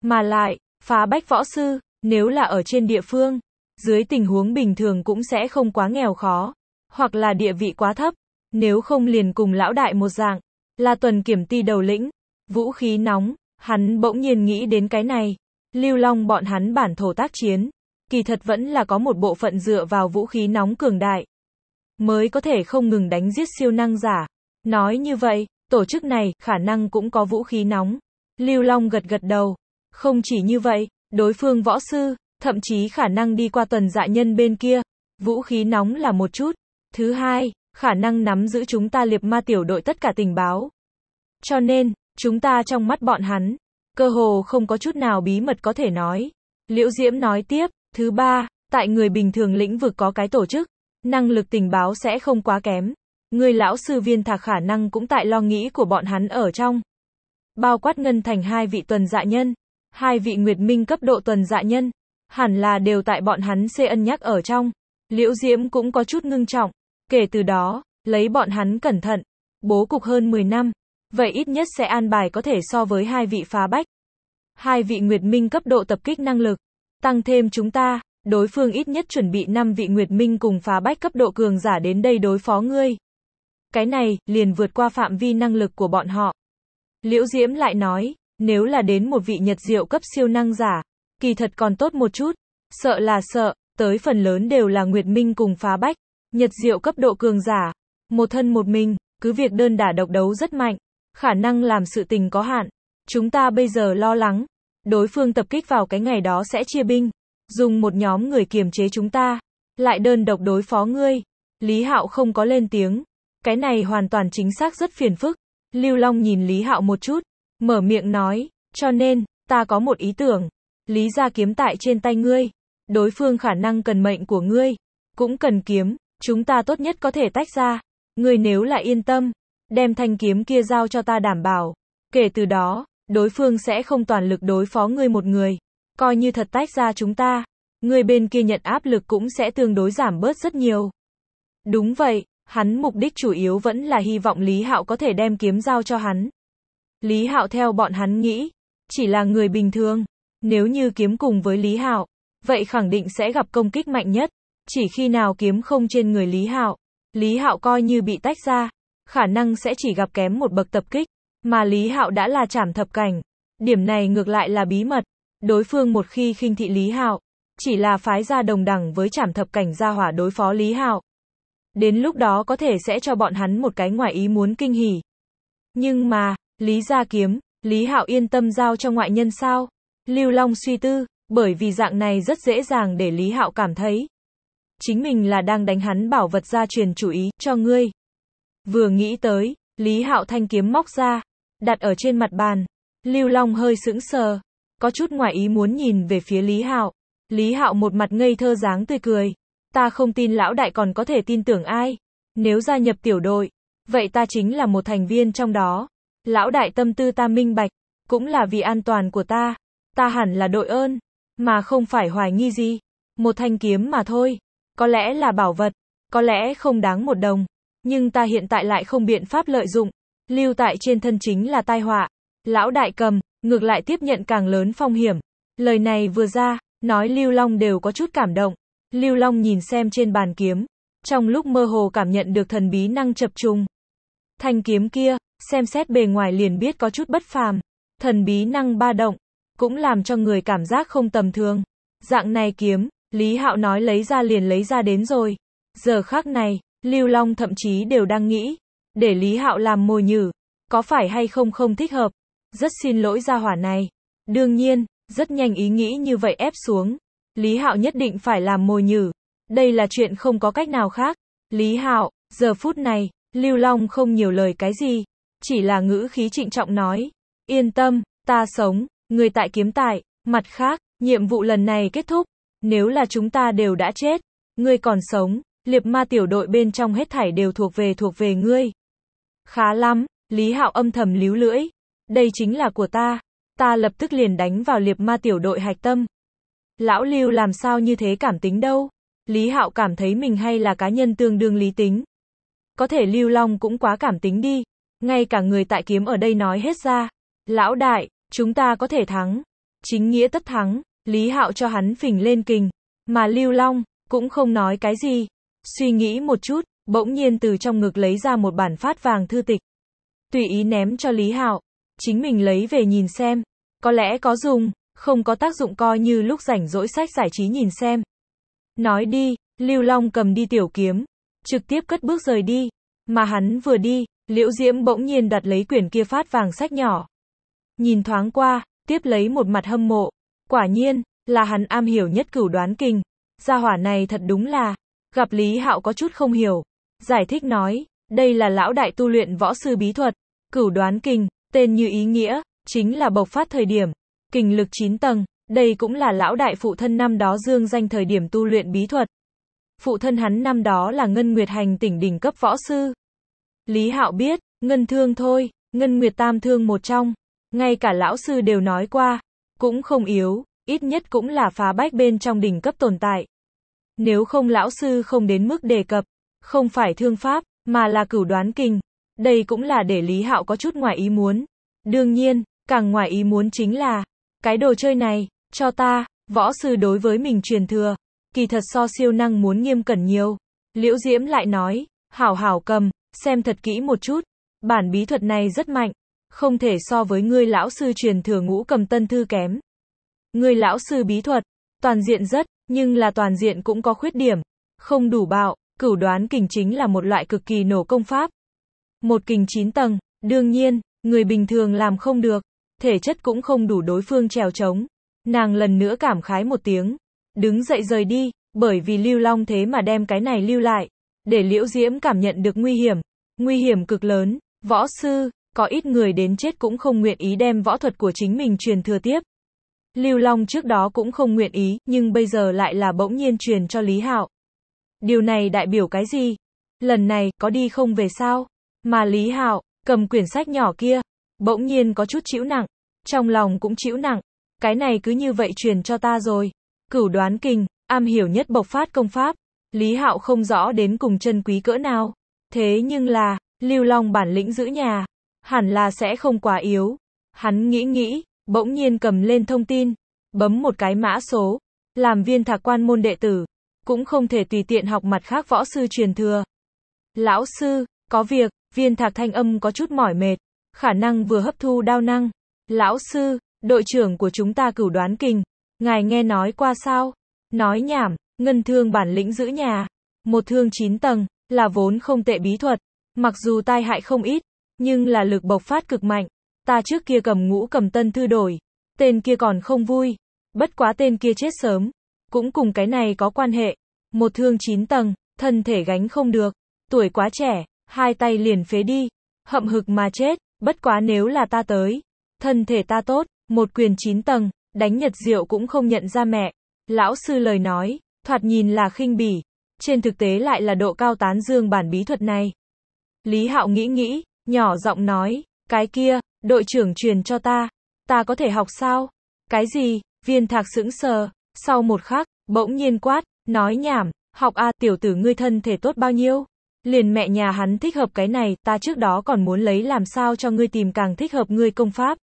A: Mà lại, phá bách võ sư, nếu là ở trên địa phương, dưới tình huống bình thường cũng sẽ không quá nghèo khó, hoặc là địa vị quá thấp, nếu không liền cùng lão đại một dạng, là tuần kiểm ti đầu lĩnh, vũ khí nóng, hắn bỗng nhiên nghĩ đến cái này, lưu long bọn hắn bản thổ tác chiến, kỳ thật vẫn là có một bộ phận dựa vào vũ khí nóng cường đại, mới có thể không ngừng đánh giết siêu năng giả, nói như vậy, tổ chức này khả năng cũng có vũ khí nóng, lưu long gật gật đầu, không chỉ như vậy, đối phương võ sư, thậm chí khả năng đi qua tuần dạ nhân bên kia. Vũ khí nóng là một chút. Thứ hai, khả năng nắm giữ chúng ta liệp ma tiểu đội tất cả tình báo. Cho nên, chúng ta trong mắt bọn hắn, cơ hồ không có chút nào bí mật có thể nói. Liễu Diễm nói tiếp, thứ ba, tại người bình thường lĩnh vực có cái tổ chức, năng lực tình báo sẽ không quá kém. Người lão sư viên thạc khả năng cũng tại lo nghĩ của bọn hắn ở trong. Bao quát ngân thành hai vị tuần dạ nhân, hai vị nguyệt minh cấp độ tuần dạ nhân, hẳn là đều tại bọn hắn xê ân nhắc ở trong. Liễu Diễm cũng có chút ngưng trọng. Kể từ đó, lấy bọn hắn cẩn thận, bố cục hơn 10 năm, vậy ít nhất sẽ an bài có thể so với hai vị phá bách. Hai vị Nguyệt Minh cấp độ tập kích năng lực, tăng thêm chúng ta, đối phương ít nhất chuẩn bị 5 vị Nguyệt Minh cùng phá bách cấp độ cường giả đến đây đối phó ngươi. Cái này, liền vượt qua phạm vi năng lực của bọn họ. Liễu Diễm lại nói, nếu là đến một vị nhật diệu cấp siêu năng giả, kỳ thật còn tốt một chút. Sợ là sợ, tới phần lớn đều là Nguyệt Minh cùng phá bách, nhật diệu cấp độ cường giả. Một thân một mình, cứ việc đơn đả độc đấu rất mạnh, khả năng làm sự tình có hạn. Chúng ta bây giờ lo lắng, đối phương tập kích vào cái ngày đó sẽ chia binh, dùng một nhóm người kiềm chế chúng ta, lại đơn độc đối phó ngươi. Lý Hạo không có lên tiếng, cái này hoàn toàn chính xác rất phiền phức. Lưu Long nhìn Lý Hạo một chút, mở miệng nói, cho nên, ta có một ý tưởng, Lý gia kiếm tại trên tay ngươi. Đối phương khả năng cần mệnh của ngươi. Cũng cần kiếm. Chúng ta tốt nhất có thể tách ra. Ngươi nếu lại yên tâm. Đem thanh kiếm kia giao cho ta đảm bảo. Kể từ đó, đối phương sẽ không toàn lực đối phó ngươi một người. Coi như thật tách ra chúng ta. Người bên kia nhận áp lực cũng sẽ tương đối giảm bớt rất nhiều. Đúng vậy, hắn mục đích chủ yếu vẫn là hy vọng Lý Hạo có thể đem kiếm giao cho hắn. Lý Hạo theo bọn hắn nghĩ, chỉ là người bình thường, nếu như kiếm cùng với Lý Hạo, vậy khẳng định sẽ gặp công kích mạnh nhất. Chỉ khi nào kiếm không trên người Lý Hạo, Lý Hạo coi như bị tách ra, khả năng sẽ chỉ gặp kém một bậc tập kích, mà Lý Hạo đã là chảm thập cảnh. Điểm này ngược lại là bí mật, đối phương một khi khinh thị Lý Hạo, chỉ là phái ra đồng đẳng với chảm thập cảnh ra hỏa đối phó Lý Hạo. Đến lúc đó có thể sẽ cho bọn hắn một cái ngoài ý muốn kinh hỉ. Nhưng mà, Lý gia kiếm, Lý Hạo yên tâm giao cho ngoại nhân sao? Lưu Long suy tư, bởi vì dạng này rất dễ dàng để Lý Hạo cảm thấy. Chính mình là đang đánh hắn bảo vật ra truyền chủ ý, cho ngươi. Vừa nghĩ tới, Lý Hạo thanh kiếm móc ra, đặt ở trên mặt bàn. Lưu Long hơi sững sờ, có chút ngoài ý muốn nhìn về phía Lý Hạo. Lý Hạo một mặt ngây thơ dáng tươi cười. Ta không tin lão đại còn có thể tin tưởng ai. Nếu gia nhập tiểu đội, vậy ta chính là một thành viên trong đó. Lão đại tâm tư ta minh bạch, cũng là vì an toàn của ta ta hẳn là đội ơn, mà không phải hoài nghi gì. Một thanh kiếm mà thôi, có lẽ là bảo vật, có lẽ không đáng một đồng, nhưng ta hiện tại lại không biện pháp lợi dụng, lưu tại trên thân chính là tai họa. Lão đại cầm, ngược lại tiếp nhận càng lớn phong hiểm. Lời này vừa ra, nói Lưu Long đều có chút cảm động. Lưu Long nhìn xem trên bàn kiếm, trong lúc mơ hồ cảm nhận được thần bí năng chập trung. Thanh kiếm kia, xem xét bề ngoài liền biết có chút bất phàm. Thần bí năng ba động, cũng làm cho người cảm giác không tầm thường. Dạng này kiếm, Lý Hạo nói lấy ra liền lấy ra đến rồi. Giờ khác này, Lưu Long thậm chí đều đang nghĩ, để Lý Hạo làm mồi nhử, có phải hay không không thích hợp. Rất xin lỗi gia hỏa này. Đương nhiên, rất nhanh ý nghĩ như vậy ép xuống. Lý Hạo nhất định phải làm mồi nhử. Đây là chuyện không có cách nào khác. Lý Hạo, giờ phút này, Lưu Long không nhiều lời cái gì, chỉ là ngữ khí trịnh trọng nói, yên tâm, ta sống, người tại kiếm tại, mặt khác, nhiệm vụ lần này kết thúc, nếu là chúng ta đều đã chết, ngươi còn sống, liệp ma tiểu đội bên trong hết thảy đều thuộc về thuộc về ngươi. Khá lắm, Lý Hạo âm thầm líu lưỡi, đây chính là của ta, ta lập tức liền đánh vào liệp ma tiểu đội hạch tâm. Lão Lưu làm sao như thế cảm tính đâu, Lý Hạo cảm thấy mình hay là cá nhân tương đương lý tính. Có thể Lưu Long cũng quá cảm tính đi, ngay cả người tại kiếm ở đây nói hết ra, lão đại, Chúng ta có thể thắng. Chính nghĩa tất thắng. Lý Hạo cho hắn phỉnh lên kình. Mà Lưu Long, cũng không nói cái gì. Suy nghĩ một chút, bỗng nhiên từ trong ngực lấy ra một bản phát vàng thư tịch. Tùy ý ném cho Lý Hạo. Chính mình lấy về nhìn xem. Có lẽ có dùng, không có tác dụng coi như lúc rảnh rỗi sách giải trí nhìn xem. Nói đi, Lưu Long cầm đi tiểu kiếm. Trực tiếp cất bước rời đi. Mà hắn vừa đi, Liễu Diễm bỗng nhiên đặt lấy quyển kia phát vàng sách nhỏ nhìn thoáng qua, tiếp lấy một mặt hâm mộ. Quả nhiên, là hắn am hiểu nhất cửu đoán kinh. Gia hỏa này thật đúng là, gặp Lý Hạo có chút không hiểu. Giải thích nói, đây là lão đại tu luyện võ sư bí thuật, cửu đoán kinh, tên như ý nghĩa, chính là bộc phát thời điểm, kinh lực 9 tầng, đây cũng là lão đại phụ thân năm đó dương danh thời điểm tu luyện bí thuật. Phụ thân hắn năm đó là Ngân Nguyệt Hành tỉnh đỉnh cấp võ sư. Lý Hạo biết, Ngân Thương thôi, Ngân Nguyệt Tam Thương một trong, ngay cả lão sư đều nói qua, cũng không yếu, ít nhất cũng là phá bách bên trong đỉnh cấp tồn tại. Nếu không lão sư không đến mức đề cập, không phải thương pháp, mà là cửu đoán kinh. Đây cũng là để Lý Hạo có chút ngoài ý muốn. Đương nhiên, càng ngoài ý muốn chính là, cái đồ chơi này, cho ta, võ sư đối với mình truyền thừa, kỳ thật so siêu năng muốn nghiêm cẩn nhiều. Liễu Diễm lại nói, hảo hảo cầm, xem thật kỹ một chút, bản bí thuật này rất mạnh, không thể so với ngươi lão sư truyền thừa ngũ cầm tân thư kém. Ngươi lão sư bí thuật, toàn diện rất, nhưng là toàn diện cũng có khuyết điểm, không đủ bạo, cửu đoán kình chính là một loại cực kỳ nổ công pháp. Một kình chín tầng, đương nhiên, người bình thường làm không được, thể chất cũng không đủ đối phương trèo trống. Nàng lần nữa cảm khái một tiếng, đứng dậy rời đi, bởi vì lưu long thế mà đem cái này lưu lại, để liễu diễm cảm nhận được nguy hiểm, nguy hiểm cực lớn, võ sư, có ít người đến chết cũng không nguyện ý đem võ thuật của chính mình truyền thừa tiếp. Lưu Long trước đó cũng không nguyện ý, nhưng bây giờ lại là bỗng nhiên truyền cho Lý Hạo. Điều này đại biểu cái gì? Lần này, có đi không về sao? Mà Lý Hạo, cầm quyển sách nhỏ kia, bỗng nhiên có chút chịu nặng, trong lòng cũng chịu nặng. Cái này cứ như vậy truyền cho ta rồi. Cửu đoán kinh, am hiểu nhất bộc phát công pháp. Lý Hạo không rõ đến cùng chân quý cỡ nào. Thế nhưng là, Lưu Long bản lĩnh giữ nhà, hẳn là sẽ không quá yếu. Hắn nghĩ nghĩ, bỗng nhiên cầm lên thông tin, bấm một cái mã số, làm viên thạc quan môn đệ tử, cũng không thể tùy tiện học mặt khác võ sư truyền thừa. Lão sư, có việc, viên thạc thanh âm có chút mỏi mệt, khả năng vừa hấp thu đao năng. Lão sư, đội trưởng của chúng ta cửu đoán kình, ngài nghe nói qua sao? Nói nhảm, ngân thương bản lĩnh giữ nhà, một thương chín tầng, là vốn không tệ bí thuật, mặc dù tai hại không ít, nhưng là lực bộc phát cực mạnh. Ta trước kia cầm ngũ cầm tân thư đổi. Tên kia còn không vui. Bất quá tên kia chết sớm. Cũng cùng cái này có quan hệ. Một thương chín tầng, thân thể gánh không được. Tuổi quá trẻ, hai tay liền phế đi. Hậm hực mà chết, bất quá nếu là ta tới. Thân thể ta tốt, một quyền chín tầng, đánh nhật diệu cũng không nhận ra mẹ. Lão sư lời nói, thoạt nhìn là khinh bỉ, trên thực tế lại là độ cao tán dương bản bí thuật này. Lý Hạo nghĩ nghĩ, nhỏ giọng nói, cái kia, đội trưởng truyền cho ta, ta có thể học sao? Cái gì? Viên thạc sững sờ, sau một khắc, bỗng nhiên quát, nói nhảm, học a tiểu tử ngươi thân thể tốt bao nhiêu? Liền mẹ nhà hắn thích hợp cái này, ta trước đó còn muốn lấy làm sao cho ngươi tìm càng thích hợp ngươi công pháp.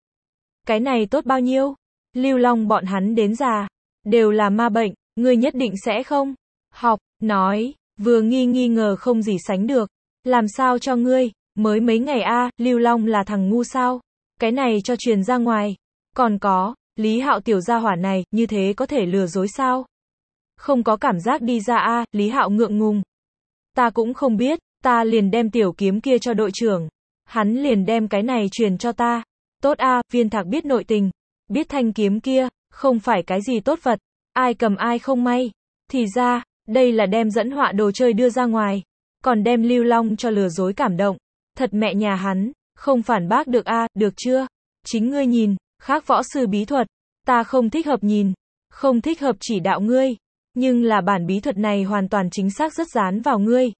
A: Cái này tốt bao nhiêu? Lưu Long bọn hắn đến già, đều là ma bệnh, ngươi nhất định sẽ không? Học, nói, vừa nghi nghi ngờ không gì sánh được, làm sao cho ngươi, Mới mấy ngày a, Lưu Long là thằng ngu sao? Cái này cho truyền ra ngoài. Còn có, Lý Hạo tiểu gia hỏa này, như thế có thể lừa dối sao? Không có cảm giác đi ra a, Lý Hạo ngượng ngùng. Ta cũng không biết, ta liền đem tiểu kiếm kia cho đội trưởng. Hắn liền đem cái này truyền cho ta. Tốt a, viên thạc biết nội tình. Biết thanh kiếm kia, không phải cái gì tốt vật. Ai cầm ai không may. Thì ra, đây là đem dẫn họa đồ chơi đưa ra ngoài. Còn đem lưu long cho lừa dối cảm động. Thật mẹ nhà hắn, không phản bác được a, được chưa? Chính ngươi nhìn, khác võ sư bí thuật, ta không thích hợp nhìn, không thích hợp chỉ đạo ngươi, nhưng là bản bí thuật này hoàn toàn chính xác rất dán vào ngươi.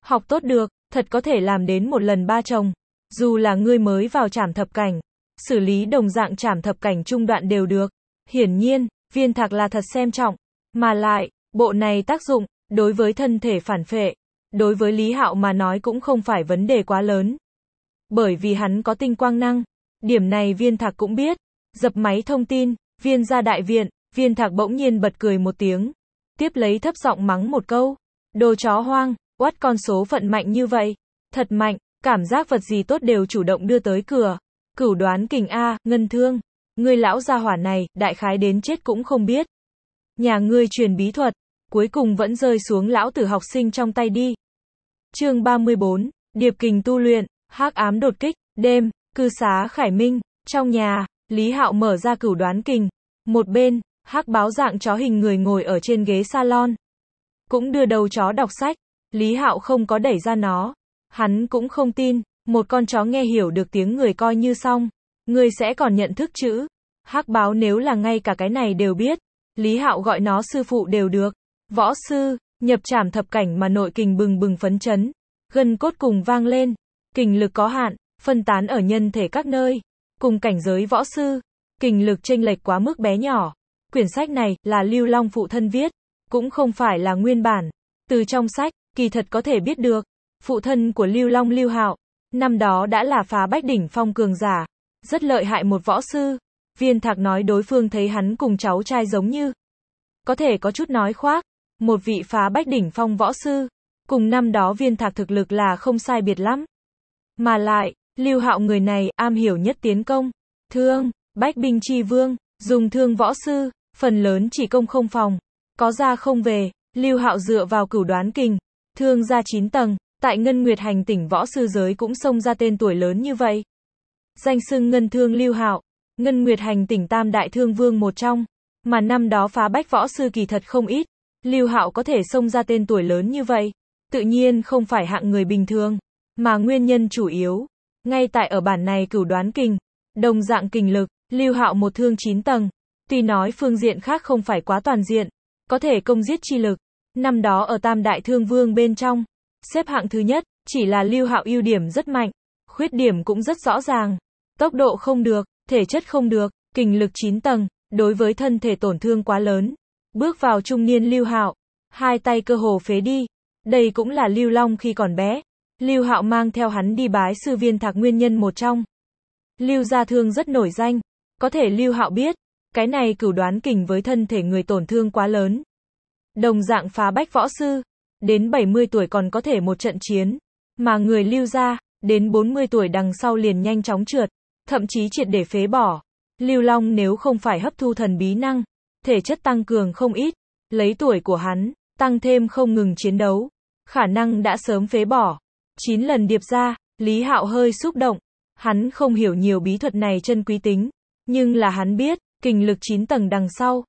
A: Học tốt được, thật có thể làm đến một lần ba chồng, dù là ngươi mới vào trảm thập cảnh, xử lý đồng dạng trảm thập cảnh trung đoạn đều được. Hiển nhiên, viên thạc là thật xem trọng, mà lại, bộ này tác dụng, đối với thân thể phản phệ, đối với Lý Hạo mà nói cũng không phải vấn đề quá lớn. Bởi vì hắn có tinh quang năng, điểm này viên thạc cũng biết, dập máy thông tin, viên ra đại viện, viên thạc bỗng nhiên bật cười một tiếng, tiếp lấy thấp giọng mắng một câu, đồ chó hoang, quát con số phận mạnh như vậy, thật mạnh, cảm giác vật gì tốt đều chủ động đưa tới cửa, cửu đoán kình A, ngân thương, người lão gia hỏa này, đại khái đến chết cũng không biết. Nhà ngươi truyền bí thuật, cuối cùng vẫn rơi xuống lão tử học sinh trong tay đi. chương 34, Điệp Kình tu luyện, hắc ám đột kích, đêm, cư xá Khải Minh, trong nhà, Lý Hạo mở ra cửu đoán kình, một bên, hắc báo dạng chó hình người ngồi ở trên ghế salon. Cũng đưa đầu chó đọc sách, Lý Hạo không có đẩy ra nó. Hắn cũng không tin, một con chó nghe hiểu được tiếng người coi như xong, người sẽ còn nhận thức chữ. Hắc báo nếu là ngay cả cái này đều biết, Lý Hạo gọi nó sư phụ đều được. Võ sư, nhập trảm thập cảnh mà nội kình bừng bừng phấn chấn, gần cốt cùng vang lên, kình lực có hạn, phân tán ở nhân thể các nơi, cùng cảnh giới võ sư, kình lực chênh lệch quá mức bé nhỏ. Quyển sách này là Lưu Long phụ thân viết, cũng không phải là nguyên bản. Từ trong sách, kỳ thật có thể biết được, phụ thân của Lưu Long Lưu Hạo, năm đó đã là phá bách đỉnh phong cường giả, rất lợi hại một võ sư. Viên Thạc nói đối phương thấy hắn cùng cháu trai giống như, có thể có chút nói khoác, một vị phá bách đỉnh phong võ sư. Cùng năm đó viên thạc thực lực là không sai biệt lắm. Mà lại, lưu hạo người này am hiểu nhất tiến công. Thương, bách binh chi vương, dùng thương võ sư, phần lớn chỉ công không phòng. Có ra không về, lưu hạo dựa vào cửu đoán kinh Thương ra 9 tầng, tại Ngân Nguyệt Hành tỉnh võ sư giới cũng xông ra tên tuổi lớn như vậy. Danh xưng Ngân Thương Lưu Hạo, Ngân Nguyệt Hành tỉnh Tam Đại Thương Vương một trong, mà năm đó phá bách võ sư kỳ thật không ít, Lưu Hạo có thể xông ra tên tuổi lớn như vậy, tự nhiên không phải hạng người bình thường, mà nguyên nhân chủ yếu, ngay tại ở bản này cửu đoán kình, đồng dạng kình lực, Lưu Hạo một thương 9 tầng, tuy nói phương diện khác không phải quá toàn diện, có thể công giết chi lực, năm đó ở Tam Đại Thương Vương bên trong, xếp hạng thứ nhất, chỉ là Lưu Hạo ưu điểm rất mạnh, khuyết điểm cũng rất rõ ràng, tốc độ không được, thể chất không được, kình lực 9 tầng, đối với thân thể tổn thương quá lớn, Bước vào trung niên Lưu Hạo, hai tay cơ hồ phế đi. Đây cũng là Lưu Long khi còn bé. Lưu Hạo mang theo hắn đi bái sư viên thạc nguyên nhân một trong. Lưu Gia Thương rất nổi danh, có thể Lưu Hạo biết, cái này cửu đoán kình với thân thể người tổn thương quá lớn. Đồng dạng phá bách võ sư, đến 70 tuổi còn có thể một trận chiến, mà người Lưu Gia, đến 40 tuổi đằng sau liền nhanh chóng trượt, thậm chí triệt để phế bỏ. Lưu Long nếu không phải hấp thu thần bí năng, thể chất tăng cường không ít, lấy tuổi của hắn, tăng thêm không ngừng chiến đấu, khả năng đã sớm phế bỏ. 9 lần điệp ra, Lý Hạo hơi xúc động, hắn không hiểu nhiều bí thuật này chân quý tính, nhưng là hắn biết, kình lực 9 tầng đằng sau,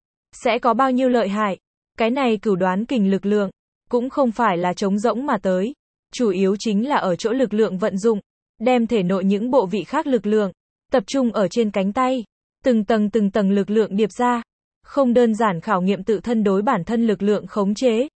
A: sẽ có bao nhiêu lợi hại, cái này cửu đoán kình lực lượng, cũng không phải là trống rỗng mà tới, chủ yếu chính là ở chỗ lực lượng vận dụng, đem thể nội những bộ vị khác lực lượng, tập trung ở trên cánh tay, từng tầng từng tầng lực lượng điệp ra, không đơn giản khảo nghiệm tự thân đối bản thân lực lượng khống chế.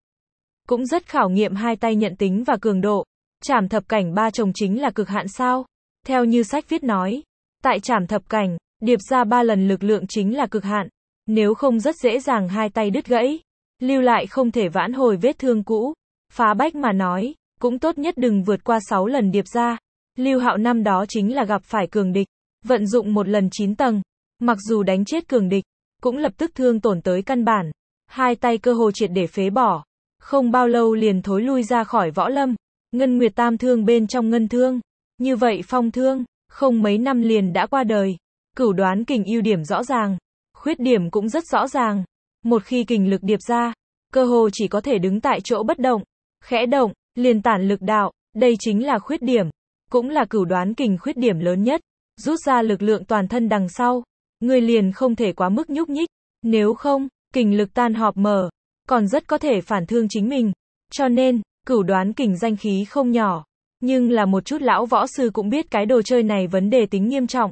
A: Cũng rất khảo nghiệm hai tay nhận tính và cường độ. Trảm thập cảnh ba chồng chính là cực hạn sao? Theo như sách viết nói, tại trảm thập cảnh, điệp ra ba lần lực lượng chính là cực hạn, nếu không rất dễ dàng hai tay đứt gãy, lưu lại không thể vãn hồi vết thương cũ. Phá bách mà nói, cũng tốt nhất đừng vượt qua sáu lần điệp ra. Lưu hạo năm đó chính là gặp phải cường địch, vận dụng một lần chín tầng, mặc dù đánh chết cường địch, cũng lập tức thương tổn tới căn bản. Hai tay cơ hồ triệt để phế bỏ. Không bao lâu liền thối lui ra khỏi võ lâm. Ngân Nguyệt Tam Thương bên trong ngân thương. Như vậy phong thương, không mấy năm liền đã qua đời. Cửu đoán kình ưu điểm rõ ràng. Khuyết điểm cũng rất rõ ràng. Một khi kình lực điệp ra, cơ hồ chỉ có thể đứng tại chỗ bất động. Khẽ động, liền tản lực đạo, đây chính là khuyết điểm. Cũng là cửu đoán kình khuyết điểm lớn nhất. Rút ra lực lượng toàn thân đằng sau, người liền không thể quá mức nhúc nhích, nếu không, kình lực tan họp mở, còn rất có thể phản thương chính mình. Cho nên, cửu đoán kình danh khí không nhỏ, nhưng là một chút lão võ sư cũng biết cái đồ chơi này vấn đề tính nghiêm trọng.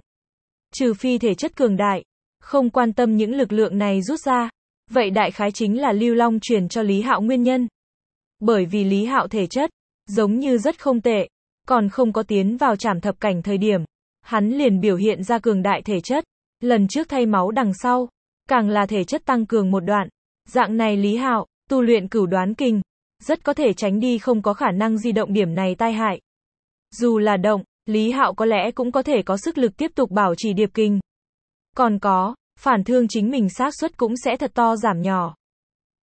A: Trừ phi thể chất cường đại, không quan tâm những lực lượng này rút ra, vậy đại khái chính là Lưu Long truyền cho Lý Hạo nguyên nhân. Bởi vì Lý Hạo thể chất, giống như rất không tệ, còn không có tiến vào trảm thập cảnh thời điểm, hắn liền biểu hiện ra cường đại thể chất, lần trước thay máu đằng sau, càng là thể chất tăng cường một đoạn. Dạng này Lý Hạo, tu luyện cửu đoán kinh, rất có thể tránh đi không có khả năng di động điểm này tai hại. Dù là động, Lý Hạo có lẽ cũng có thể có sức lực tiếp tục bảo trì điệp kinh. Còn có, phản thương chính mình xác suất cũng sẽ thật to giảm nhỏ.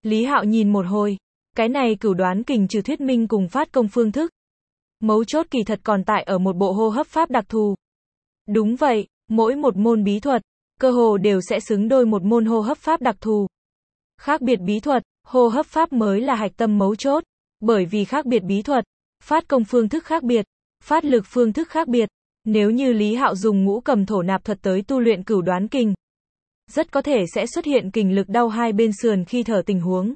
A: Lý Hạo nhìn một hồi, cái này cửu đoán kình trừ thuyết minh cùng phát công phương thức. Mấu chốt kỳ thật còn tại ở một bộ hô hấp pháp đặc thù. Đúng vậy, Mỗi một môn bí thuật, cơ hồ đều sẽ xứng đôi một môn hô hấp pháp đặc thù. Khác biệt bí thuật, hô hấp pháp mới là hạch tâm mấu chốt, bởi vì khác biệt bí thuật, phát công phương thức khác biệt, phát lực phương thức khác biệt. Nếu như Lý Hạo dùng ngũ cầm thổ nạp thuật tới tu luyện cửu đoán kinh, rất có thể sẽ xuất hiện kình lực đau hai bên sườn khi thở tình huống.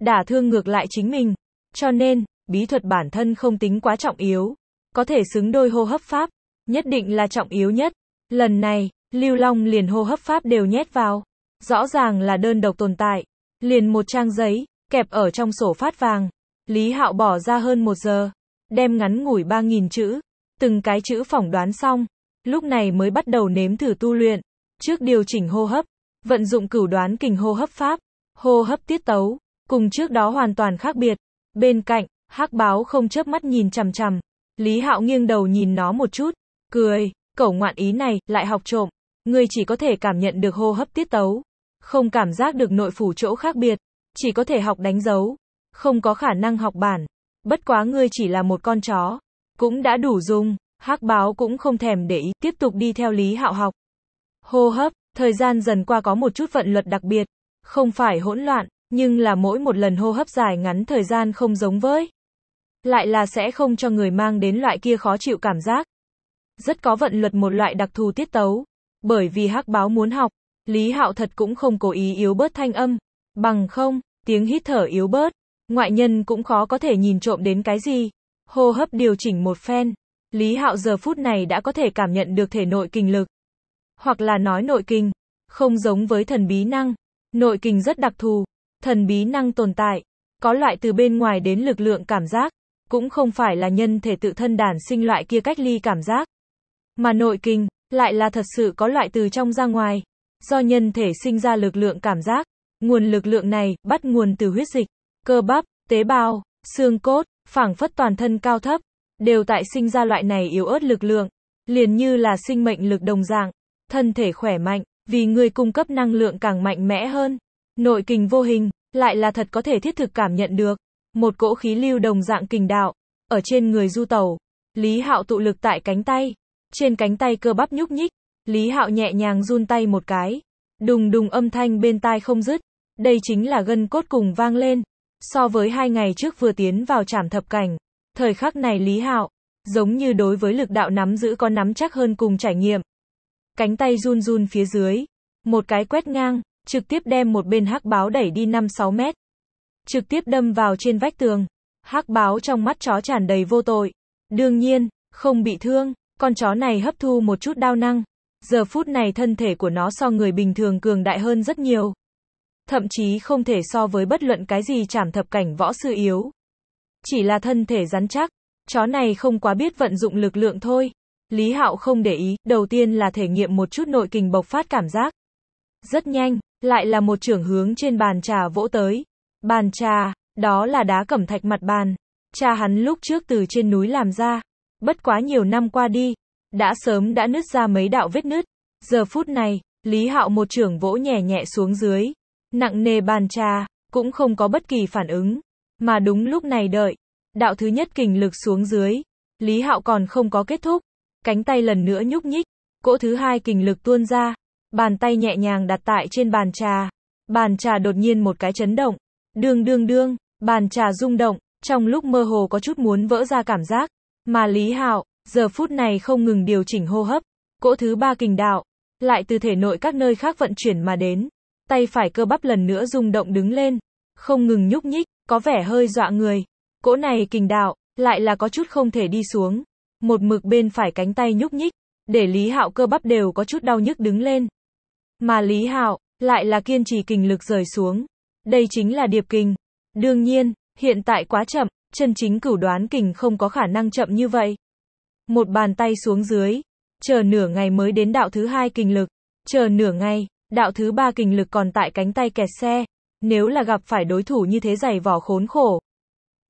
A: Đả thương ngược lại chính mình. Cho nên, bí thuật bản thân không tính quá trọng yếu, có thể xứng đôi hô hấp pháp, nhất định là trọng yếu nhất. Lần này, Lưu Long liền hô hấp pháp đều nhét vào. Rõ ràng là đơn độc tồn tại. Liền một trang giấy, kẹp ở trong sổ phát vàng. Lý Hạo bỏ ra hơn một giờ, đem ngắn ngủi ba nghìn chữ, từng cái chữ phỏng đoán xong, lúc này mới bắt đầu nếm thử tu luyện. Trước điều chỉnh hô hấp, vận dụng cửu đoán kình hô hấp pháp, hô hấp tiết tấu, cùng trước đó hoàn toàn khác biệt. Bên cạnh, hắc báo không chớp mắt nhìn chằm chằm, Lý Hạo nghiêng đầu nhìn nó một chút, cười, Cẩu ngoạn ý này, lại học trộm. Người chỉ có thể cảm nhận được hô hấp tiết tấu. Không cảm giác được nội phủ chỗ khác biệt. Chỉ có thể học đánh dấu. Không có khả năng học bản. Bất quá ngươi chỉ là một con chó. Cũng đã đủ dùng. hắc báo cũng không thèm để ý, tiếp tục đi theo lý hạo học. Hô hấp, thời gian dần qua có một chút vận luật đặc biệt. Không phải hỗn loạn, nhưng là mỗi một lần hô hấp dài ngắn thời gian không giống với. Lại là sẽ không cho người mang đến loại kia khó chịu cảm giác rất có vận luật một loại đặc thù tiết tấu. Bởi vì hắc báo muốn học, Lý Hạo thật cũng không cố ý yếu bớt thanh âm, bằng không, tiếng hít thở yếu bớt, ngoại nhân cũng khó có thể nhìn trộm đến cái gì. Hô hấp điều chỉnh một phen, Lý Hạo giờ phút này đã có thể cảm nhận được thể nội kinh lực, hoặc là nói nội kinh, không giống với thần bí năng, nội kinh rất đặc thù, thần bí năng tồn tại, có loại từ bên ngoài đến lực lượng cảm giác, cũng không phải là nhân thể tự thân đàn sinh loại kia cách ly cảm giác, mà nội kinh, lại là thật sự có loại từ trong ra ngoài. Do nhân thể sinh ra lực lượng cảm giác, nguồn lực lượng này bắt nguồn từ huyết dịch, cơ bắp, tế bào, xương cốt, phảng phất toàn thân cao thấp, đều tại sinh ra loại này yếu ớt lực lượng, liền như là sinh mệnh lực đồng dạng, thân thể khỏe mạnh, vì người cung cấp năng lượng càng mạnh mẽ hơn. Nội kinh vô hình, lại là thật có thể thiết thực cảm nhận được, một cỗ khí lưu đồng dạng kình đạo, ở trên người du tàu, Lý Hạo tụ lực tại cánh tay, trên cánh tay cơ bắp nhúc nhích, Lý Hạo nhẹ nhàng run tay một cái. Đùng đùng âm thanh bên tai không dứt. Đây chính là gân cốt cùng vang lên. So với hai ngày trước vừa tiến vào trảm thập cảnh, thời khắc này Lý Hạo, giống như đối với lực đạo nắm giữ có nắm chắc hơn cùng trải nghiệm. Cánh tay run run phía dưới, một cái quét ngang, trực tiếp đem một bên hắc báo đẩy đi 5-6 mét. Trực tiếp đâm vào trên vách tường. Hắc báo trong mắt chó tràn đầy vô tội. Đương nhiên, không bị thương, con chó này hấp thu một chút đao năng. Giờ phút này thân thể của nó so người bình thường cường đại hơn rất nhiều. Thậm chí không thể so với bất luận cái gì chảm thập cảnh võ sư yếu. Chỉ là thân thể rắn chắc. Chó này không quá biết vận dụng lực lượng thôi. Lý Hạo không để ý, đầu tiên là thể nghiệm một chút nội kình bộc phát cảm giác. Rất nhanh, lại là một trưởng hướng trên bàn trà vỗ tới. Bàn trà, đó là đá cẩm thạch mặt bàn. Cha hắn lúc trước từ trên núi làm ra, Bất quá nhiều năm qua đi, đã sớm đã nứt ra mấy đạo vết nứt. Giờ phút này, Lý Hạo một trưởng vỗ nhẹ nhẹ xuống dưới, nặng nề bàn trà, cũng không có bất kỳ phản ứng, mà đúng lúc này đợi, đạo thứ nhất kình lực xuống dưới, Lý Hạo còn không có kết thúc, cánh tay lần nữa nhúc nhích, cỗ thứ hai kình lực tuôn ra, bàn tay nhẹ nhàng đặt tại trên bàn trà, bàn trà đột nhiên một cái chấn động, đương đương đương, bàn trà rung động, trong lúc mơ hồ có chút muốn vỡ ra cảm giác, mà Lý Hạo, giờ phút này không ngừng điều chỉnh hô hấp, cỗ thứ ba kình đạo, lại từ thể nội các nơi khác vận chuyển mà đến. Tay phải cơ bắp lần nữa rung động đứng lên, không ngừng nhúc nhích, có vẻ hơi dọa người. Cỗ này kình đạo, lại là có chút không thể đi xuống. Một mực bên phải cánh tay nhúc nhích, để Lý Hạo cơ bắp đều có chút đau nhức đứng lên. Mà Lý Hạo, lại là kiên trì kình lực rời xuống. Đây chính là điệp kình. Đương nhiên, hiện tại quá chậm, chân chính cửu đoán kình không có khả năng chậm như vậy. Một bàn tay xuống dưới, chờ nửa ngày mới đến đạo thứ hai kình lực, chờ nửa ngày, đạo thứ ba kình lực còn tại cánh tay kẹt xe, nếu là gặp phải đối thủ như thế dày vỏ khốn khổ.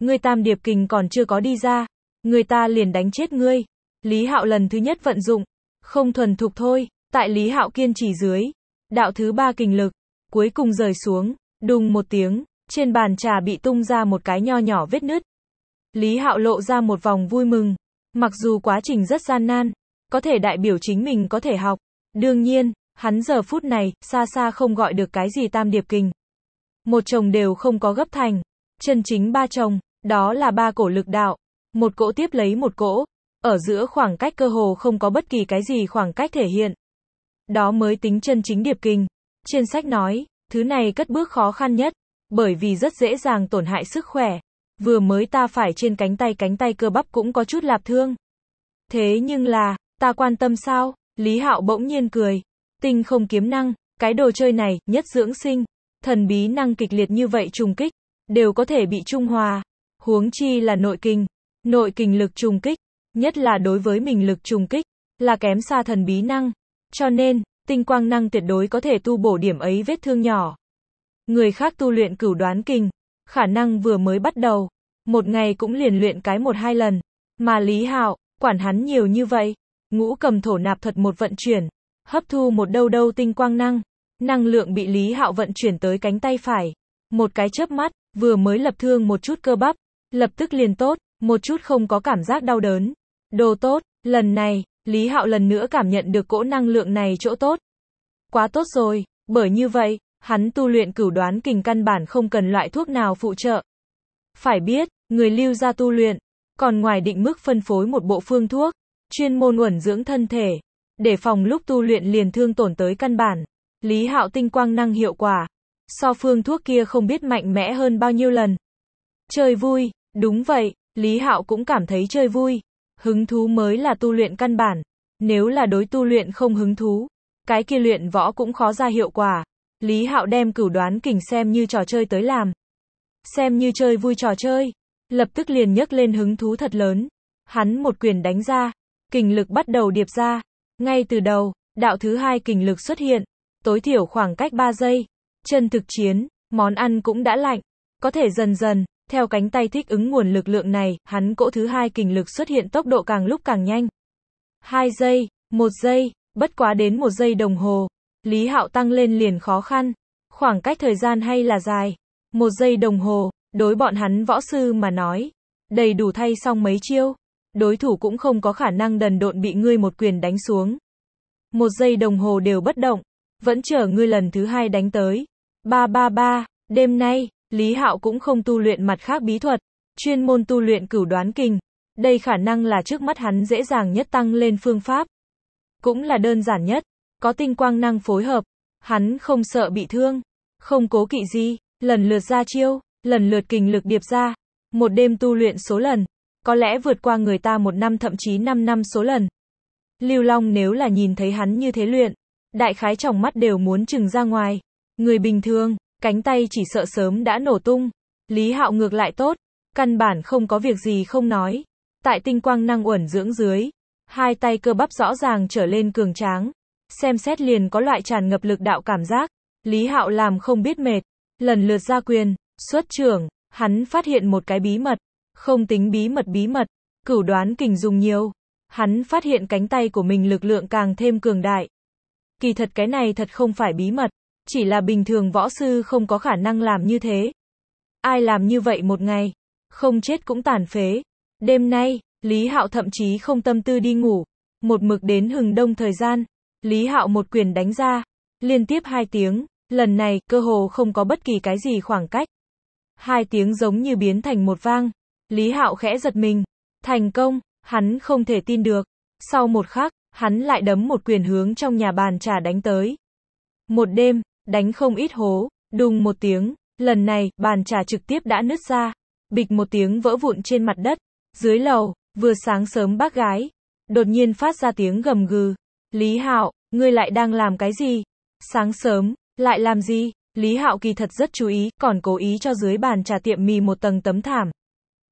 A: người tam điệp kình còn chưa có đi ra, người ta liền đánh chết ngươi. Lý Hạo lần thứ nhất vận dụng, không thuần thục thôi, tại Lý Hạo kiên trì dưới, đạo thứ ba kình lực, cuối cùng rời xuống, đùng một tiếng, trên bàn trà bị tung ra một cái nho nhỏ vết nứt. Lý Hạo lộ ra một vòng vui mừng. Mặc dù quá trình rất gian nan, có thể đại biểu chính mình có thể học. Đương nhiên, hắn giờ phút này, xa xa không gọi được cái gì tam điệp kình. Một chồng đều không có gấp thành. Chân chính ba chồng, đó là ba cổ lực đạo. Một cỗ tiếp lấy một cỗ. Ở giữa khoảng cách cơ hồ không có bất kỳ cái gì khoảng cách thể hiện. Đó mới tính chân chính điệp kình. Trên sách nói, thứ này cất bước khó khăn nhất, bởi vì rất dễ dàng tổn hại sức khỏe. Vừa mới ta phải trên cánh tay cánh tay cơ bắp cũng có chút lạp thương. Thế nhưng là, ta quan tâm sao? Lý Hạo bỗng nhiên cười. Tinh không kiếm năng, cái đồ chơi này, nhất dưỡng sinh. Thần bí năng kịch liệt như vậy trùng kích, đều có thể bị trung hòa. Huống chi là nội kinh. Nội kinh lực trùng kích, nhất là đối với mình lực trùng kích, là kém xa thần bí năng. Cho nên, tinh quang năng tuyệt đối có thể tu bổ điểm ấy vết thương nhỏ. Người khác tu luyện cửu đoán kinh, khả năng vừa mới bắt đầu, một ngày cũng liền luyện cái một hai lần, mà Lý Hạo, quản hắn nhiều như vậy, ngũ cầm thổ nạp thuật một vận chuyển, hấp thu một đâu đâu tinh quang năng, năng lượng bị Lý Hạo vận chuyển tới cánh tay phải, một cái chớp mắt, vừa mới lập thương một chút cơ bắp, lập tức liền tốt, một chút không có cảm giác đau đớn. Đồ tốt, lần này, Lý Hạo lần nữa cảm nhận được cỗ năng lượng này chỗ tốt. Quá tốt rồi, bởi như vậy, Hắn tu luyện cửu đoán kình căn bản không cần loại thuốc nào phụ trợ. Phải biết, người lưu gia tu luyện, còn ngoài định mức phân phối một bộ phương thuốc, chuyên môn uẩn dưỡng thân thể, để phòng lúc tu luyện liền thương tổn tới căn bản. Lý hạo tinh quang năng hiệu quả, so phương thuốc kia không biết mạnh mẽ hơn bao nhiêu lần. Chơi vui, đúng vậy, Lý hạo cũng cảm thấy chơi vui. Hứng thú mới là tu luyện căn bản. Nếu là đối tu luyện không hứng thú, cái kia luyện võ cũng khó ra hiệu quả. Lý Hạo đem cửu đoán kình xem như trò chơi tới làm. Xem như chơi vui trò chơi, lập tức liền nhấc lên hứng thú thật lớn. Hắn một quyền đánh ra, kình lực bắt đầu điệp ra. Ngay từ đầu, đạo thứ hai kình lực xuất hiện, tối thiểu khoảng cách 3 giây. Chân thực chiến, món ăn cũng đã lạnh, có thể dần dần, theo cánh tay thích ứng nguồn lực lượng này, hắn cỗ thứ hai kình lực xuất hiện tốc độ càng lúc càng nhanh. 2 giây, 1 giây, bất quá đến 1 giây đồng hồ, Lý Hạo tăng lên liền khó khăn. Khoảng cách thời gian hay là dài. Một giây đồng hồ, đối bọn hắn võ sư mà nói. Đầy đủ thay xong mấy chiêu. Đối thủ cũng không có khả năng đần độn bị ngươi một quyền đánh xuống. Một giây đồng hồ đều bất động. Vẫn chờ ngươi lần thứ hai đánh tới. Ba ba ba, đêm nay, Lý Hạo cũng không tu luyện mặt khác bí thuật. Chuyên môn tu luyện cửu đoán kinh. Đây khả năng là trước mắt hắn dễ dàng nhất tăng lên phương pháp. Cũng là đơn giản nhất có tinh quang năng phối hợp, hắn không sợ bị thương, không cố kỵ gì, lần lượt ra chiêu, lần lượt kình lực điệp ra, một đêm tu luyện số lần, có lẽ vượt qua người ta một năm thậm chí năm năm số lần. Lưu Long nếu là nhìn thấy hắn như thế luyện, đại khái trong mắt đều muốn chừng ra ngoài, người bình thường, cánh tay chỉ sợ sớm đã nổ tung, Lý Hạo ngược lại tốt, căn bản không có việc gì không nói, tại tinh quang năng uẩn dưỡng dưới, hai tay cơ bắp rõ ràng trở lên cường tráng, xem xét liền có loại tràn ngập lực đạo cảm giác, Lý Hạo làm không biết mệt, lần lượt ra quyền, xuất trưởng, hắn phát hiện một cái bí mật, không tính bí mật bí mật, cửu đoán kình dùng nhiều, hắn phát hiện cánh tay của mình lực lượng càng thêm cường đại. Kỳ thật cái này thật không phải bí mật, chỉ là bình thường võ sư không có khả năng làm như thế. Ai làm như vậy một ngày, không chết cũng tàn phế. Đêm nay, Lý Hạo thậm chí không tâm tư đi ngủ, một mực đến hừng đông thời gian, Lý Hạo một quyền đánh ra, liên tiếp hai tiếng, lần này cơ hồ không có bất kỳ cái gì khoảng cách. Hai tiếng giống như biến thành một vang, Lý Hạo khẽ giật mình, thành công, hắn không thể tin được. Sau một khắc, hắn lại đấm một quyền hướng trong nhà bàn trà đánh tới. Một đêm, đánh không ít hố, đùng một tiếng, lần này, bàn trà trực tiếp đã nứt ra, bịch một tiếng vỡ vụn trên mặt đất, dưới lầu, vừa sáng sớm bác gái, đột nhiên phát ra tiếng gầm gừ, Lý Hạo, ngươi lại đang làm cái gì? Sáng sớm, lại làm gì? Lý Hạo kỳ thật rất chú ý, còn cố ý cho dưới bàn trà tiệm mì một tầng tấm thảm.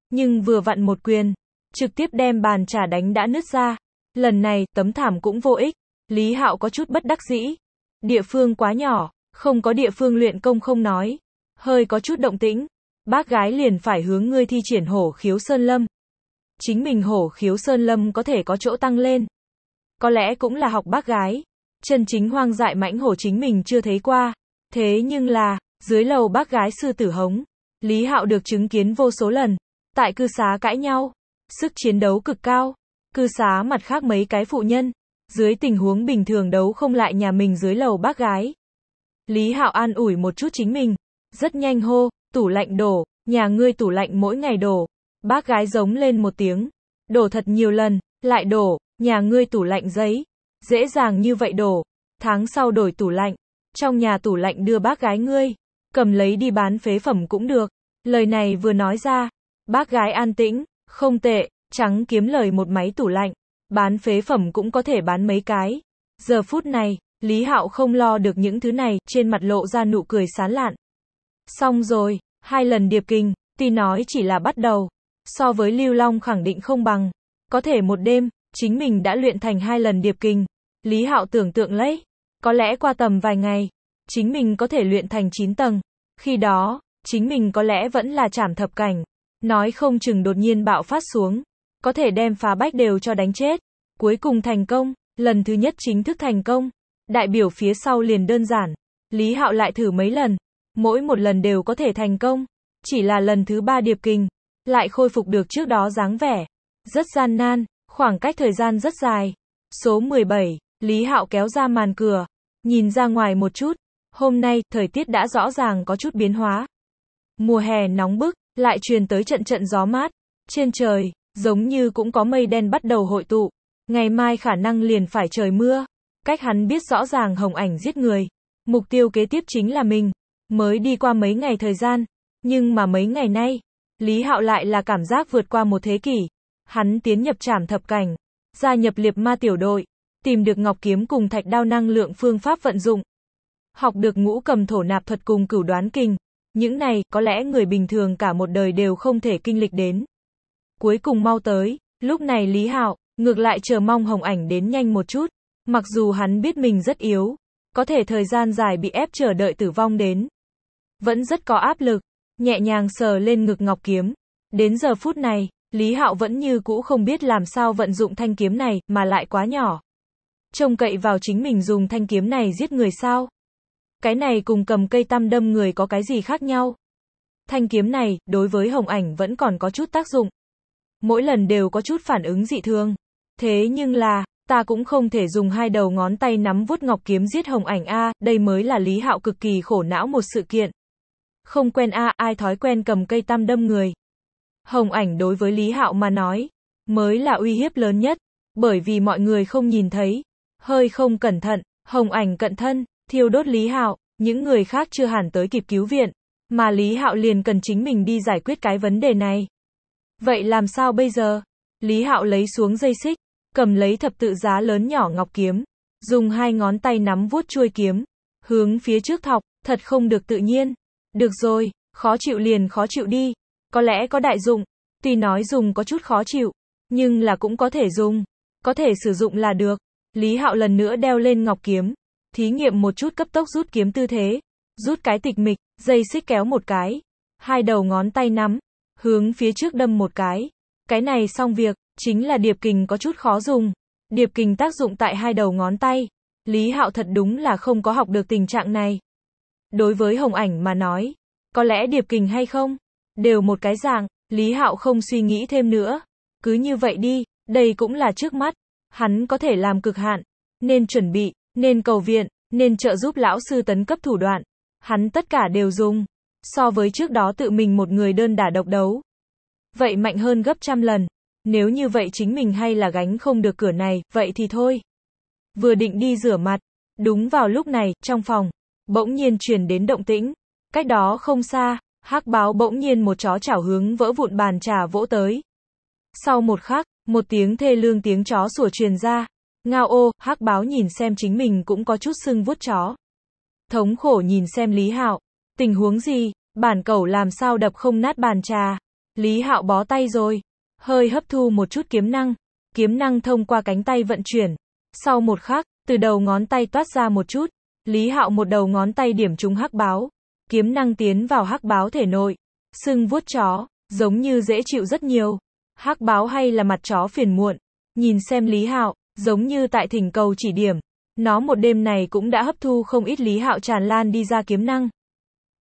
A: Nhưng vừa vặn một quyền, trực tiếp đem bàn trà đánh đã nứt ra. Lần này, tấm thảm cũng vô ích. Lý Hạo có chút bất đắc dĩ. Địa phương quá nhỏ, không có địa phương luyện công không nói. Hơi có chút động tĩnh, bác gái liền phải hướng ngươi thi triển hổ khiếu sơn lâm. Chính mình hổ khiếu sơn lâm có thể có chỗ tăng lên. Có lẽ cũng là học bác gái. Chân chính hoang dại mãnh hổ chính mình chưa thấy qua. Thế nhưng là, dưới lầu bác gái sư tử hống, Lý Hạo được chứng kiến vô số lần. Tại cư xá cãi nhau, sức chiến đấu cực cao. Cư xá mặt khác mấy cái phụ nhân, dưới tình huống bình thường đấu không lại nhà mình dưới lầu bác gái. Lý Hạo an ủi một chút chính mình, rất nhanh hô, tủ lạnh đổ, nhà ngươi tủ lạnh mỗi ngày đổ. Bác gái giống lên một tiếng, đổ thật nhiều lần, lại đổ, Nhà ngươi tủ lạnh giấy, dễ dàng như vậy đổ. Tháng sau đổi tủ lạnh, trong nhà tủ lạnh đưa bác gái ngươi, cầm lấy đi bán phế phẩm cũng được. Lời này vừa nói ra, bác gái an tĩnh, không tệ, trắng kiếm lời một máy tủ lạnh, bán phế phẩm cũng có thể bán mấy cái. Giờ phút này, Lý Hạo không lo được những thứ này, trên mặt lộ ra nụ cười sán lạn. Xong rồi, hai lần điệp kinh, tuy nói chỉ là bắt đầu, so với Lưu Long khẳng định không bằng, có thể một đêm, chính mình đã luyện thành hai lần điệp kinh. Lý Hạo tưởng tượng lấy, có lẽ qua tầm vài ngày, chính mình có thể luyện thành 9 tầng. Khi đó, chính mình có lẽ vẫn là trảm thập cảnh. Nói không chừng đột nhiên bạo phát xuống, có thể đem phá bách đều cho đánh chết. Cuối cùng thành công, lần thứ nhất chính thức thành công. Đại biểu phía sau liền đơn giản. Lý Hạo lại thử mấy lần, mỗi một lần đều có thể thành công. Chỉ là lần thứ ba điệp kinh, lại khôi phục được trước đó dáng vẻ. Rất gian nan, Khoảng cách thời gian rất dài. Số 17, Lý Hạo kéo ra màn cửa, nhìn ra ngoài một chút. Hôm nay, thời tiết đã rõ ràng có chút biến hóa. Mùa hè nóng bức, lại truyền tới trận trận gió mát. Trên trời, giống như cũng có mây đen bắt đầu hội tụ. Ngày mai khả năng liền phải trời mưa. Cách hắn biết rõ ràng hồng ảnh giết người. Mục tiêu kế tiếp chính là mình. Mới đi qua mấy ngày thời gian. Nhưng mà mấy ngày nay, Lý Hạo lại là cảm giác vượt qua một thế kỷ. Hắn tiến nhập trảm thập cảnh, gia nhập liệp ma tiểu đội, tìm được ngọc kiếm cùng thạch đao năng lượng phương pháp vận dụng. Học được ngũ cầm thổ nạp thuật cùng cửu đoán kinh. Những này, có lẽ người bình thường cả một đời đều không thể kinh lịch đến. Cuối cùng mau tới, lúc này Lý Hạo, ngược lại chờ mong hồng ảnh đến nhanh một chút. Mặc dù hắn biết mình rất yếu, có thể thời gian dài bị ép chờ đợi tử vong đến. Vẫn rất có áp lực, nhẹ nhàng sờ lên ngực ngọc kiếm. Đến giờ phút này, Lý Hạo vẫn như cũ không biết làm sao vận dụng thanh kiếm này, mà lại quá nhỏ. Trông cậy vào chính mình dùng thanh kiếm này giết người sao? Cái này cùng cầm cây tăm đâm người có cái gì khác nhau? Thanh kiếm này, đối với hồng ảnh vẫn còn có chút tác dụng. Mỗi lần đều có chút phản ứng dị thường. Thế nhưng là, ta cũng không thể dùng hai đầu ngón tay nắm vuốt ngọc kiếm giết hồng ảnh A, đây mới là lý hạo cực kỳ khổ não một sự kiện. Không quen A, ai thói quen cầm cây tam đâm người. Hồng ảnh đối với Lý Hạo mà nói, mới là uy hiếp lớn nhất, bởi vì mọi người không nhìn thấy. Hơi không cẩn thận, Hồng ảnh cận thân, thiêu đốt Lý Hạo, những người khác chưa hẳn tới kịp cứu viện, mà Lý Hạo liền cần chính mình đi giải quyết cái vấn đề này. Vậy làm sao bây giờ? Lý Hạo lấy xuống dây xích, cầm lấy thập tự giá lớn nhỏ ngọc kiếm, dùng hai ngón tay nắm vuốt chuôi kiếm, hướng phía trước thọc, thật không được tự nhiên. Được rồi, khó chịu liền khó chịu đi, có lẽ có đại dụng, tuy nói dùng có chút khó chịu, nhưng là cũng có thể dùng, có thể sử dụng là được. Lý Hạo lần nữa đeo lên ngọc kiếm, thí nghiệm một chút cấp tốc rút kiếm tư thế, rút cái tịch mịch, dây xích kéo một cái, hai đầu ngón tay nắm, hướng phía trước đâm một cái. Cái này xong việc, chính là điệp kình có chút khó dùng. Điệp kình tác dụng tại hai đầu ngón tay. Lý Hạo thật đúng là không có học được tình trạng này. Đối với Hồng Ảnh mà nói, có lẽ điệp kình hay không, đều một cái dạng, Lý Hạo không suy nghĩ thêm nữa. Cứ như vậy đi, đây cũng là trước mắt, hắn có thể làm cực hạn, nên chuẩn bị, nên cầu viện, nên trợ giúp lão sư tấn cấp thủ đoạn. Hắn tất cả đều dùng, so với trước đó tự mình một người đơn đả độc đấu. Vậy mạnh hơn gấp trăm lần, nếu như vậy chính mình hay là gánh không được cửa này, vậy thì thôi. Vừa định đi rửa mặt, đúng vào lúc này, trong phòng, bỗng nhiên truyền đến động tĩnh, cách đó không xa, hắc báo bỗng nhiên một chó chảo hướng vỡ vụn bàn trà vỗ tới. Sau một khắc, một tiếng thê lương tiếng chó sủa truyền ra. Ngao ô, hắc báo nhìn xem chính mình cũng có chút sưng vuốt chó. Thống khổ nhìn xem Lý Hạo. Tình huống gì, bản cẩu làm sao đập không nát bàn trà. Lý Hạo bó tay rồi. Hơi hấp thu một chút kiếm năng. Kiếm năng thông qua cánh tay vận chuyển. Sau một khắc, từ đầu ngón tay toát ra một chút. Lý Hạo một đầu ngón tay điểm trúng hắc báo kiếm năng tiến vào hắc báo thể nội. Sưng vuốt chó, giống như dễ chịu rất nhiều. Hắc báo hay là mặt chó phiền muộn. Nhìn xem Lý Hạo, giống như tại thỉnh cầu chỉ điểm. Nó một đêm này cũng đã hấp thu không ít Lý Hạo tràn lan đi ra kiếm năng.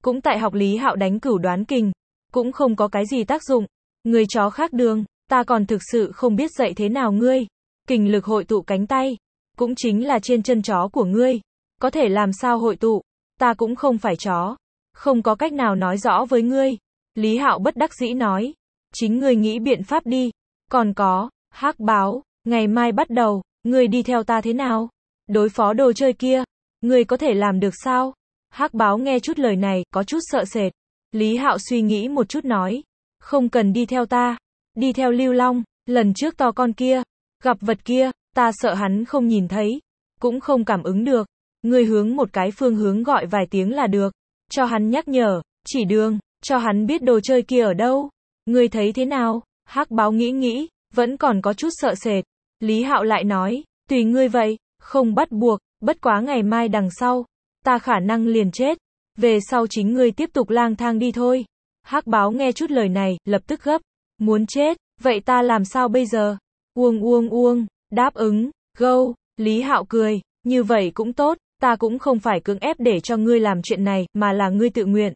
A: Cũng tại học Lý Hạo đánh cửu đoán kinh. Cũng không có cái gì tác dụng. Người chó khác đường, ta còn thực sự không biết dạy thế nào ngươi. Kình lực hội tụ cánh tay. Cũng chính là trên chân chó của ngươi. Có thể làm sao hội tụ. Ta cũng không phải chó không có cách nào nói rõ với ngươi. Lý Hạo bất đắc dĩ nói, chính ngươi nghĩ biện pháp đi. Còn có, hắc báo, ngày mai bắt đầu, ngươi đi theo ta thế nào? Đối phó đồ chơi kia, ngươi có thể làm được sao? hắc báo nghe chút lời này, có chút sợ sệt. Lý Hạo suy nghĩ một chút nói, không cần đi theo ta, đi theo Lưu Long, lần trước to con kia, gặp vật kia, ta sợ hắn không nhìn thấy, cũng không cảm ứng được, ngươi hướng một cái phương hướng gọi vài tiếng là được. Cho hắn nhắc nhở, chỉ đường, cho hắn biết đồ chơi kia ở đâu. Người thấy thế nào? Hắc báo nghĩ nghĩ, vẫn còn có chút sợ sệt. Lý Hạo lại nói, tùy ngươi vậy, không bắt buộc, bất quá ngày mai đằng sau, ta khả năng liền chết. Về sau chính ngươi tiếp tục lang thang đi thôi. Hắc báo nghe chút lời này, lập tức gấp. Muốn chết, vậy ta làm sao bây giờ? Uông uông uông, đáp ứng, gâu, Lý Hạo cười, như vậy cũng tốt, Ta cũng không phải cưỡng ép để cho ngươi làm chuyện này, mà là ngươi tự nguyện.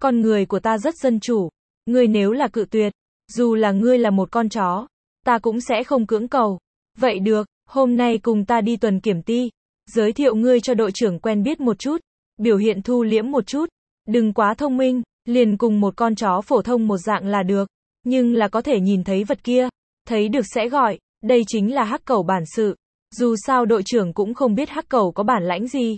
A: Con người của ta rất dân chủ. Ngươi nếu là cự tuyệt, dù là ngươi là một con chó, ta cũng sẽ không cưỡng cầu. Vậy được, hôm nay cùng ta đi tuần kiểm ti. Giới thiệu ngươi cho đội trưởng quen biết một chút. Biểu hiện thu liễm một chút. Đừng quá thông minh, liền cùng một con chó phổ thông một dạng là được. Nhưng là có thể nhìn thấy vật kia. Thấy được sẽ gọi, đây chính là hắc cầu bản sự. Dù sao đội trưởng cũng không biết hắc cầu có bản lãnh gì.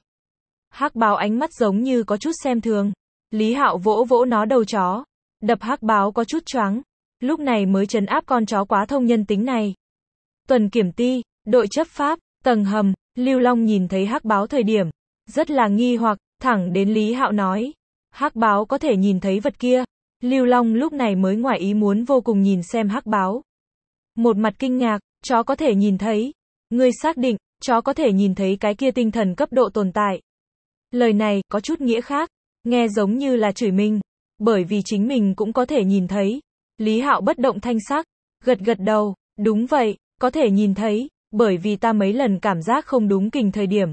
A: Hắc báo ánh mắt giống như có chút xem thường. Lý Hạo vỗ vỗ nó đầu chó. Đập hắc báo có chút choáng. Lúc này mới trấn áp con chó quá thông nhân tính này. Tuần kiểm ti, đội chấp pháp, tầng hầm, Lưu Long nhìn thấy hắc báo thời điểm. Rất là nghi hoặc, thẳng đến Lý Hạo nói. Hắc báo có thể nhìn thấy vật kia. Lưu Long lúc này mới ngoài ý muốn vô cùng nhìn xem hắc báo. Một mặt kinh ngạc, chó có thể nhìn thấy, Ngươi xác định, chó có thể nhìn thấy cái kia tinh thần cấp độ tồn tại. Lời này, có chút nghĩa khác, nghe giống như là chửi mình, bởi vì chính mình cũng có thể nhìn thấy. Lý Hạo bất động thanh sắc, gật gật đầu, đúng vậy, có thể nhìn thấy, bởi vì ta mấy lần cảm giác không đúng kình thời điểm.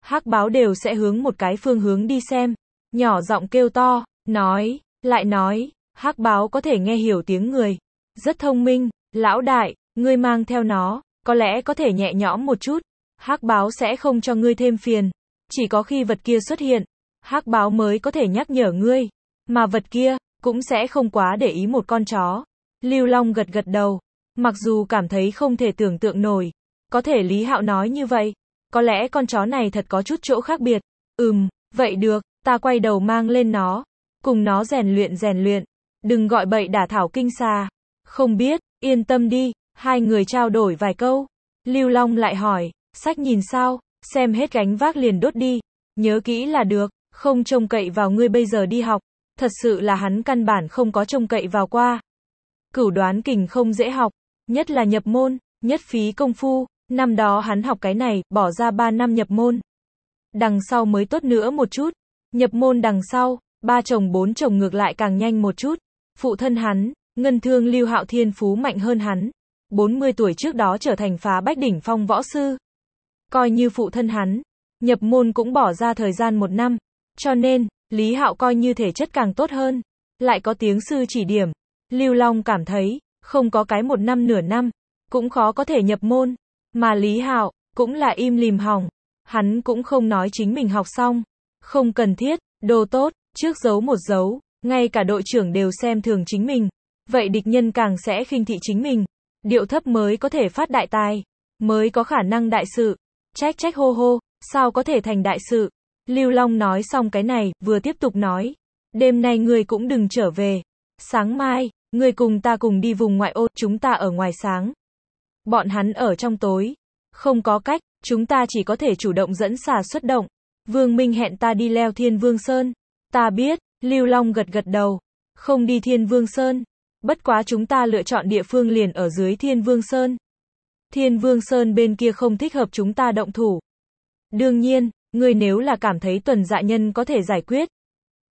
A: hắc báo đều sẽ hướng một cái phương hướng đi xem, nhỏ giọng kêu to, nói, lại nói, hắc báo có thể nghe hiểu tiếng người, rất thông minh, lão đại, ngươi mang theo nó, có lẽ có thể nhẹ nhõm một chút. Hắc báo sẽ không cho ngươi thêm phiền. Chỉ có khi vật kia xuất hiện, hắc báo mới có thể nhắc nhở ngươi. Mà vật kia, cũng sẽ không quá để ý một con chó. Lưu Long gật gật đầu. Mặc dù cảm thấy không thể tưởng tượng nổi. Có thể Lý Hạo nói như vậy. Có lẽ con chó này thật có chút chỗ khác biệt. Ừm, vậy được, ta quay đầu mang lên nó. Cùng nó rèn luyện rèn luyện. Đừng gọi bậy đả thảo kinh xa, Không biết, yên tâm đi, Hai người trao đổi vài câu. Lưu Long lại hỏi, sách nhìn sao, xem hết gánh vác liền đốt đi. Nhớ kỹ là được, không trông cậy vào ngươi bây giờ đi học. Thật sự là hắn căn bản không có trông cậy vào qua. Cửu đoán kình không dễ học, nhất là nhập môn, nhất phí công phu. Năm đó hắn học cái này, bỏ ra 3 năm nhập môn. Đằng sau mới tốt nữa một chút. Nhập môn đằng sau, ba chồng bốn chồng ngược lại càng nhanh một chút. Phụ thân hắn, ngân thương lưu hạo thiên phú mạnh hơn hắn, 40 tuổi trước đó trở thành phá bách đỉnh phong võ sư. Coi như phụ thân hắn, nhập môn cũng bỏ ra thời gian một năm. Cho nên, Lý Hạo coi như thể chất càng tốt hơn. Lại có tiếng sư chỉ điểm. Lưu Long cảm thấy, không có cái một năm nửa năm, cũng khó có thể nhập môn. Mà Lý Hạo, cũng là im lìm hỏng. Hắn cũng không nói chính mình học xong. Không cần thiết, đồ tốt, trước giấu một dấu, ngay cả đội trưởng đều xem thường chính mình. Vậy địch nhân càng sẽ khinh thị chính mình điệu thấp mới có thể phát đại tài, mới có khả năng đại sự. Trách trách hô hô, sao có thể thành đại sự? Lưu Long nói xong cái này, vừa tiếp tục nói. Đêm nay người cũng đừng trở về. Sáng mai, người cùng ta cùng đi vùng ngoại ô, chúng ta ở ngoài sáng. Bọn hắn ở trong tối. Không có cách, chúng ta chỉ có thể chủ động dẫn xà xuất động. Vương Minh hẹn ta đi leo Thiên Vương Sơn. Ta biết, Lưu Long gật gật đầu. Không đi Thiên Vương Sơn, Bất quá chúng ta lựa chọn địa phương liền ở dưới Thiên Vương Sơn. Thiên Vương Sơn bên kia không thích hợp chúng ta động thủ. Đương nhiên, người nếu là cảm thấy tuần dạ nhân có thể giải quyết,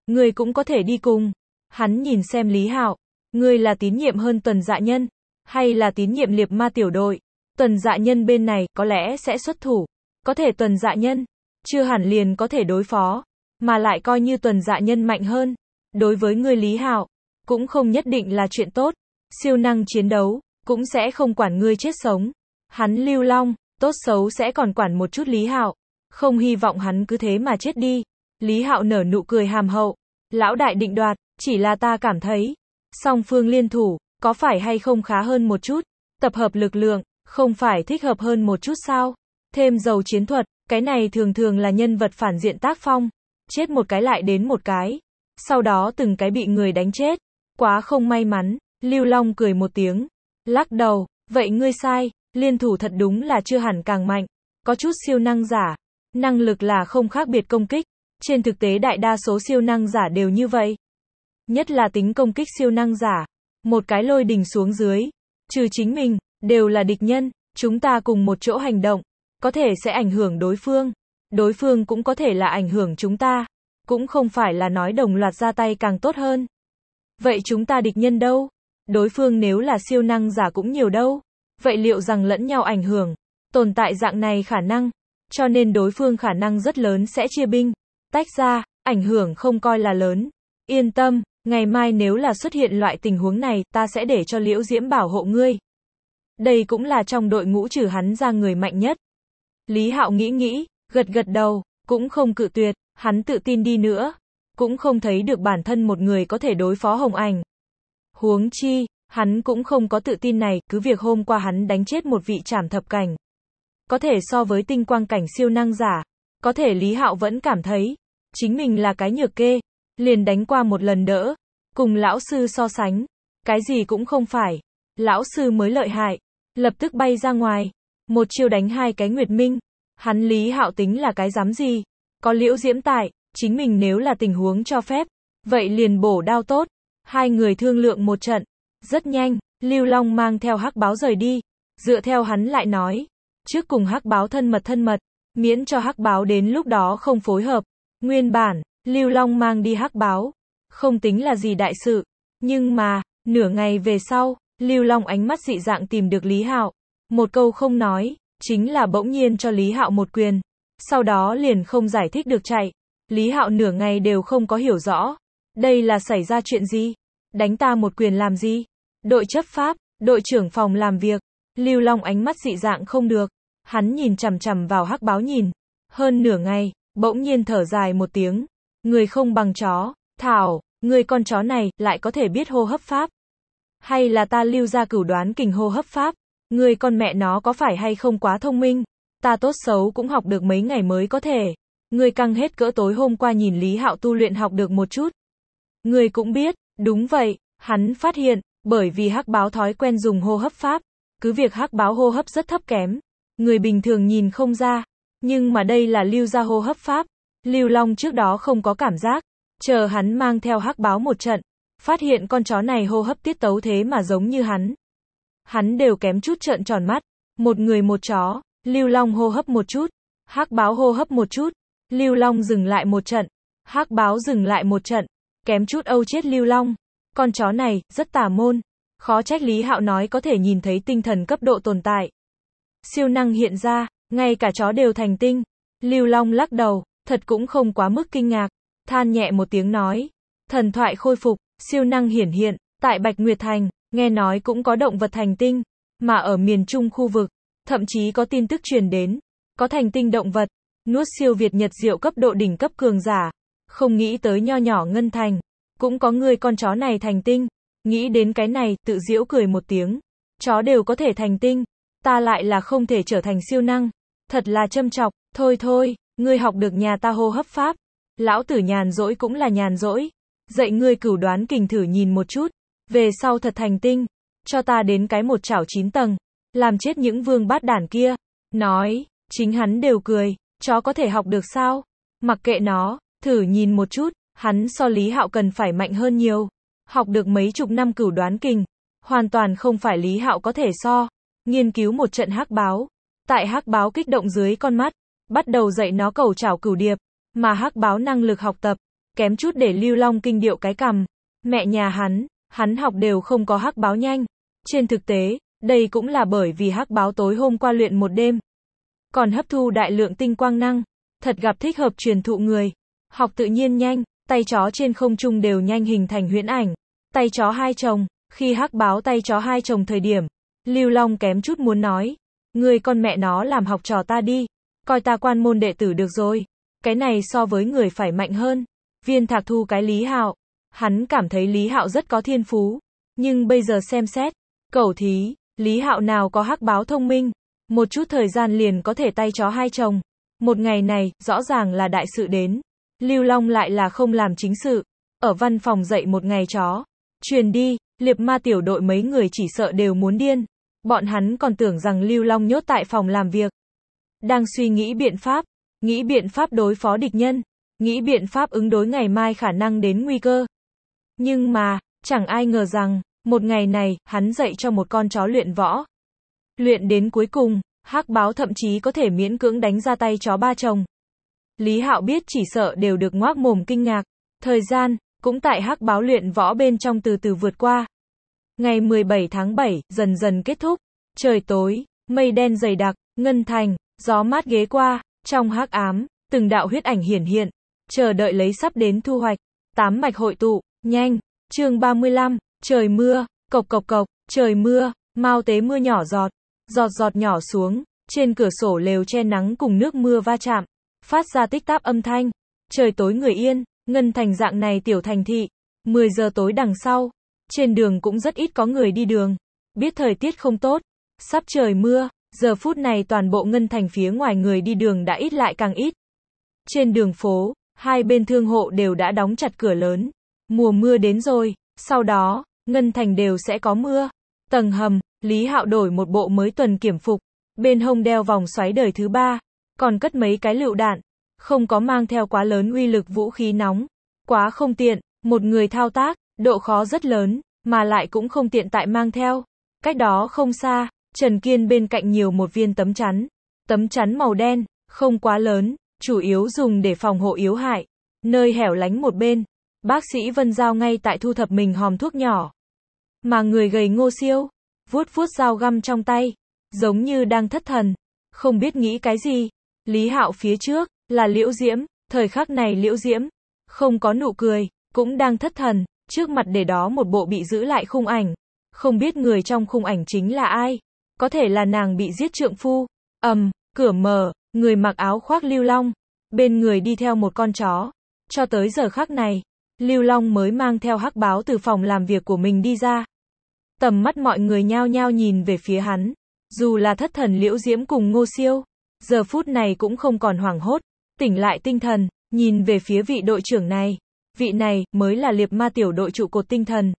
A: người cũng có thể đi cùng. Hắn nhìn xem Lý Hạo, người là tín nhiệm hơn tuần dạ nhân, hay là tín nhiệm liệp ma tiểu đội. Tuần dạ nhân bên này có lẽ sẽ xuất thủ, có thể tuần dạ nhân, chưa hẳn liền có thể đối phó, mà lại coi như tuần dạ nhân mạnh hơn. Đối với người Lý Hạo, cũng không nhất định là chuyện tốt. Siêu năng chiến đấu, cũng sẽ không quản ngươi chết sống. Hắn lưu long, tốt xấu sẽ còn quản một chút Lý Hạo. Không hy vọng hắn cứ thế mà chết đi. Lý Hạo nở nụ cười hàm hậu. Lão đại định đoạt, chỉ là ta cảm thấy. Song phương liên thủ, có phải hay không khá hơn một chút? Tập hợp lực lượng, không phải thích hợp hơn một chút sao? Thêm dầu chiến thuật, cái này thường thường là nhân vật phản diện tác phong. Chết một cái lại đến một cái. Sau đó từng cái bị người đánh chết. Quá không may mắn, Lưu Long cười một tiếng, lắc đầu, vậy ngươi sai, liên thủ thật đúng là chưa hẳn càng mạnh, có chút siêu năng giả, năng lực là không khác biệt công kích, trên thực tế đại đa số siêu năng giả đều như vậy. Nhất là tính công kích siêu năng giả, một cái lôi đỉnh xuống dưới, trừ chính mình, đều là địch nhân, chúng ta cùng một chỗ hành động, có thể sẽ ảnh hưởng đối phương, đối phương cũng có thể là ảnh hưởng chúng ta, cũng không phải là nói đồng loạt ra tay càng tốt hơn. Vậy chúng ta địch nhân đâu? Đối phương nếu là siêu năng giả cũng nhiều đâu. Vậy liệu rằng lẫn nhau ảnh hưởng, tồn tại dạng này khả năng, cho nên đối phương khả năng rất lớn sẽ chia binh, tách ra, ảnh hưởng không coi là lớn. Yên tâm, ngày mai nếu là xuất hiện loại tình huống này, ta sẽ để cho Liễu Diễm bảo hộ ngươi. Đây cũng là trong đội ngũ trừ hắn ra người mạnh nhất. Lý Hạo nghĩ nghĩ, gật gật đầu, cũng không cự tuyệt, hắn tự tin đi nữa, cũng không thấy được bản thân một người có thể đối phó Hồng Ảnh. Huống chi, hắn cũng không có tự tin này, cứ việc hôm qua hắn đánh chết một vị trảm thập cảnh. Có thể so với tinh quang cảnh siêu năng giả, có thể Lý Hạo vẫn cảm thấy, chính mình là cái nhược kê, liền đánh qua một lần đỡ, cùng lão sư so sánh, cái gì cũng không phải, lão sư mới lợi hại, lập tức bay ra ngoài, một chiêu đánh hai cái Nguyệt Minh, hắn Lý Hạo tính là cái dám gì, có liễu diễm tại, chính mình nếu là tình huống cho phép, vậy liền bổ đao tốt. Hai người thương lượng một trận, rất nhanh, Lưu Long mang theo hắc báo rời đi, dựa theo hắn lại nói, trước cùng hắc báo thân mật thân mật, miễn cho hắc báo đến lúc đó không phối hợp. Nguyên bản, Lưu Long mang đi hắc báo, không tính là gì đại sự, nhưng mà, nửa ngày về sau, Lưu Long ánh mắt dị dạng tìm được Lý Hạo, một câu không nói, chính là bỗng nhiên cho Lý Hạo một quyền, sau đó liền không giải thích được chạy, Lý Hạo nửa ngày đều không có hiểu rõ. Đây là xảy ra chuyện gì? Đánh ta một quyền làm gì? Đội chấp pháp, đội trưởng phòng làm việc. Lưu Long ánh mắt dị dạng không được. Hắn nhìn chằm chằm vào hắc báo nhìn. Hơn nửa ngày, bỗng nhiên thở dài một tiếng. Người không bằng chó. Thảo, người con chó này, lại có thể biết hô hấp pháp. Hay là ta lưu ra cửu đoán kình hô hấp pháp. Người con mẹ nó có phải hay không quá thông minh. Ta tốt xấu cũng học được mấy ngày mới có thể. Ngươi căng hết cỡ tối hôm qua nhìn Lý Hạo tu luyện học được một chút. Ngươi cũng biết, đúng vậy, hắn phát hiện, bởi vì hắc báo thói quen dùng hô hấp pháp, cứ việc hắc báo hô hấp rất thấp kém, người bình thường nhìn không ra, nhưng mà đây là lưu ra hô hấp pháp, lưu long trước đó không có cảm giác, chờ hắn mang theo hắc báo một trận, phát hiện con chó này hô hấp tiết tấu thế mà giống như hắn. Hắn đều kém chút trợn tròn mắt, một người một chó, lưu long hô hấp một chút, hắc báo hô hấp một chút, Lưu Long dừng lại một trận. hắc báo dừng lại một trận. Kém chút âu chết Lưu Long. Con chó này, rất tà môn. Khó trách Lý Hạo nói có thể nhìn thấy tinh thần cấp độ tồn tại. Siêu năng hiện ra, ngay cả chó đều thành tinh. Lưu Long lắc đầu, thật cũng không quá mức kinh ngạc. Than nhẹ một tiếng nói. Thần thoại khôi phục, siêu năng hiển hiện, tại Bạch Nguyệt Thành, nghe nói cũng có động vật thành tinh. Mà ở miền trung khu vực, thậm chí có tin tức truyền đến. Có thành tinh động vật, nuốt siêu Việt Nhật diệu cấp độ đỉnh cấp cường giả. Không nghĩ tới nho nhỏ Ngân Thành, cũng có người con chó này thành tinh. Nghĩ đến cái này, tự diễu cười một tiếng. Chó đều có thể thành tinh, ta lại là không thể trở thành siêu năng. Thật là châm chọc, thôi thôi, ngươi học được nhà ta hô hấp pháp. Lão tử nhàn rỗi cũng là nhàn rỗi. Dạy ngươi cửu đoán kình thử nhìn một chút. Về sau thật thành tinh. Cho ta đến cái một chảo chín tầng. Làm chết những vương bát đản kia. Nói, chính hắn đều cười. Chó có thể học được sao? Mặc kệ nó, thử nhìn một chút, hắn so Lý Hạo cần phải mạnh hơn nhiều. Học được mấy chục năm cửu đoán kinh hoàn toàn không phải Lý Hạo có thể so. Nghiên cứu một trận hắc báo, tại hắc báo kích động dưới con mắt, bắt đầu dạy nó cầu chảo cửu điệp, mà hắc báo năng lực học tập, kém chút để lưu long kinh điệu cái cầm. Mẹ nhà hắn, hắn học đều không có hắc báo nhanh. Trên thực tế, đây cũng là bởi vì hắc báo tối hôm qua luyện một đêm, còn hấp thu đại lượng tinh quang năng, thật gặp thích hợp truyền thụ người. Học tự nhiên nhanh, tay chó trên không trung đều nhanh hình thành huyễn ảnh. Tay chó hai chồng, khi hắc báo tay chó hai chồng thời điểm, Lưu Long kém chút muốn nói, người con mẹ nó làm học trò ta đi, coi ta quan môn đệ tử được rồi. Cái này so với người phải mạnh hơn. Viên Thạc Thu cái Lý Hạo, hắn cảm thấy Lý Hạo rất có thiên phú, nhưng bây giờ xem xét, cầu thí, Lý Hạo nào có hắc báo thông minh, một chút thời gian liền có thể tay chó hai chồng. Một ngày này, rõ ràng là đại sự đến. Lưu Long lại là không làm chính sự. Ở văn phòng dậy một ngày chó. Truyền đi, liệp ma tiểu đội mấy người chỉ sợ đều muốn điên. Bọn hắn còn tưởng rằng Lưu Long nhốt tại phòng làm việc. Đang suy nghĩ biện pháp. Nghĩ biện pháp đối phó địch nhân. Nghĩ biện pháp ứng đối ngày mai khả năng đến nguy cơ. Nhưng mà, chẳng ai ngờ rằng, một ngày này, hắn dạy cho một con chó luyện võ. Luyện đến cuối cùng, hắc báo thậm chí có thể miễn cưỡng đánh ra tay chó ba chồng. Lý Hạo biết chỉ sợ đều được ngoác mồm kinh ngạc. Thời gian, cũng tại hắc báo luyện võ bên trong từ từ vượt qua. Ngày 17 tháng 7, dần dần kết thúc. Trời tối, mây đen dày đặc, ngân thành, gió mát ghế qua, trong hắc ám, từng đạo huyết ảnh hiển hiện, chờ đợi lấy sắp đến thu hoạch. Tám mạch hội tụ, nhanh, chương 35, trời mưa, cộc cộc cộc, trời mưa, mau tế mưa nhỏ giọt giọt giọt nhỏ xuống, trên cửa sổ lều che nắng cùng nước mưa va chạm, phát ra tích táp âm thanh. Trời tối người yên, ngân thành dạng này tiểu thành thị, 10 giờ tối đằng sau, trên đường cũng rất ít có người đi đường. Biết thời tiết không tốt, sắp trời mưa, giờ phút này toàn bộ ngân thành phía ngoài người đi đường đã ít lại càng ít. Trên đường phố, hai bên thương hộ đều đã đóng chặt cửa lớn. Mùa mưa đến rồi, sau đó, ngân thành đều sẽ có mưa. Tầng hầm, Lý Hạo đổi một bộ mới tuần kiểm phục, bên hông đeo vòng xoáy đời thứ ba, còn cất mấy cái lựu đạn, không có mang theo quá lớn uy lực vũ khí nóng, quá không tiện, một người thao tác, độ khó rất lớn, mà lại cũng không tiện tại mang theo. Cách đó không xa, Trần Kiên bên cạnh nhiều một viên tấm chắn, tấm chắn màu đen, không quá lớn, chủ yếu dùng để phòng hộ yếu hại, nơi hẻo lánh một bên, bác sĩ Vân Giao ngay tại thu thập mình hòm thuốc nhỏ. Mà người gầy ngô siêu, vuốt vuốt dao găm trong tay, giống như đang thất thần, không biết nghĩ cái gì. Lý Hạo phía trước, là Liễu Diễm, thời khắc này Liễu Diễm, không có nụ cười, cũng đang thất thần, trước mặt để đó một bộ bị giữ lại khung ảnh. Không biết người trong khung ảnh chính là ai, có thể là nàng bị giết trượng phu, ầm, um, cửa mở, người mặc áo khoác lưu long, bên người đi theo một con chó. Cho tới giờ khắc này, Lưu Long mới mang theo hắc báo từ phòng làm việc của mình đi ra tầm mắt mọi người nhao nhao nhìn về phía hắn. Dù là thất thần liễu diễm cùng ngô siêu, giờ phút này cũng không còn hoảng hốt, tỉnh lại tinh thần, nhìn về phía vị đội trưởng này. Vị này, mới là liệp ma tiểu đội trụ cột tinh thần.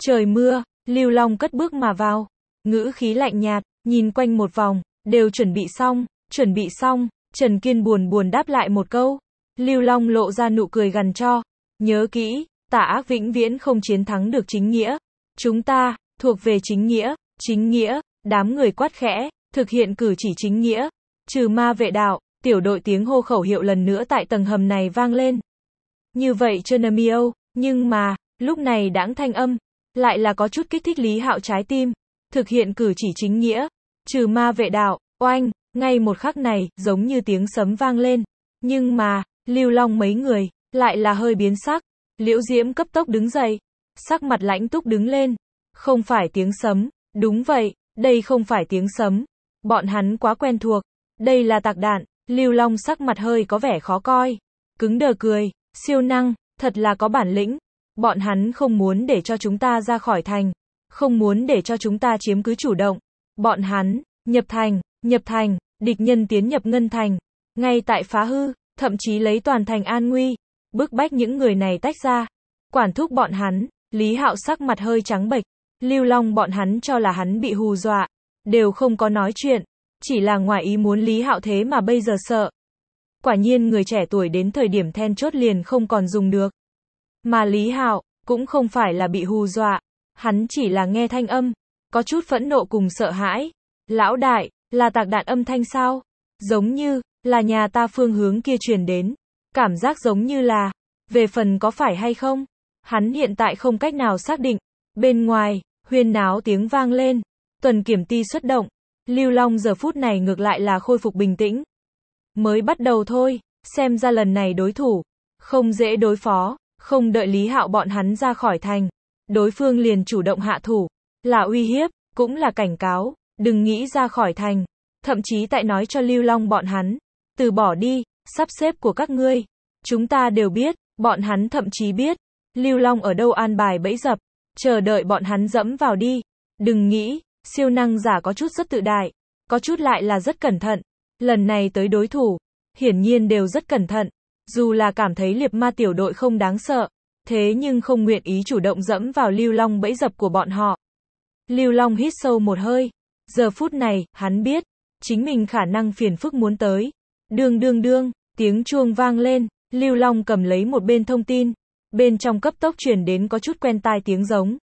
A: Trời mưa, lưu long cất bước mà vào, ngữ khí lạnh nhạt, nhìn quanh một vòng, đều chuẩn bị xong, chuẩn bị xong, Trần Kiên buồn buồn đáp lại một câu. Lưu Long lộ ra nụ cười gần cho, nhớ kỹ, tả ác vĩnh viễn không chiến thắng được chính nghĩa. Chúng ta, thuộc về chính nghĩa, chính nghĩa, đám người quát khẽ, thực hiện cử chỉ chính nghĩa, trừ ma vệ đạo, tiểu đội tiếng hô khẩu hiệu lần nữa tại tầng hầm này vang lên. Như vậy Chernomio, nhưng mà, lúc này đãng thanh âm, lại là có chút kích thích Lý Hạo trái tim, thực hiện cử chỉ chính nghĩa, trừ ma vệ đạo, oanh, ngay một khắc này, giống như tiếng sấm vang lên. Nhưng mà, lưu long mấy người, lại là hơi biến sắc, liễu diễm cấp tốc đứng dậy, sắc mặt lãnh túc đứng lên. Không phải tiếng sấm, đúng vậy, đây không phải tiếng sấm. Bọn hắn quá quen thuộc, đây là tạc đạn, Lưu Long sắc mặt hơi có vẻ khó coi. Cứng đờ cười, siêu năng, thật là có bản lĩnh. Bọn hắn không muốn để cho chúng ta ra khỏi thành, không muốn để cho chúng ta chiếm cứ chủ động. Bọn hắn, nhập thành, nhập thành, địch nhân tiến nhập ngân thành, ngay tại phá hư, thậm chí lấy toàn thành an nguy, bức bách những người này tách ra, quản thúc bọn hắn, Lý Hạo sắc mặt hơi trắng bệch, Lưu Long bọn hắn cho là hắn bị hù dọa, đều không có nói chuyện, chỉ là ngoài ý muốn Lý Hạo thế mà bây giờ sợ. Quả nhiên người trẻ tuổi đến thời điểm then chốt liền không còn dùng được. Mà Lý Hạo cũng không phải là bị hù dọa, hắn chỉ là nghe thanh âm, có chút phẫn nộ cùng sợ hãi. Lão đại, là tạc đạn âm thanh sao? Giống như là nhà ta phương hướng kia truyền đến, cảm giác giống như là về phần có phải hay không? Hắn hiện tại không cách nào xác định. Bên ngoài, huyên náo tiếng vang lên. Tuần kiểm ti xuất động. Lưu Long giờ phút này ngược lại là khôi phục bình tĩnh. Mới bắt đầu thôi, xem ra lần này đối thủ. Không dễ đối phó, không đợi Lý Hạo bọn hắn ra khỏi thành. Đối phương liền chủ động hạ thủ. Là uy hiếp, cũng là cảnh cáo, đừng nghĩ ra khỏi thành. Thậm chí tại nói cho Lưu Long bọn hắn. Từ bỏ đi, sắp xếp của các ngươi. Chúng ta đều biết, bọn hắn thậm chí biết, Lưu Long ở đâu an bài bẫy dập, chờ đợi bọn hắn dẫm vào đi. Đừng nghĩ, siêu năng giả có chút rất tự đại, có chút lại là rất cẩn thận. Lần này tới đối thủ, hiển nhiên đều rất cẩn thận, dù là cảm thấy liệp ma tiểu đội không đáng sợ, thế nhưng không nguyện ý chủ động dẫm vào Lưu Long bẫy dập của bọn họ. Lưu Long hít sâu một hơi, giờ phút này, hắn biết, chính mình khả năng phiền phức muốn tới. Đường đường đương, tiếng chuông vang lên, Lưu Long cầm lấy một bên thông tin, Bên trong cấp tốc truyền đến có chút quen tai tiếng giống.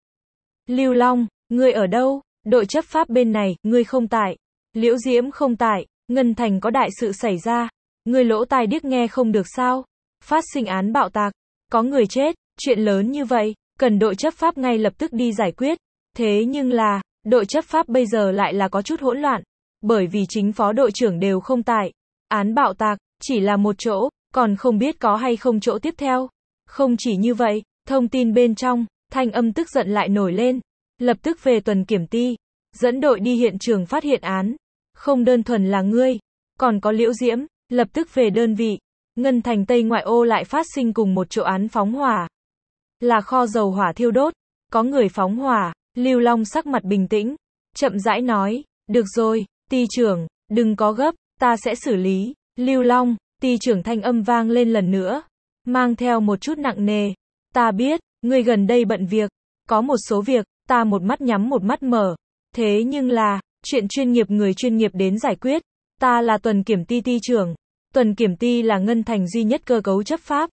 A: Lưu Long, ngươi ở đâu? Đội chấp pháp bên này, ngươi không tại. Liễu Diễm không tại, Ngân Thành có đại sự xảy ra. Ngươi lỗ tai điếc nghe không được sao? Phát sinh án bạo tạc, có người chết, chuyện lớn như vậy, cần đội chấp pháp ngay lập tức đi giải quyết. Thế nhưng là, đội chấp pháp bây giờ lại là có chút hỗn loạn, bởi vì chính phó đội trưởng đều không tại. Án bạo tạc, chỉ là một chỗ, còn không biết có hay không chỗ tiếp theo. Không chỉ như vậy, thông tin bên trong, thanh âm tức giận lại nổi lên. Lập tức về tuần kiểm ti, dẫn đội đi hiện trường phát hiện án. Không đơn thuần là ngươi, còn có liễu diễm, lập tức về đơn vị. Ngân thành Tây ngoại ô lại phát sinh cùng một chỗ án phóng hỏa. Là kho dầu hỏa thiêu đốt, có người phóng hỏa, Lưu Long sắc mặt bình tĩnh, chậm rãi nói, được rồi, ti trưởng, đừng có gấp, ta sẽ xử lý. Lưu Long, ti trưởng thanh âm vang lên lần nữa, mang theo một chút nặng nề. Ta biết, ngươi gần đây bận việc, có một số việc, ta một mắt nhắm một mắt mở. Thế nhưng là, chuyện chuyên nghiệp người chuyên nghiệp đến giải quyết. Ta là tuần kiểm ti ti trưởng. Tuần kiểm ti là ngân thành duy nhất cơ cấu chấp pháp.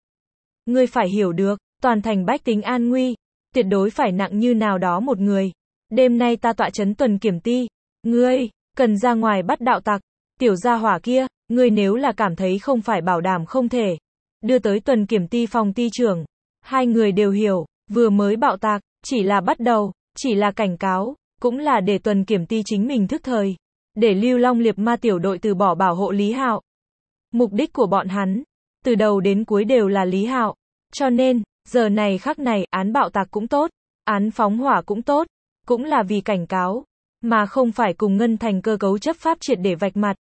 A: Ngươi phải hiểu được, toàn thành bách tính an nguy, tuyệt đối phải nặng như nào đó một người. Đêm nay ta tọa chấn tuần kiểm ti. Ngươi, cần ra ngoài bắt đạo tặc. Tiểu gia hỏa kia, ngươi nếu là cảm thấy không phải bảo đảm không thể, đưa tới tuần kiểm ti phòng ti trưởng. Hai người đều hiểu, vừa mới bạo tạc, chỉ là bắt đầu, chỉ là cảnh cáo, cũng là để tuần kiểm ti chính mình thức thời. Để lưu long liệp ma tiểu đội từ bỏ bảo hộ Lý Hạo. Mục đích của bọn hắn, từ đầu đến cuối đều là Lý Hạo. Cho nên, giờ này khắc này, án bạo tạc cũng tốt, án phóng hỏa cũng tốt, cũng là vì cảnh cáo, mà không phải cùng ngân thành cơ cấu chấp pháp triệt để vạch mặt.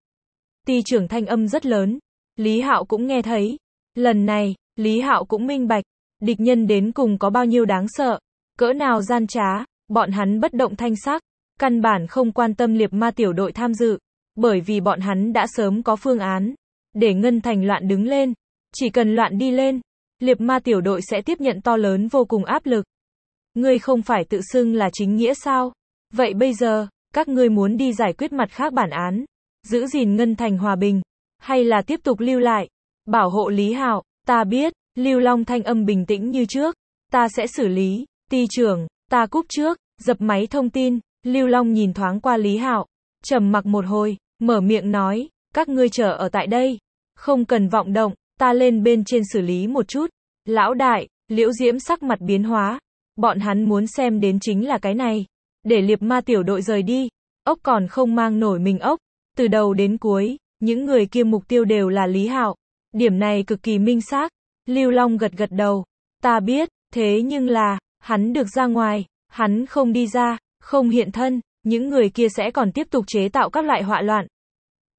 A: ti trưởng thanh âm rất lớn, Lý Hạo cũng nghe thấy, Lần này, Lý Hạo cũng minh bạch, địch nhân đến cùng có bao nhiêu đáng sợ, cỡ nào gian trá, bọn hắn bất động thanh sắc, căn bản không quan tâm liệp ma tiểu đội tham dự, bởi vì bọn hắn đã sớm có phương án, để Ngân Thành loạn đứng lên, chỉ cần loạn đi lên, liệp ma tiểu đội sẽ tiếp nhận to lớn vô cùng áp lực. Ngươi không phải tự xưng là chính nghĩa sao? Vậy bây giờ, các ngươi muốn đi giải quyết mặt khác bản án, giữ gìn Ngân Thành hòa bình, hay là tiếp tục lưu lại? Bảo hộ Lý Hạo, ta biết, Lưu Long thanh âm bình tĩnh như trước, ta sẽ xử lý, ty trưởng, ta cúp trước, dập máy thông tin, Lưu Long nhìn thoáng qua Lý Hạo, trầm mặc một hồi, mở miệng nói, các ngươi chờ ở tại đây, không cần vọng động, ta lên bên trên xử lý một chút. Lão đại, Liễu Diễm sắc mặt biến hóa, bọn hắn muốn xem đến chính là cái này, để Liệp Ma tiểu đội rời đi, ốc còn không mang nổi mình ốc, từ đầu đến cuối, những người kia mục tiêu đều là Lý Hạo. Điểm này cực kỳ minh xác. Lưu Long gật gật đầu. Ta biết, thế nhưng là, hắn được ra ngoài, hắn không đi ra, không hiện thân, những người kia sẽ còn tiếp tục chế tạo các loại họa loạn.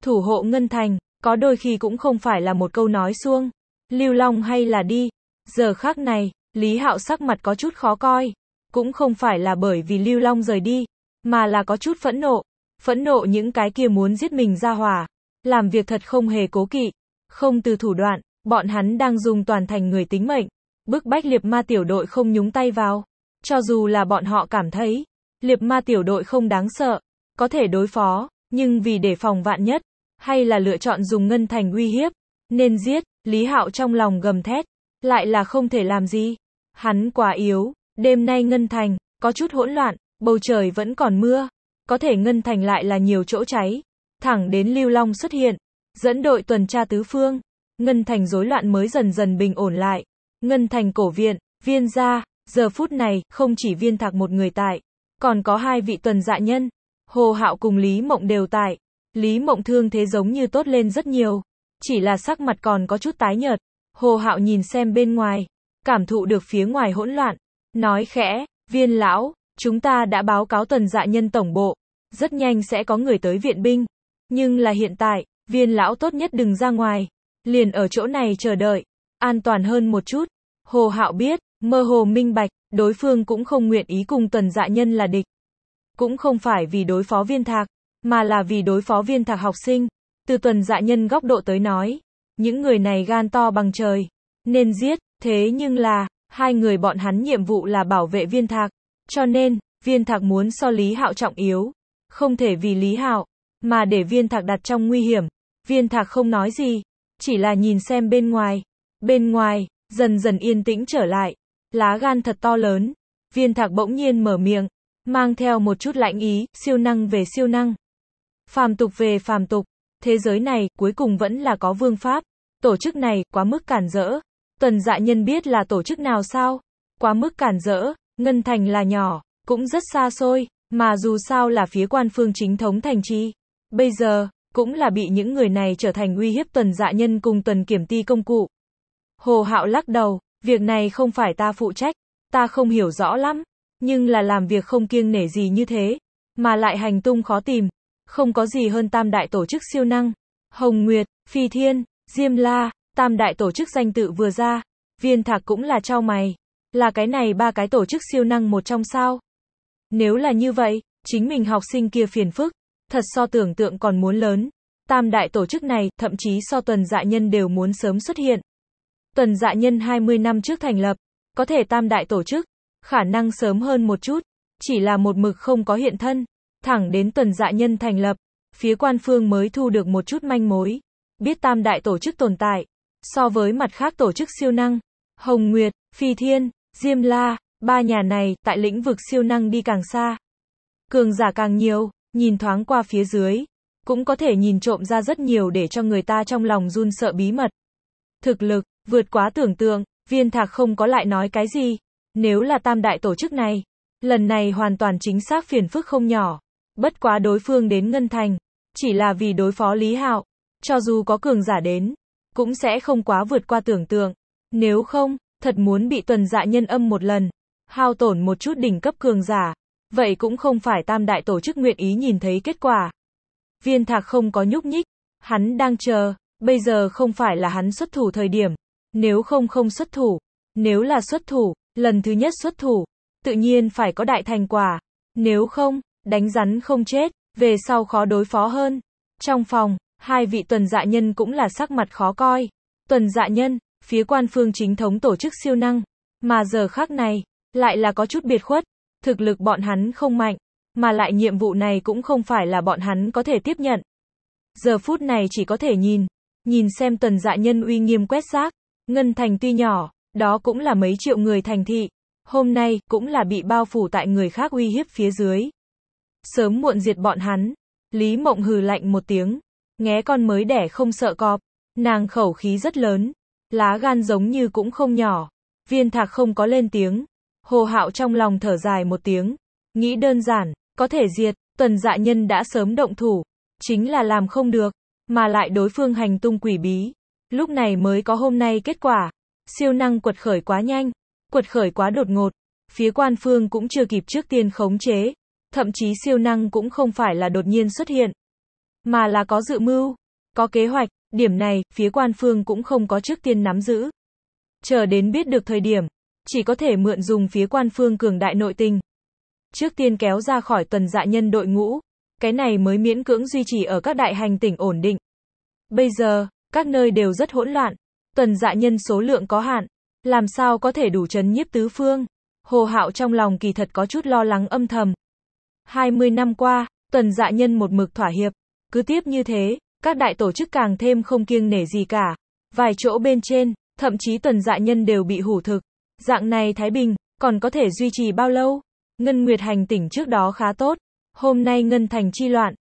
A: Thủ hộ ngân thành, có đôi khi cũng không phải là một câu nói xuông. Lưu Long hay là đi. Giờ khác này, Lý Hạo sắc mặt có chút khó coi. Cũng không phải là bởi vì Lưu Long rời đi, mà là có chút phẫn nộ. Phẫn nộ những cái kia muốn giết mình ra hòa, Làm việc thật không hề cố kỵ, không từ thủ đoạn, bọn hắn đang dùng toàn thành người tính mệnh, bức bách liệp ma tiểu đội không nhúng tay vào. Cho dù là bọn họ cảm thấy, liệp ma tiểu đội không đáng sợ, có thể đối phó, nhưng vì để phòng vạn nhất, hay là lựa chọn dùng ngân thành uy hiếp, nên giết, Lý Hạo trong lòng gầm thét, lại là không thể làm gì. Hắn quá yếu, đêm nay ngân thành, có chút hỗn loạn, bầu trời vẫn còn mưa, có thể ngân thành lại là nhiều chỗ cháy, thẳng đến lưu long xuất hiện, dẫn đội tuần tra tứ phương. Ngân Thành rối loạn mới dần dần bình ổn lại. Ngân Thành cổ viện, viên gia, giờ phút này, không chỉ viên thạc một người tại, còn có hai vị tuần dạ nhân. Hồ Hạo cùng Lý Mộng đều tại. Lý Mộng thương thế giống như tốt lên rất nhiều. Chỉ là sắc mặt còn có chút tái nhợt. Hồ Hạo nhìn xem bên ngoài, cảm thụ được phía ngoài hỗn loạn. Nói khẽ, viên lão, chúng ta đã báo cáo tuần dạ nhân tổng bộ. Rất nhanh sẽ có người tới viện binh. Nhưng là hiện tại, Viên lão tốt nhất đừng ra ngoài, liền ở chỗ này chờ đợi, an toàn hơn một chút. Hồ Hạo biết, mơ hồ minh bạch, đối phương cũng không nguyện ý cùng Tuần dạ nhân là địch. Cũng không phải vì đối phó viên thạc, mà là vì đối phó viên thạc học sinh. Từ tuần dạ nhân góc độ tới nói, những người này gan to bằng trời, nên giết, thế nhưng là, hai người bọn hắn nhiệm vụ là bảo vệ viên thạc, cho nên, viên thạc muốn so Lý Hạo trọng yếu, không thể vì Lý Hạo, mà để viên thạc đặt trong nguy hiểm. Viên thạc không nói gì, chỉ là nhìn xem bên ngoài. Bên ngoài, dần dần yên tĩnh trở lại. Lá gan thật to lớn. Viên thạc bỗng nhiên mở miệng, mang theo một chút lạnh ý, siêu năng về siêu năng. Phàm tục về phàm tục, thế giới này, cuối cùng vẫn là có vương pháp. Tổ chức này, quá mức cản rỡ. Tuần dạ nhân biết là tổ chức nào sao? Quá mức cản rỡ, Ngân Thành là nhỏ, cũng rất xa xôi, mà dù sao là phía quan phương chính thống thành trì. Bây giờ, cũng là bị những người này trở thành uy hiếp tuần dạ nhân cùng tuần kiểm ti công cụ. Hồ Hạo lắc đầu, việc này không phải ta phụ trách, ta không hiểu rõ lắm, nhưng là làm việc không kiêng nể gì như thế, mà lại hành tung khó tìm, không có gì hơn tam đại tổ chức siêu năng. Hồng Nguyệt, Phi Thiên, Diêm La, tam đại tổ chức danh tự vừa ra, viên thạc cũng là trao mày. Là cái này ba cái tổ chức siêu năng một trong sao? Nếu là như vậy, chính mình học sinh kia phiền phức thật so tưởng tượng còn muốn lớn. Tam đại tổ chức này, thậm chí so tuần dạ nhân đều muốn sớm xuất hiện. Tuần dạ nhân 20 năm trước thành lập, có thể tam đại tổ chức, khả năng sớm hơn một chút, chỉ là một mực không có hiện thân, thẳng đến tuần dạ nhân thành lập, phía quan phương mới thu được một chút manh mối, biết tam đại tổ chức tồn tại, so với mặt khác tổ chức siêu năng, Hồng Nguyệt, Phi Thiên, Diêm La, ba nhà này tại lĩnh vực siêu năng đi càng xa, cường giả càng nhiều, nhìn thoáng qua phía dưới, cũng có thể nhìn trộm ra rất nhiều để cho người ta trong lòng run sợ bí mật. Thực lực, vượt quá tưởng tượng, viên thạc không có lại nói cái gì. Nếu là tam đại tổ chức này, lần này hoàn toàn chính xác phiền phức không nhỏ. Bất quá đối phương đến Ngân Thành, chỉ là vì đối phó Lý Hạo, cho dù có cường giả đến, cũng sẽ không quá vượt qua tưởng tượng. Nếu không, thật muốn bị tuần dạ nhân âm một lần, hao tổn một chút đỉnh cấp cường giả, vậy cũng không phải tam đại tổ chức nguyện ý nhìn thấy kết quả. Viên thạc không có nhúc nhích, hắn đang chờ, bây giờ không phải là hắn xuất thủ thời điểm, nếu không không xuất thủ, nếu là xuất thủ, lần thứ nhất xuất thủ, tự nhiên phải có đại thành quả, nếu không, đánh rắn không chết, về sau khó đối phó hơn. Trong phòng, hai vị tuần dạ nhân cũng là sắc mặt khó coi. Tuần dạ nhân, phía quan phương chính thống tổ chức siêu năng, mà giờ khác này, lại là có chút biệt khuất, thực lực bọn hắn không mạnh, mà lại nhiệm vụ này cũng không phải là bọn hắn có thể tiếp nhận. Giờ phút này chỉ có thể nhìn, nhìn xem tần dạ nhân uy nghiêm quét xác, ngân thành tuy nhỏ, đó cũng là mấy triệu người thành thị, hôm nay cũng là bị bao phủ tại người khác uy hiếp phía dưới. Sớm muộn diệt bọn hắn, Lý Mộng hừ lạnh một tiếng, nghe con mới đẻ không sợ cọp, nàng khẩu khí rất lớn, lá gan giống như cũng không nhỏ, viên thạc không có lên tiếng, Hồ Hạo trong lòng thở dài một tiếng, nghĩ đơn giản, có thể diệt, tuần dạ nhân đã sớm động thủ, chính là làm không được, mà lại đối phương hành tung quỷ bí. Lúc này mới có hôm nay kết quả, siêu năng quật khởi quá nhanh, quật khởi quá đột ngột, phía quan phương cũng chưa kịp trước tiên khống chế, thậm chí siêu năng cũng không phải là đột nhiên xuất hiện, mà là có dự mưu, có kế hoạch, điểm này, phía quan phương cũng không có trước tiên nắm giữ. Chờ đến biết được thời điểm, chỉ có thể mượn dùng phía quan phương cường đại nội tình. Trước tiên kéo ra khỏi tần dạ nhân đội ngũ, cái này mới miễn cưỡng duy trì ở các đại hành tỉnh ổn định. Bây giờ, các nơi đều rất hỗn loạn, tần dạ nhân số lượng có hạn, làm sao có thể đủ chấn nhiếp tứ phương. Hồ Hạo trong lòng kỳ thật có chút lo lắng âm thầm. 20 năm qua, tần dạ nhân một mực thỏa hiệp, cứ tiếp như thế, các đại tổ chức càng thêm không kiêng nể gì cả. Vài chỗ bên trên, thậm chí tần dạ nhân đều bị hủ thực. Dạng này Thái Bình, còn có thể duy trì bao lâu? Ngân Nguyệt hành tỉnh trước đó khá tốt, hôm nay Ngân Thành chi loạn,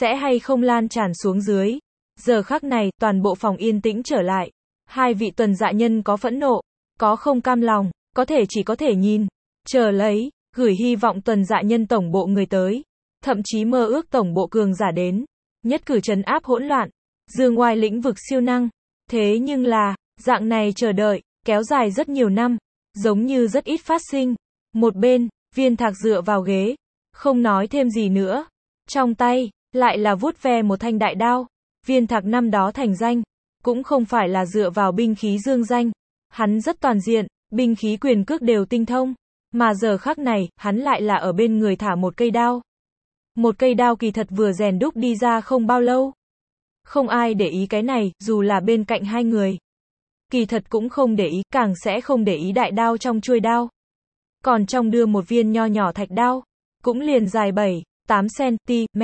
A: sẽ hay không lan tràn xuống dưới. Giờ khắc này, toàn bộ phòng yên tĩnh trở lại. Hai vị tuần dạ nhân có phẫn nộ, có không cam lòng, có thể chỉ có thể nhìn, chờ lấy, gửi hy vọng tuần dạ nhân tổng bộ người tới, thậm chí mơ ước tổng bộ cường giả đến, nhất cử trấn áp hỗn loạn, dương ngoài lĩnh vực siêu năng. Thế nhưng là, dạng này chờ đợi, kéo dài rất nhiều năm, giống như rất ít phát sinh. Một bên, viên thạc dựa vào ghế, không nói thêm gì nữa. Trong tay, lại là vuốt ve một thanh đại đao. Viên thạc năm đó thành danh, cũng không phải là dựa vào binh khí dương danh. Hắn rất toàn diện, binh khí quyền cước đều tinh thông. Mà giờ khắc này, hắn lại là ở bên người thả một cây đao. Một cây đao kỳ thật vừa rèn đúc đi ra không bao lâu. Không ai để ý cái này, dù là bên cạnh hai người kỳ thật cũng không để ý, càng sẽ không để ý đại đao trong chuôi đao. Còn trong đưa một viên nho nhỏ thạch đao, cũng liền dài 7, 8 cm,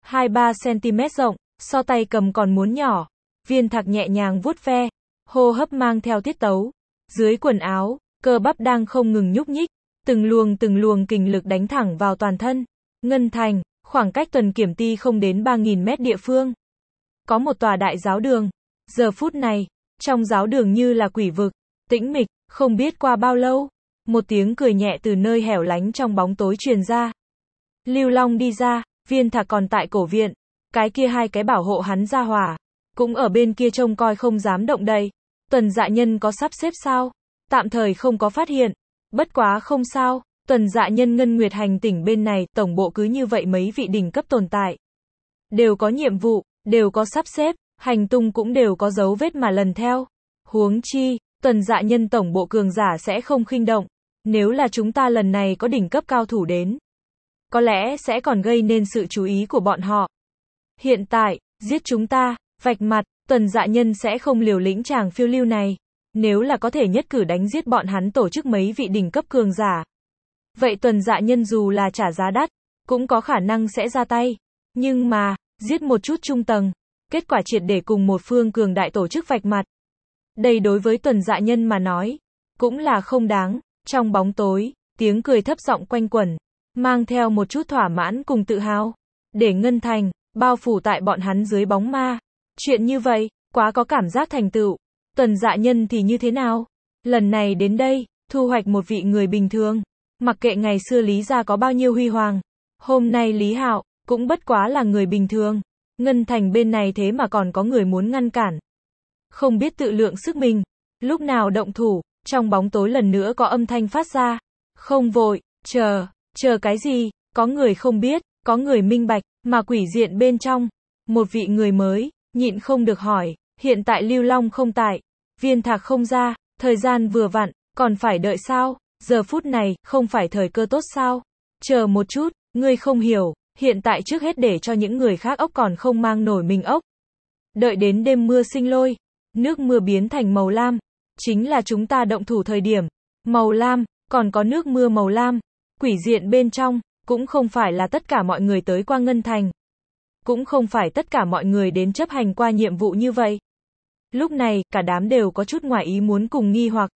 A: 23 cm rộng, so tay cầm còn muốn nhỏ. Viên thạc nhẹ nhàng vuốt ve, hô hấp mang theo tiết tấu. Dưới quần áo, cơ bắp đang không ngừng nhúc nhích, từng luồng từng luồng kinh lực đánh thẳng vào toàn thân. Ngân thành, khoảng cách tuần kiểm ti không đến 3.000 mét địa phương. Có một tòa đại giáo đường. Giờ phút này, trong giáo đường như là quỷ vực, tĩnh mịch, không biết qua bao lâu, một tiếng cười nhẹ từ nơi hẻo lánh trong bóng tối truyền ra. Lưu Long đi ra, viên thạc còn tại cổ viện, cái kia hai cái bảo hộ hắn ra hỏa, cũng ở bên kia trông coi không dám động đậy. Tuần dạ nhân có sắp xếp sao? Tạm thời không có phát hiện, bất quá không sao, tuần dạ nhân ngân nguyệt hành tỉnh bên này, tổng bộ cứ như vậy mấy vị đỉnh cấp tồn tại. Đều có nhiệm vụ, đều có sắp xếp, hành tung cũng đều có dấu vết mà lần theo. Huống chi, tuần dạ nhân tổng bộ cường giả sẽ không khinh động, nếu là chúng ta lần này có đỉnh cấp cao thủ đến. Có lẽ sẽ còn gây nên sự chú ý của bọn họ. Hiện tại, giết chúng ta, vạch mặt, tuần dạ nhân sẽ không liều lĩnh chàng phiêu lưu này. Nếu là có thể nhất cử đánh giết bọn hắn tổ chức mấy vị đỉnh cấp cường giả. Vậy tuần dạ nhân dù là trả giá đắt, cũng có khả năng sẽ ra tay. Nhưng mà, giết một chút trung tầng, kết quả triệt để cùng một phương cường đại tổ chức vạch mặt. Đây đối với tuần dạ nhân mà nói, cũng là không đáng, trong bóng tối, tiếng cười thấp giọng quanh quẩn, mang theo một chút thỏa mãn cùng tự hào, để ngân thành, bao phủ tại bọn hắn dưới bóng ma. Chuyện như vậy, quá có cảm giác thành tựu, tuần dạ nhân thì như thế nào? Lần này đến đây, thu hoạch một vị người bình thường, mặc kệ ngày xưa Lý gia có bao nhiêu huy hoàng, hôm nay Lý Hạo cũng bất quá là người bình thường. Ngân thành bên này thế mà còn có người muốn ngăn cản. Không biết tự lượng sức mình, lúc nào động thủ, trong bóng tối lần nữa có âm thanh phát ra. Không vội, chờ, chờ cái gì, có người không biết, có người minh bạch, mà quỷ diện bên trong. Một vị người mới, nhịn không được hỏi, hiện tại lưu long không tại, viên thạc không ra, thời gian vừa vặn, còn phải đợi sao, giờ phút này, không phải thời cơ tốt sao. Chờ một chút, ngươi không hiểu, Hiện tại trước hết để cho những người khác ốc còn không mang nổi mình ốc. Đợi đến đêm mưa sinh lôi, nước mưa biến thành màu lam, chính là chúng ta động thủ thời điểm. Màu lam, còn có nước mưa màu lam, quỷ diện bên trong, cũng không phải là tất cả mọi người tới qua ngân thành. Cũng không phải tất cả mọi người đến chấp hành qua nhiệm vụ như vậy. Lúc này, cả đám đều có chút ngoài ý muốn cùng nghi hoặc.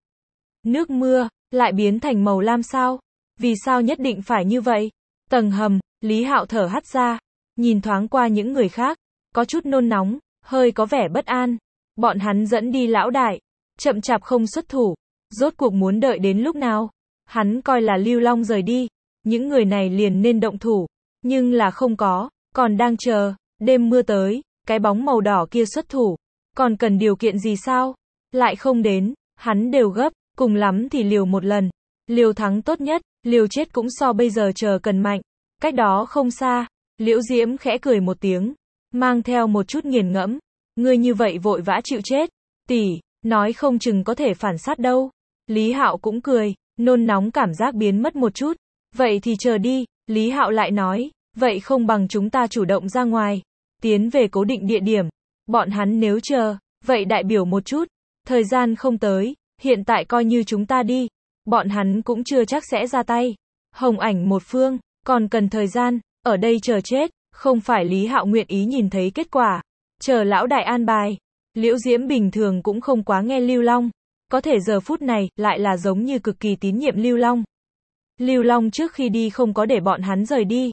A: Nước mưa, lại biến thành màu lam sao? Vì sao nhất định phải như vậy? Tầng hầm, Lý Hạo thở hắt ra, nhìn thoáng qua những người khác, có chút nôn nóng, hơi có vẻ bất an. Bọn hắn dẫn đi lão đại, chậm chạp không xuất thủ, rốt cuộc muốn đợi đến lúc nào. Hắn coi là lưu long rời đi, những người này liền nên động thủ, nhưng là không có, còn đang chờ, đêm mưa tới, cái bóng màu đỏ kia xuất thủ, còn cần điều kiện gì sao? Lại không đến, hắn đều gấp, cùng lắm thì liều một lần, liều thắng tốt nhất, liều chết cũng so bây giờ chờ cần mạnh. Cách đó không xa, Liễu Diễm khẽ cười một tiếng, mang theo một chút nghiền ngẫm. Ngươi như vậy vội vã chịu chết, tỷ, nói không chừng có thể phản sát đâu. Lý Hạo cũng cười, nôn nóng cảm giác biến mất một chút. Vậy thì chờ đi, Lý Hạo lại nói, vậy không bằng chúng ta chủ động ra ngoài, tiến về cố định địa điểm. Bọn hắn nếu chờ, vậy đại biểu một chút, thời gian không tới, hiện tại coi như chúng ta đi, bọn hắn cũng chưa chắc sẽ ra tay. Hồng ảnh một phương, còn cần thời gian, ở đây chờ chết, không phải Lý Hạo nguyện ý nhìn thấy kết quả. Chờ lão đại an bài. Liễu Diễm bình thường cũng không quá nghe Lưu Long. Có thể giờ phút này, lại là giống như cực kỳ tín nhiệm Lưu Long. Lưu Long trước khi đi không có để bọn hắn rời đi.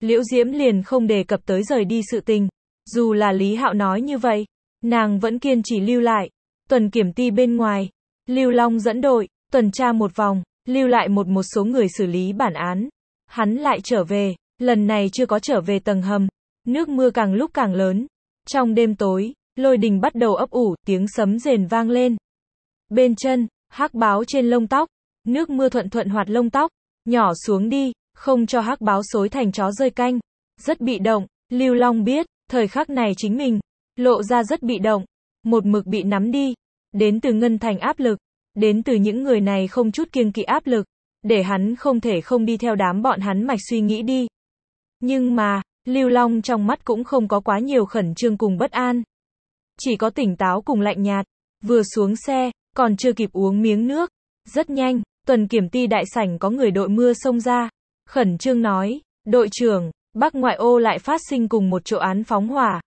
A: Liễu Diễm liền không đề cập tới rời đi sự tình. Dù là Lý Hạo nói như vậy, nàng vẫn kiên trì lưu lại. Tuần kiểm ti bên ngoài, Lưu Long dẫn đội, tuần tra một vòng, lưu lại một một số người xử lý bản án. Hắn lại trở về, lần này chưa có trở về tầng hầm. Nước mưa càng lúc càng lớn. Trong đêm tối, lôi đình bắt đầu ấp ủ, tiếng sấm rền vang lên. Bên chân, hắc báo trên lông tóc, nước mưa thuận thuận hoạt lông tóc, nhỏ xuống đi, không cho hắc báo xối thành chó rơi canh. Rất bị động, Lưu Long biết, thời khắc này chính mình, lộ ra rất bị động, một mực bị nắm đi, đến từ ngân thành áp lực, đến từ những người này không chút kiêng kỵ áp lực, để hắn không thể không đi theo đám bọn hắn mạch suy nghĩ đi. Nhưng mà, Lưu Long trong mắt cũng không có quá nhiều khẩn trương cùng bất an. Chỉ có tỉnh táo cùng lạnh nhạt, vừa xuống xe, còn chưa kịp uống miếng nước. Rất nhanh, tuần kiểm ty đại sảnh có người đội mưa xông ra. Khẩn trương nói, đội trưởng, bác ngoại ô lại phát sinh cùng một chỗ án phóng hỏa.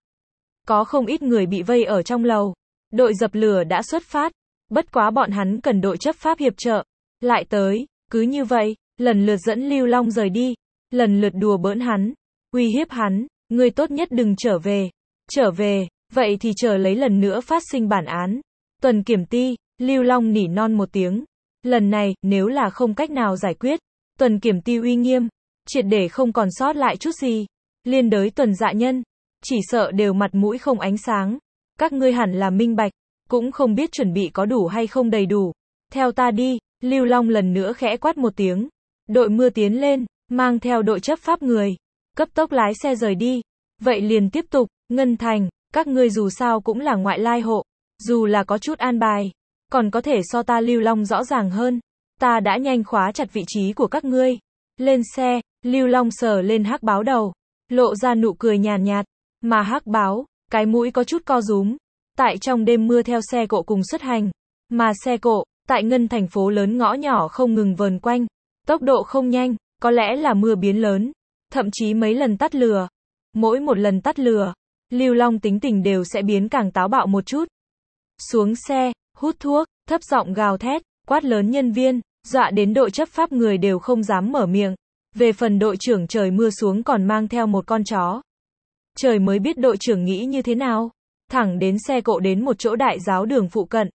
A: Có không ít người bị vây ở trong lầu. Đội dập lửa đã xuất phát. Bất quá bọn hắn cần đội chấp pháp hiệp trợ. Lại tới, cứ như vậy, lần lượt dẫn Lưu Long rời đi, lần lượt đùa bỡn hắn, uy hiếp hắn, người tốt nhất đừng trở về. Trở về, vậy thì chờ lấy lần nữa phát sinh bản án. Tuần kiểm ti, Lưu Long nỉ non một tiếng. Lần này, nếu là không cách nào giải quyết, tuần kiểm ti uy nghiêm, triệt để không còn sót lại chút gì. Liên đới tuần dạ nhân, chỉ sợ đều mặt mũi không ánh sáng. Các ngươi hẳn là minh bạch, cũng không biết chuẩn bị có đủ hay không đầy đủ. Theo ta đi, Lưu Long lần nữa khẽ quát một tiếng. Đội mưa tiến lên, mang theo đội chấp pháp người. Cấp tốc lái xe rời đi. Vậy liền tiếp tục, Ngân Thành, các ngươi dù sao cũng là ngoại lai hộ. Dù là có chút an bài, còn có thể so ta Lưu Long rõ ràng hơn. Ta đã nhanh khóa chặt vị trí của các ngươi. Lên xe, Lưu Long sờ lên hắc báo đầu. Lộ ra nụ cười nhàn nhạt, nhạt. Mà hắc báo, cái mũi có chút co rúm. Tại trong đêm mưa theo xe cộ cùng xuất hành. Mà xe cộ, Tại ngân thành phố lớn ngõ nhỏ không ngừng vờn quanh, tốc độ không nhanh, có lẽ là mưa biến lớn, thậm chí mấy lần tắt lửa. Mỗi một lần tắt lửa, Lưu Long tính tình đều sẽ biến càng táo bạo một chút. Xuống xe, hút thuốc, thấp giọng gào thét, quát lớn nhân viên, dọa đến đội chấp pháp người đều không dám mở miệng. Về phần đội trưởng trời mưa xuống còn mang theo một con chó. Trời mới biết đội trưởng nghĩ như thế nào. Thẳng đến xe cộ đến một chỗ đại giáo đường phụ cận,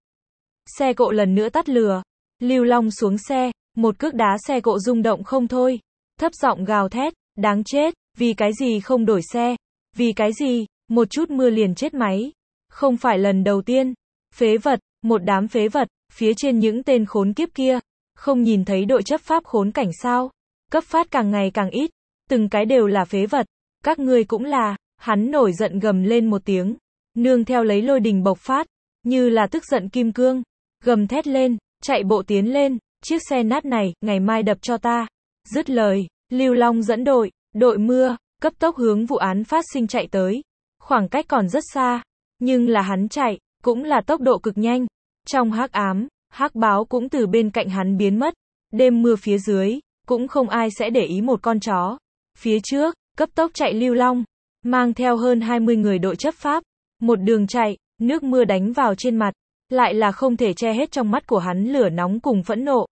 A: Xe cộ lần nữa tắt lửa. Lưu Long xuống xe, một cước đá xe cộ rung động không thôi. Thấp giọng gào thét, đáng chết, vì cái gì không đổi xe? Vì cái gì? Một chút mưa liền chết máy. Không phải lần đầu tiên. Phế vật, một đám phế vật, phía trên những tên khốn kiếp kia. Không nhìn thấy đội chấp pháp khốn cảnh sao? Cấp phát càng ngày càng ít, từng cái đều là phế vật. Các ngươi cũng là, hắn nổi giận gầm lên một tiếng, nương theo lấy lôi đình bộc phát, như là tức giận kim cương, gầm thét lên, chạy bộ tiến lên, chiếc xe nát này, ngày mai đập cho ta. Dứt lời, Lưu Long dẫn đội, đội mưa, cấp tốc hướng vụ án phát sinh chạy tới. Khoảng cách còn rất xa, nhưng là hắn chạy, cũng là tốc độ cực nhanh. Trong hắc ám, hắc báo cũng từ bên cạnh hắn biến mất. Đêm mưa phía dưới, cũng không ai sẽ để ý một con chó. Phía trước, cấp tốc chạy Lưu Long, mang theo hơn 20 người đội chấp pháp. Một đường chạy, nước mưa đánh vào trên mặt, lại là không thể che hết trong mắt của hắn lửa nóng cùng phẫn nộ.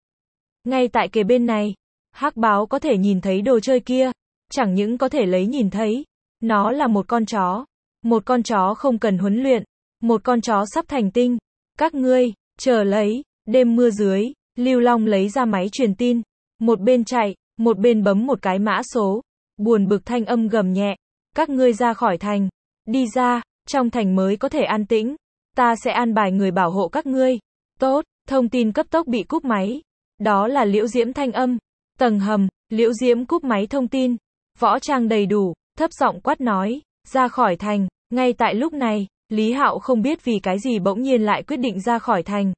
A: Ngay tại kề bên này, hắc báo có thể nhìn thấy đồ chơi kia, chẳng những có thể lấy nhìn thấy, nó là một con chó, một con chó không cần huấn luyện, một con chó sắp thành tinh. Các ngươi, chờ lấy, đêm mưa dưới, Lưu Long lấy ra máy truyền tin, một bên chạy, một bên bấm một cái mã số, buồn bực thanh âm gầm nhẹ, các ngươi ra khỏi thành, đi ra, trong thành mới có thể an tĩnh ta sẽ an bài người bảo hộ các ngươi. Tốt, thông tin cấp tốc bị cúp máy. Đó là Liễu Diễm thanh âm. Tầng hầm, Liễu Diễm cúp máy thông tin. Võ trang đầy đủ, thấp giọng quát nói, ra khỏi thành. Ngay tại lúc này, Lý Hạo không biết vì cái gì bỗng nhiên lại quyết định ra khỏi thành.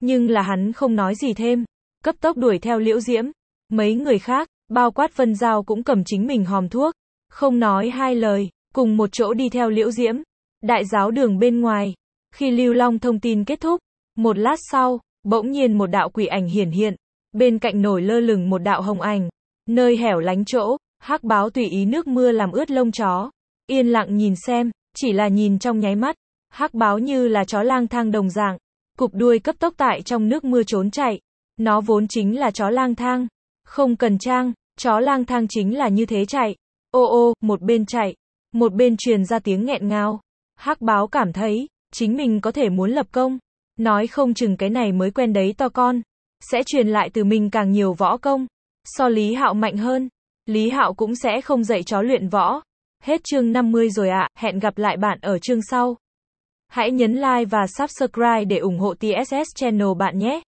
A: Nhưng là hắn không nói gì thêm, cấp tốc đuổi theo Liễu Diễm. Mấy người khác, bao quát Vân Giao cũng cầm chính mình hòm thuốc, không nói hai lời, cùng một chỗ đi theo Liễu Diễm. Đại giáo đường bên ngoài, khi Lưu Long thông tin kết thúc, một lát sau, bỗng nhiên một đạo quỷ ảnh hiển hiện, bên cạnh nổi lơ lửng một đạo hồng ảnh, nơi hẻo lánh chỗ, hắc báo tùy ý nước mưa làm ướt lông chó, yên lặng nhìn xem, chỉ là nhìn trong nháy mắt, hắc báo như là chó lang thang đồng dạng, cụp đuôi cấp tốc tại trong nước mưa trốn chạy, nó vốn chính là chó lang thang, không cần trang, chó lang thang chính là như thế chạy, ô ô, một bên chạy, một bên truyền ra tiếng nghẹn ngào, hắc báo cảm thấy, chính mình có thể muốn lập công. Nói không chừng cái này mới quen đấy to con, sẽ truyền lại từ mình càng nhiều võ công. So Lý Hạo mạnh hơn, Lý Hạo cũng sẽ không dạy chó luyện võ. Hết chương 50 rồi ạ, hẹn gặp lại bạn ở chương sau. Hãy nhấn like và subscribe để ủng hộ TSS Channel bạn nhé.